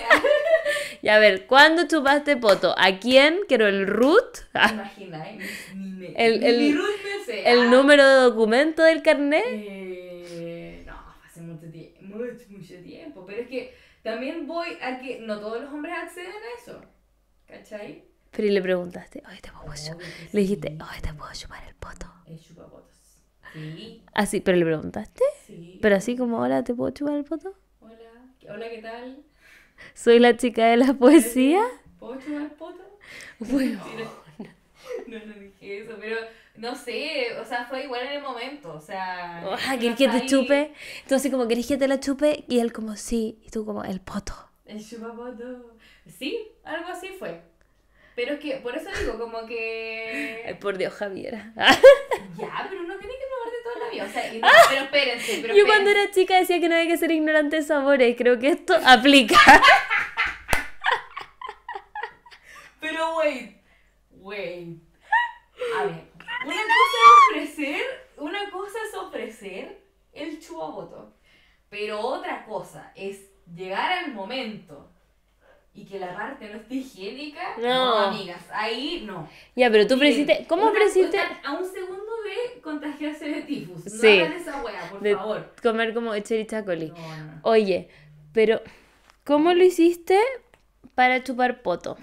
y a ver, ¿cuándo chupaste poto? ¿A quién? Quiero el root. Imagina, el, el, root ¿El ah. número de documento del carnet? Eh, no, hace mucho tiempo, mucho, mucho tiempo. Pero es que también voy a que no todos los hombres acceden a eso. ¿Cachai? Pero y le preguntaste, oye, te puedo Le dijiste, te puedo chupar el poto. El chupapoto. Sí. Así, pero le preguntaste. Sí. Pero así como, hola, ¿te puedo chupar el poto? Hola, hola, ¿qué tal? Soy la chica de la poesía. ¿Puedo chupar el poto? Bueno. No, no dije eso, pero no sé, o sea, fue igual en el momento, o sea... ¿quieres que te chupe? Entonces como, ¿querés que te la chupe? Y él como, sí, y tú como, el poto. El chupapoto. Sí, algo así fue. Pero es que, por eso digo, como que... Ay, por Dios, Javiera. ya, pero uno tiene que pero ah, espérense. Yo cuando era chica decía que no había que ser ignorante de sabores. Creo que esto aplica. pero wait, wait. A ver, una cosa es ofrecer, una cosa es ofrecer el chubaboto. Pero otra cosa es llegar al momento y que la parte no esté higiénica, no, amigas, ahí no. Ya, pero tú presiste ¿cómo presiste? A un segundo de contagiarse de tifus. No sí. esa hueá, por favor. Comer como echerichacoli. No, Oye, pero ¿cómo lo hiciste para chupar poto?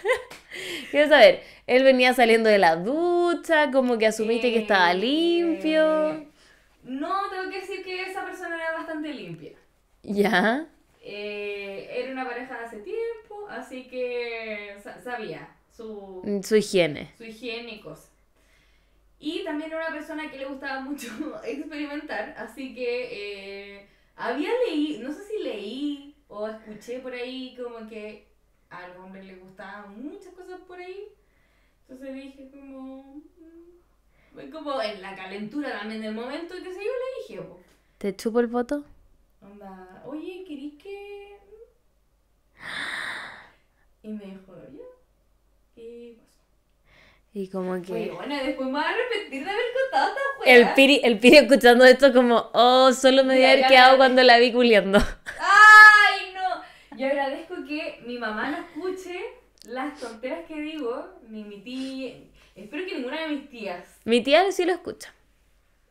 Quiero saber, él venía saliendo de la ducha, como que asumiste que estaba eh, limpio. No, tengo que decir que esa persona era bastante limpia. ¿Ya? Eh, era una pareja de hace tiempo, así que sabía su, mm, su higiene. Su higiene y cosas. Y también era una persona que le gustaba mucho experimentar, así que eh, había leído, no sé si leí o escuché por ahí como que a los hombres les gustaban muchas cosas por ahí. Entonces dije como... Mm, como en la calentura también del momento, y que se yo, le dije. ¿Te chupo el voto? oye, querí que...? Y me dijo, Y Y como que... bueno, después me voy a arrepentir de haber contado esta el piri, el piri escuchando esto como, oh, solo me voy a haber quedado cuando la vi culiando. ¡Ay, no! Yo agradezco que mi mamá no escuche las tonteras que digo, ni mi tía... Espero que ninguna de mis tías. Mi tía sí lo escucha.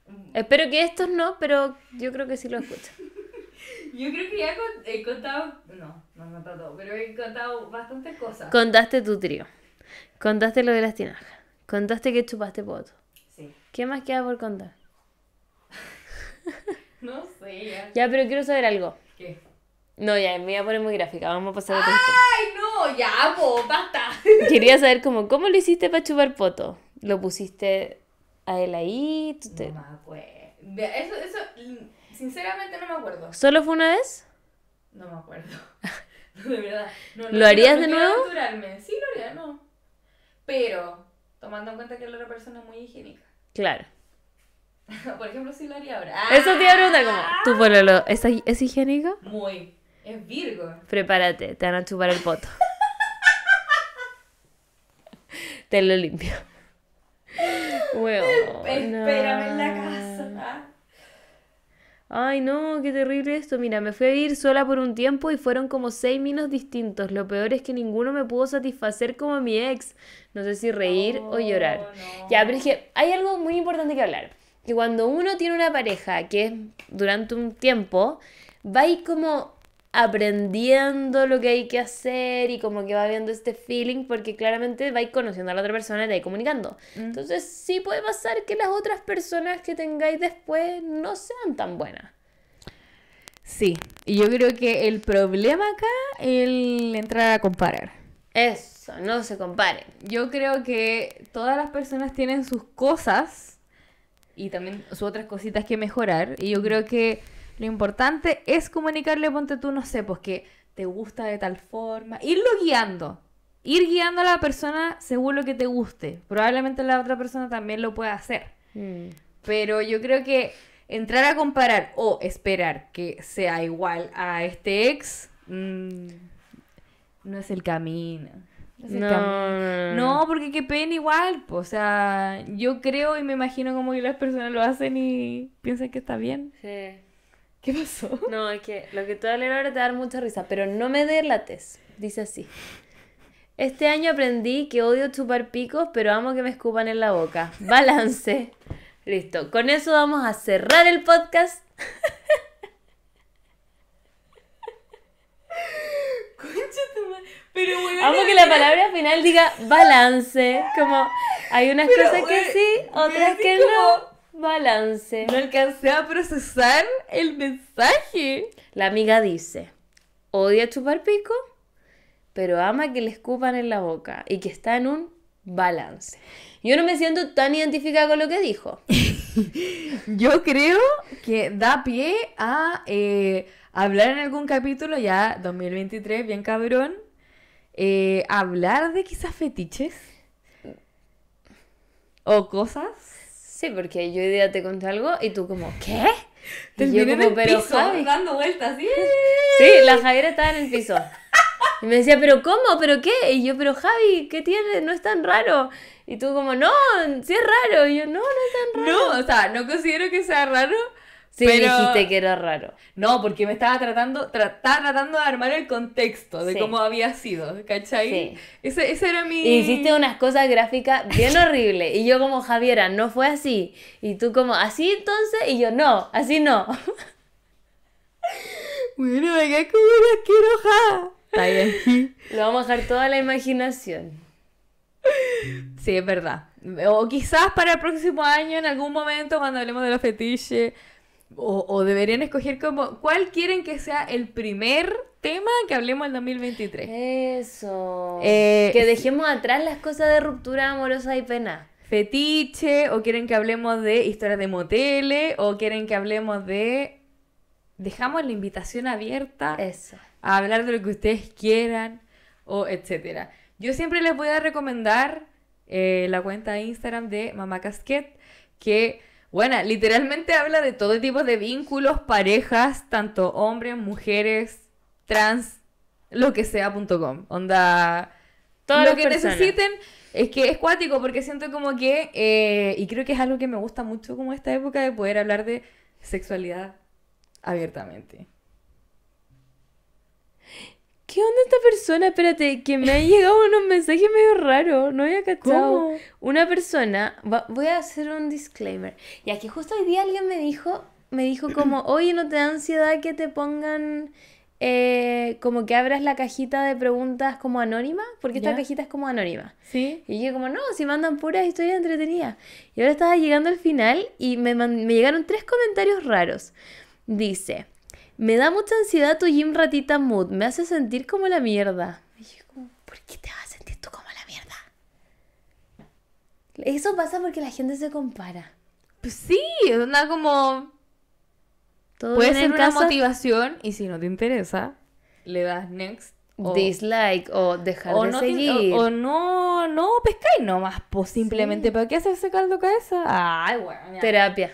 Mm. Espero que estos no, pero yo creo que sí lo escucha. Yo creo que ya he contado, no, no he contado todo, pero he contado bastantes cosas. Contaste tu trío, contaste lo de las tinajas, contaste que chupaste poto. Sí. ¿Qué más queda por contar? no sé, ya. pero quiero saber algo. ¿Qué? No, ya, me voy a poner muy gráfica, vamos a pasar a ¡Ay, no! Ya, po, basta. Quería saber cómo, cómo lo hiciste para chupar poto. ¿Lo pusiste a él ahí? ¿Tú te... No me Eso, eso... Sinceramente no me acuerdo. ¿Solo fue una vez? No me acuerdo. de verdad. ¿Lo harías de nuevo? Sí, lo haría, no. Pero, tomando en cuenta que la otra persona es muy higiénica. Claro. Por ejemplo, sí lo haría ahora. Eso te una como, ah. lo ¿es, es higiénico? Muy. Es Virgo. Prepárate, te van a chupar el poto. te lo limpio. Huevo. Espérame en la casa ay no, qué terrible esto. Mira, me fui a vivir sola por un tiempo y fueron como seis minos distintos. Lo peor es que ninguno me pudo satisfacer como mi ex. No sé si reír o oh, llorar. Ya, pero es que hay algo muy importante que hablar. Que cuando uno tiene una pareja que es durante un tiempo, va y como aprendiendo lo que hay que hacer y como que va viendo este feeling porque claramente va a ir conociendo a la otra persona y te va comunicando. Mm. Entonces sí puede pasar que las otras personas que tengáis después no sean tan buenas. Sí, y yo creo que el problema acá es el entrar a comparar. Eso, no se compare Yo creo que todas las personas tienen sus cosas y también sus otras cositas que mejorar y yo creo que lo importante es comunicarle, ponte tú, no sé, pues que te gusta de tal forma. Irlo guiando. Ir guiando a la persona según lo que te guste. Probablemente la otra persona también lo pueda hacer. Mm. Pero yo creo que entrar a comparar o esperar que sea igual a este ex mm, no es el camino. No, porque qué pena igual. O sea, yo creo y me imagino como que las personas lo hacen y piensan que está bien. Sí. ¿Qué pasó? No, es que lo que tú vas ahora te da mucha risa, pero no me delates. Dice así. Este año aprendí que odio chupar picos, pero amo que me escupan en la boca. Balance. Listo. Con eso vamos a cerrar el podcast. Pero bueno, Amo que la palabra final diga balance. Como hay unas cosas que sí, otras que no balance. No alcancé a procesar el mensaje. La amiga dice, odia chupar pico, pero ama que le escupan en la boca y que está en un balance. Yo no me siento tan identificada con lo que dijo. Yo creo que da pie a eh, hablar en algún capítulo, ya 2023, bien cabrón, eh, hablar de quizás fetiches o cosas Sí, porque yo hoy día te conté algo y tú como, ¿qué? y yo en el piso, dando vueltas. ¿sí? sí, la Javiera estaba en el piso. Y me decía, ¿pero cómo? ¿Pero qué? Y yo, pero Javi, ¿qué tiene? No es tan raro. Y tú como, no, sí es raro. Y yo, no, no es tan raro. No, o sea, no considero que sea raro, Sí, me dijiste que era raro. No, porque me estaba tratando, tratando de armar el contexto de cómo había sido, ¿cachai? Sí. Ese, era mi... hiciste unas cosas gráficas bien horribles. Y yo como, Javiera, no fue así. Y tú como, ¿así entonces? Y yo, no, así no. bueno, me quedé como una Está bien. Lo vamos a dejar toda la imaginación. Sí, es verdad. O quizás para el próximo año, en algún momento, cuando hablemos de los fetiches o, deberían escoger como, ¿cuál quieren que sea el primer tema que hablemos en 2023? Eso. Eh, que dejemos atrás las cosas de ruptura amorosa y pena. Fetiche, o quieren que hablemos de historias de moteles, o quieren que hablemos de... Dejamos la invitación abierta Eso. a hablar de lo que ustedes quieran, o etcétera. Yo siempre les voy a recomendar eh, la cuenta de Instagram de Mamá Casquet, que bueno, literalmente habla de todo tipo de vínculos, parejas, tanto hombres, mujeres, trans, lo que sea.com. Onda, todo lo que necesiten. Es que es cuático porque siento como que, eh, y creo que es algo que me gusta mucho como esta época de poder hablar de sexualidad abiertamente. ¿Qué onda esta persona? Espérate, que me han llegado unos mensajes medio raros. No había cachado. Una persona. voy a hacer un disclaimer. Y aquí justo hoy día alguien me dijo. Me dijo como, oye, ¿no te da ansiedad que te pongan. Eh, como que abras la cajita de preguntas como anónima? Porque esta cajita es como anónima. Sí. Y yo como, no, si mandan puras historias entretenidas. Y ahora estaba llegando al final y me, me llegaron tres comentarios raros. Dice. Me da mucha ansiedad tu gym ratita mood. Me hace sentir como la mierda. Y ¿por qué te vas a sentir tú como la mierda? Eso pasa porque la gente se compara. Pues sí, es una como... Puede ser una motivación y si no te interesa, le das next. dislike o dejar o de no seguir. o, no, no y nomás, pues simplemente, ¿para qué ese caldo cabeza? Ay, bueno. Terapia.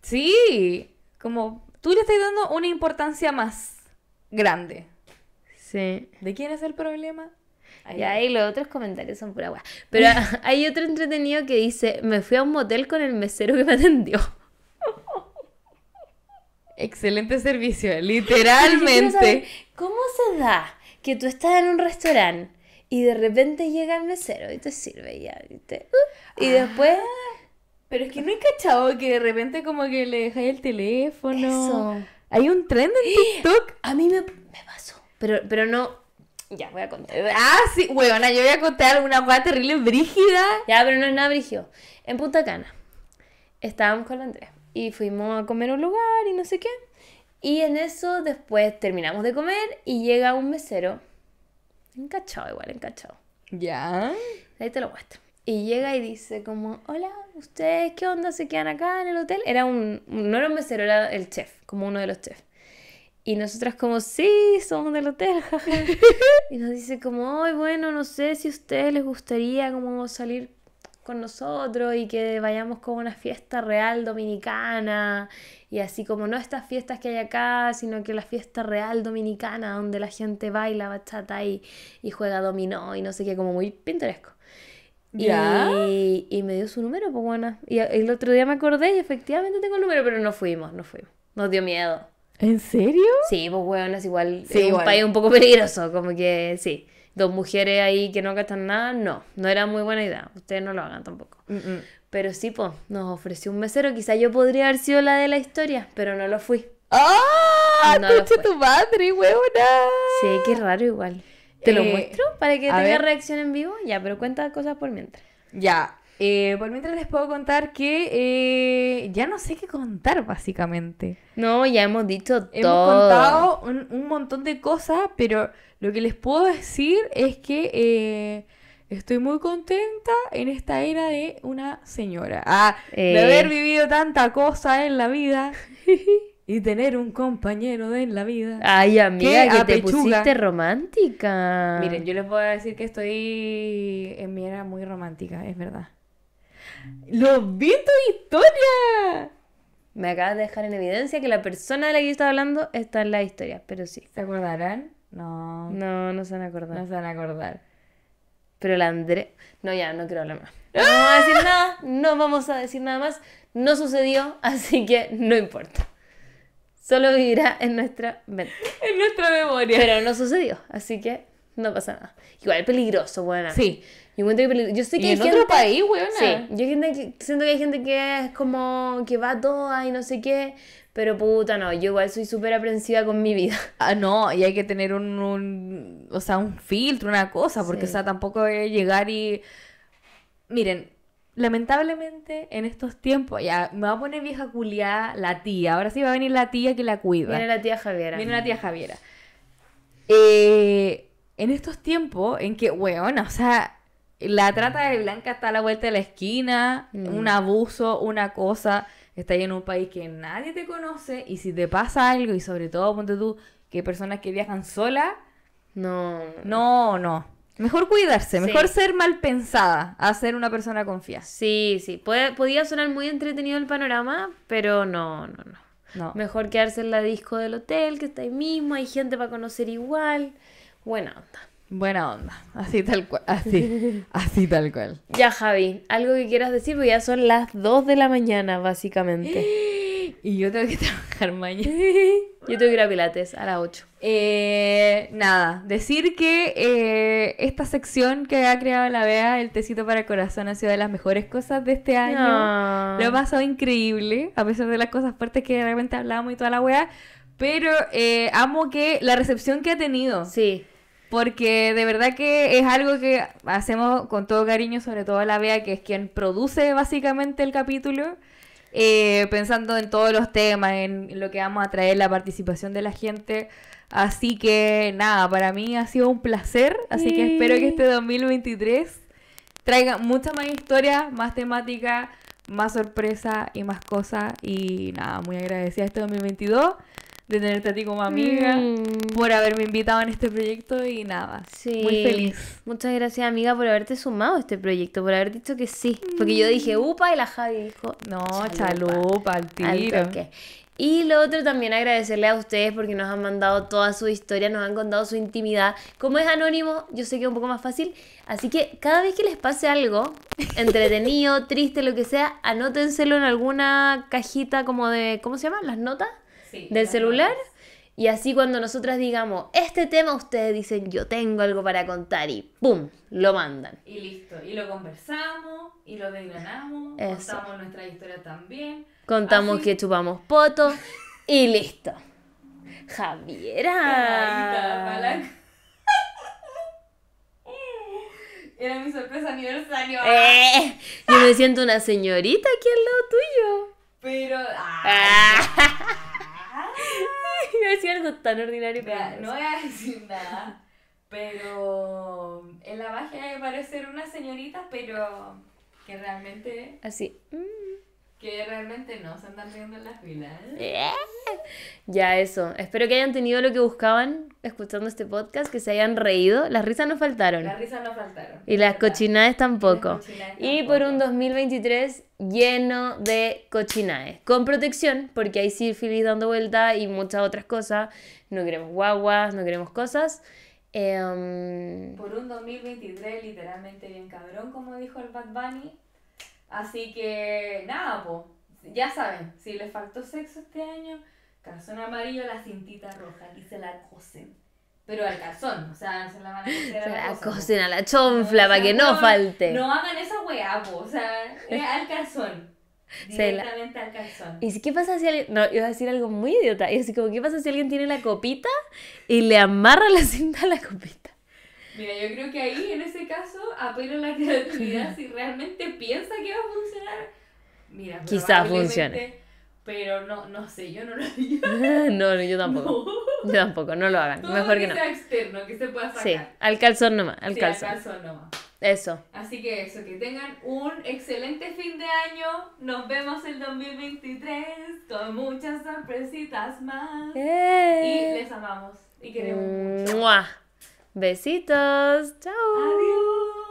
Sí, como tú le estás dando una importancia más grande. Sí. ¿De quién es el problema? Ahí. los otros comentarios son pura agua. Pero hay otro entretenido que dice, me fui a un motel con el mesero que me atendió. Excelente servicio, literalmente. ¿Cómo se da que tú estás en un restaurante y de repente llega el mesero y te sirve ya, y uh, ah. después pero es que no he cachado que de repente como que le dejáis el teléfono. Eso. Hay un trend en TikTok. A mí me, pasó. Pero, pero no. Ya, voy a contar. Ah, sí, huevona, yo voy a contar una cosa terrible, brígida. Ya, pero no es nada brígido. En Punta Cana estábamos con Andrés y fuimos a comer un lugar y no sé qué. Y en eso después terminamos de comer y llega un mesero. Encachado igual, encachado. Ya. Ahí te lo muestro. Y llega y dice como, hola, ¿ustedes qué onda? ¿Se quedan acá en el hotel? Era un, no era un mesero, era el chef, como uno de los chefs. Y nosotras como, sí, somos del hotel, y nos dice como, ay, bueno, no sé si a ustedes les gustaría como salir con nosotros y que vayamos como a una fiesta real dominicana y así como no estas fiestas que hay acá, sino que la fiesta real dominicana donde la gente baila bachata y juega dominó y no sé qué, como muy pintoresco. Y, me dio su número, pues buena. Y el otro día me acordé y efectivamente tengo el número, pero no fuimos, no fuimos. Nos dio miedo. ¿En serio? Sí, pues bueno, es igual. un país un poco peligroso, como que sí. Dos mujeres ahí que no gastan nada, no, no era muy buena idea. Ustedes no lo hagan tampoco. Pero sí, pues, nos ofreció un mesero. Quizá yo podría haber sido la de la historia, pero no lo fui. ¡Ah! tu madre, huevona! Sí, qué raro igual. ¿Te lo eh, muestro para que tenga reacción en vivo? Ya, pero cuenta cosas por mientras. Ya. Eh, por mientras les puedo contar que eh, ya no sé qué contar, básicamente. No, ya hemos dicho todo. Hemos contado un, montón de cosas, pero lo que les puedo decir es que estoy muy contenta en esta era de una señora. Ah, de haber vivido tanta cosa en la vida. y tener un compañero en la vida. Ay, amiga, que, te pusiste romántica. Miren, yo les puedo decir que estoy en mi era muy romántica, es verdad. ¡Lo vi tu historia! Me acabas de dejar en evidencia que la persona de la que yo estaba hablando está en la historia, pero sí. ¿Se acordarán? No. No, no se van a acordar. No se van a acordar. Pero la André. No, ya, no quiero hablar más. ¡Ah! No vamos a decir nada, no vamos a decir nada más. No sucedió, así que no importa solo vivirá en nuestra mente. En nuestra memoria. Pero no sucedió, así que no pasa nada. Igual es peligroso, buena. Sí. Yo encuentro Yo sé que Sí. Yo siento que hay gente que es como que va toda y no sé qué. Pero puta, no, yo igual soy súper aprensiva con mi vida. Ah, no, y hay que tener un, o sea, un filtro, una cosa, porque, o sea, tampoco es llegar y... Miren, lamentablemente en estos tiempos, ya me va a poner vieja culiada la tía, ahora sí va a venir la tía que la cuida. Viene la tía Javiera. Viene la tía Javiera. Eh, en estos tiempos en que, bueno, o sea, la trata de blanca está a la vuelta de la esquina, mm. un abuso, una cosa, está ahí en un país que nadie te conoce y si te pasa algo y sobre todo, ponte tú, que personas que viajan sola, no. No, no. Mejor cuidarse, mejor ser mal pensada a ser una persona confiada. Sí, sí. Puede, podía sonar muy entretenido el panorama, pero no, no, no, no. Mejor quedarse en la disco del hotel, que está ahí mismo, hay gente para conocer igual. Buena onda. Buena onda, así tal cual, así, así tal cual. Ya, Javi, algo que quieras decir, porque ya son las 2 de la mañana, básicamente. Y yo tengo que trabajar mañana. Yo tengo que ir a Pilates a las 8. Eh, nada, decir que eh, esta sección que ha creado la BEA, el tecito para el corazón, ha sido de las mejores cosas de este año. Lo ha pasado increíble, a pesar de las cosas fuertes que realmente repente hablábamos y toda la wea. Pero eh, amo que la recepción que ha tenido. Sí porque de verdad que es algo que hacemos con todo cariño, sobre todo a la Bea, que es quien produce básicamente el capítulo. Eh, pensando en todos los temas, en lo que vamos a traer, la participación de la gente. Así que nada, para mí ha sido un placer, así que espero que este 2023 traiga mucha más historia más temática, más sorpresa y más cosas. Y nada, muy agradecida este 2022 de tenerte a ti como amiga, mm. por haberme invitado en este proyecto y nada. Muy feliz. Muchas gracias, amiga, por haberte sumado a este proyecto, por haber dicho que sí. Porque yo dije mm. upa y la Javi dijo. No, chalupa, al tiro. Y lo otro también agradecerle a ustedes porque nos han mandado toda su historia, nos han contado su intimidad. Como es anónimo, yo sé que es un poco más fácil. Así que cada vez que les pase algo, entretenido, triste, lo que sea, anótenselo en alguna cajita como de, ¿cómo se llama? ¿Las notas? del celular. Y así cuando nosotras digamos, este tema, ustedes dicen, yo tengo algo para contar y ¡pum! Lo mandan. Y listo. Y lo conversamos, y lo desgranamos, contamos nuestra historia también. Contamos que chupamos potos y listo. Javiera. Era mi sorpresa aniversario. Eh, me siento una señorita aquí al lado tuyo. Pero... Ah, ah. Iba a decir algo tan ordinario. Pero no voy a decir nada. Pero en la magia de parecer una señorita, pero que realmente... Así. Mm. Que realmente no se andan riendo en las filas. Eh, ya eso. Espero que hayan tenido lo que buscaban escuchando este podcast, que se hayan reído. Las risas no faltaron. Las risas no faltaron. Y las cochinades tampoco. y por un 2023 lleno de cochinades. Con protección, porque hay sífilis dando vuelta y muchas otras cosas. No queremos guaguas, no queremos cosas. Em, por un 2023 literalmente bien cabrón, como dijo el Bad Bunny Así que, nada, po. Ya saben, si les faltó sexo este año, calzón amarillo, la cintita roja, y se la cosen. Pero al calzón, o sea, se la van a coser a la, la cosen a la chonfla, para que no, falte. No hagan esa weá, po. O sea, al calzón. Directamente al calzón. ¿Y qué pasa si alguien.? No, iba a decir algo muy idiota. Y así como, ¿qué pasa si alguien tiene la copita y le amarra la cinta a la copita? Mira, yo creo que ahí, en ese caso, apelo a la creatividad. si realmente piensa que va a funcionar, mira, quizás funcione. Pero no, no sé, yo no lo digo. no, no, yo tampoco. Yo tampoco, no lo hagan. Mejor que, que sea externo, que se pueda sacar. Sí, al calzón nomás, al calzón. calzón nomás. Eso. Así que eso, que tengan un excelente fin de año. Nos vemos el 2023 con muchas sorpresitas más. Eh. Y les amamos y queremos mucho. Besitos. Chao. Adiós.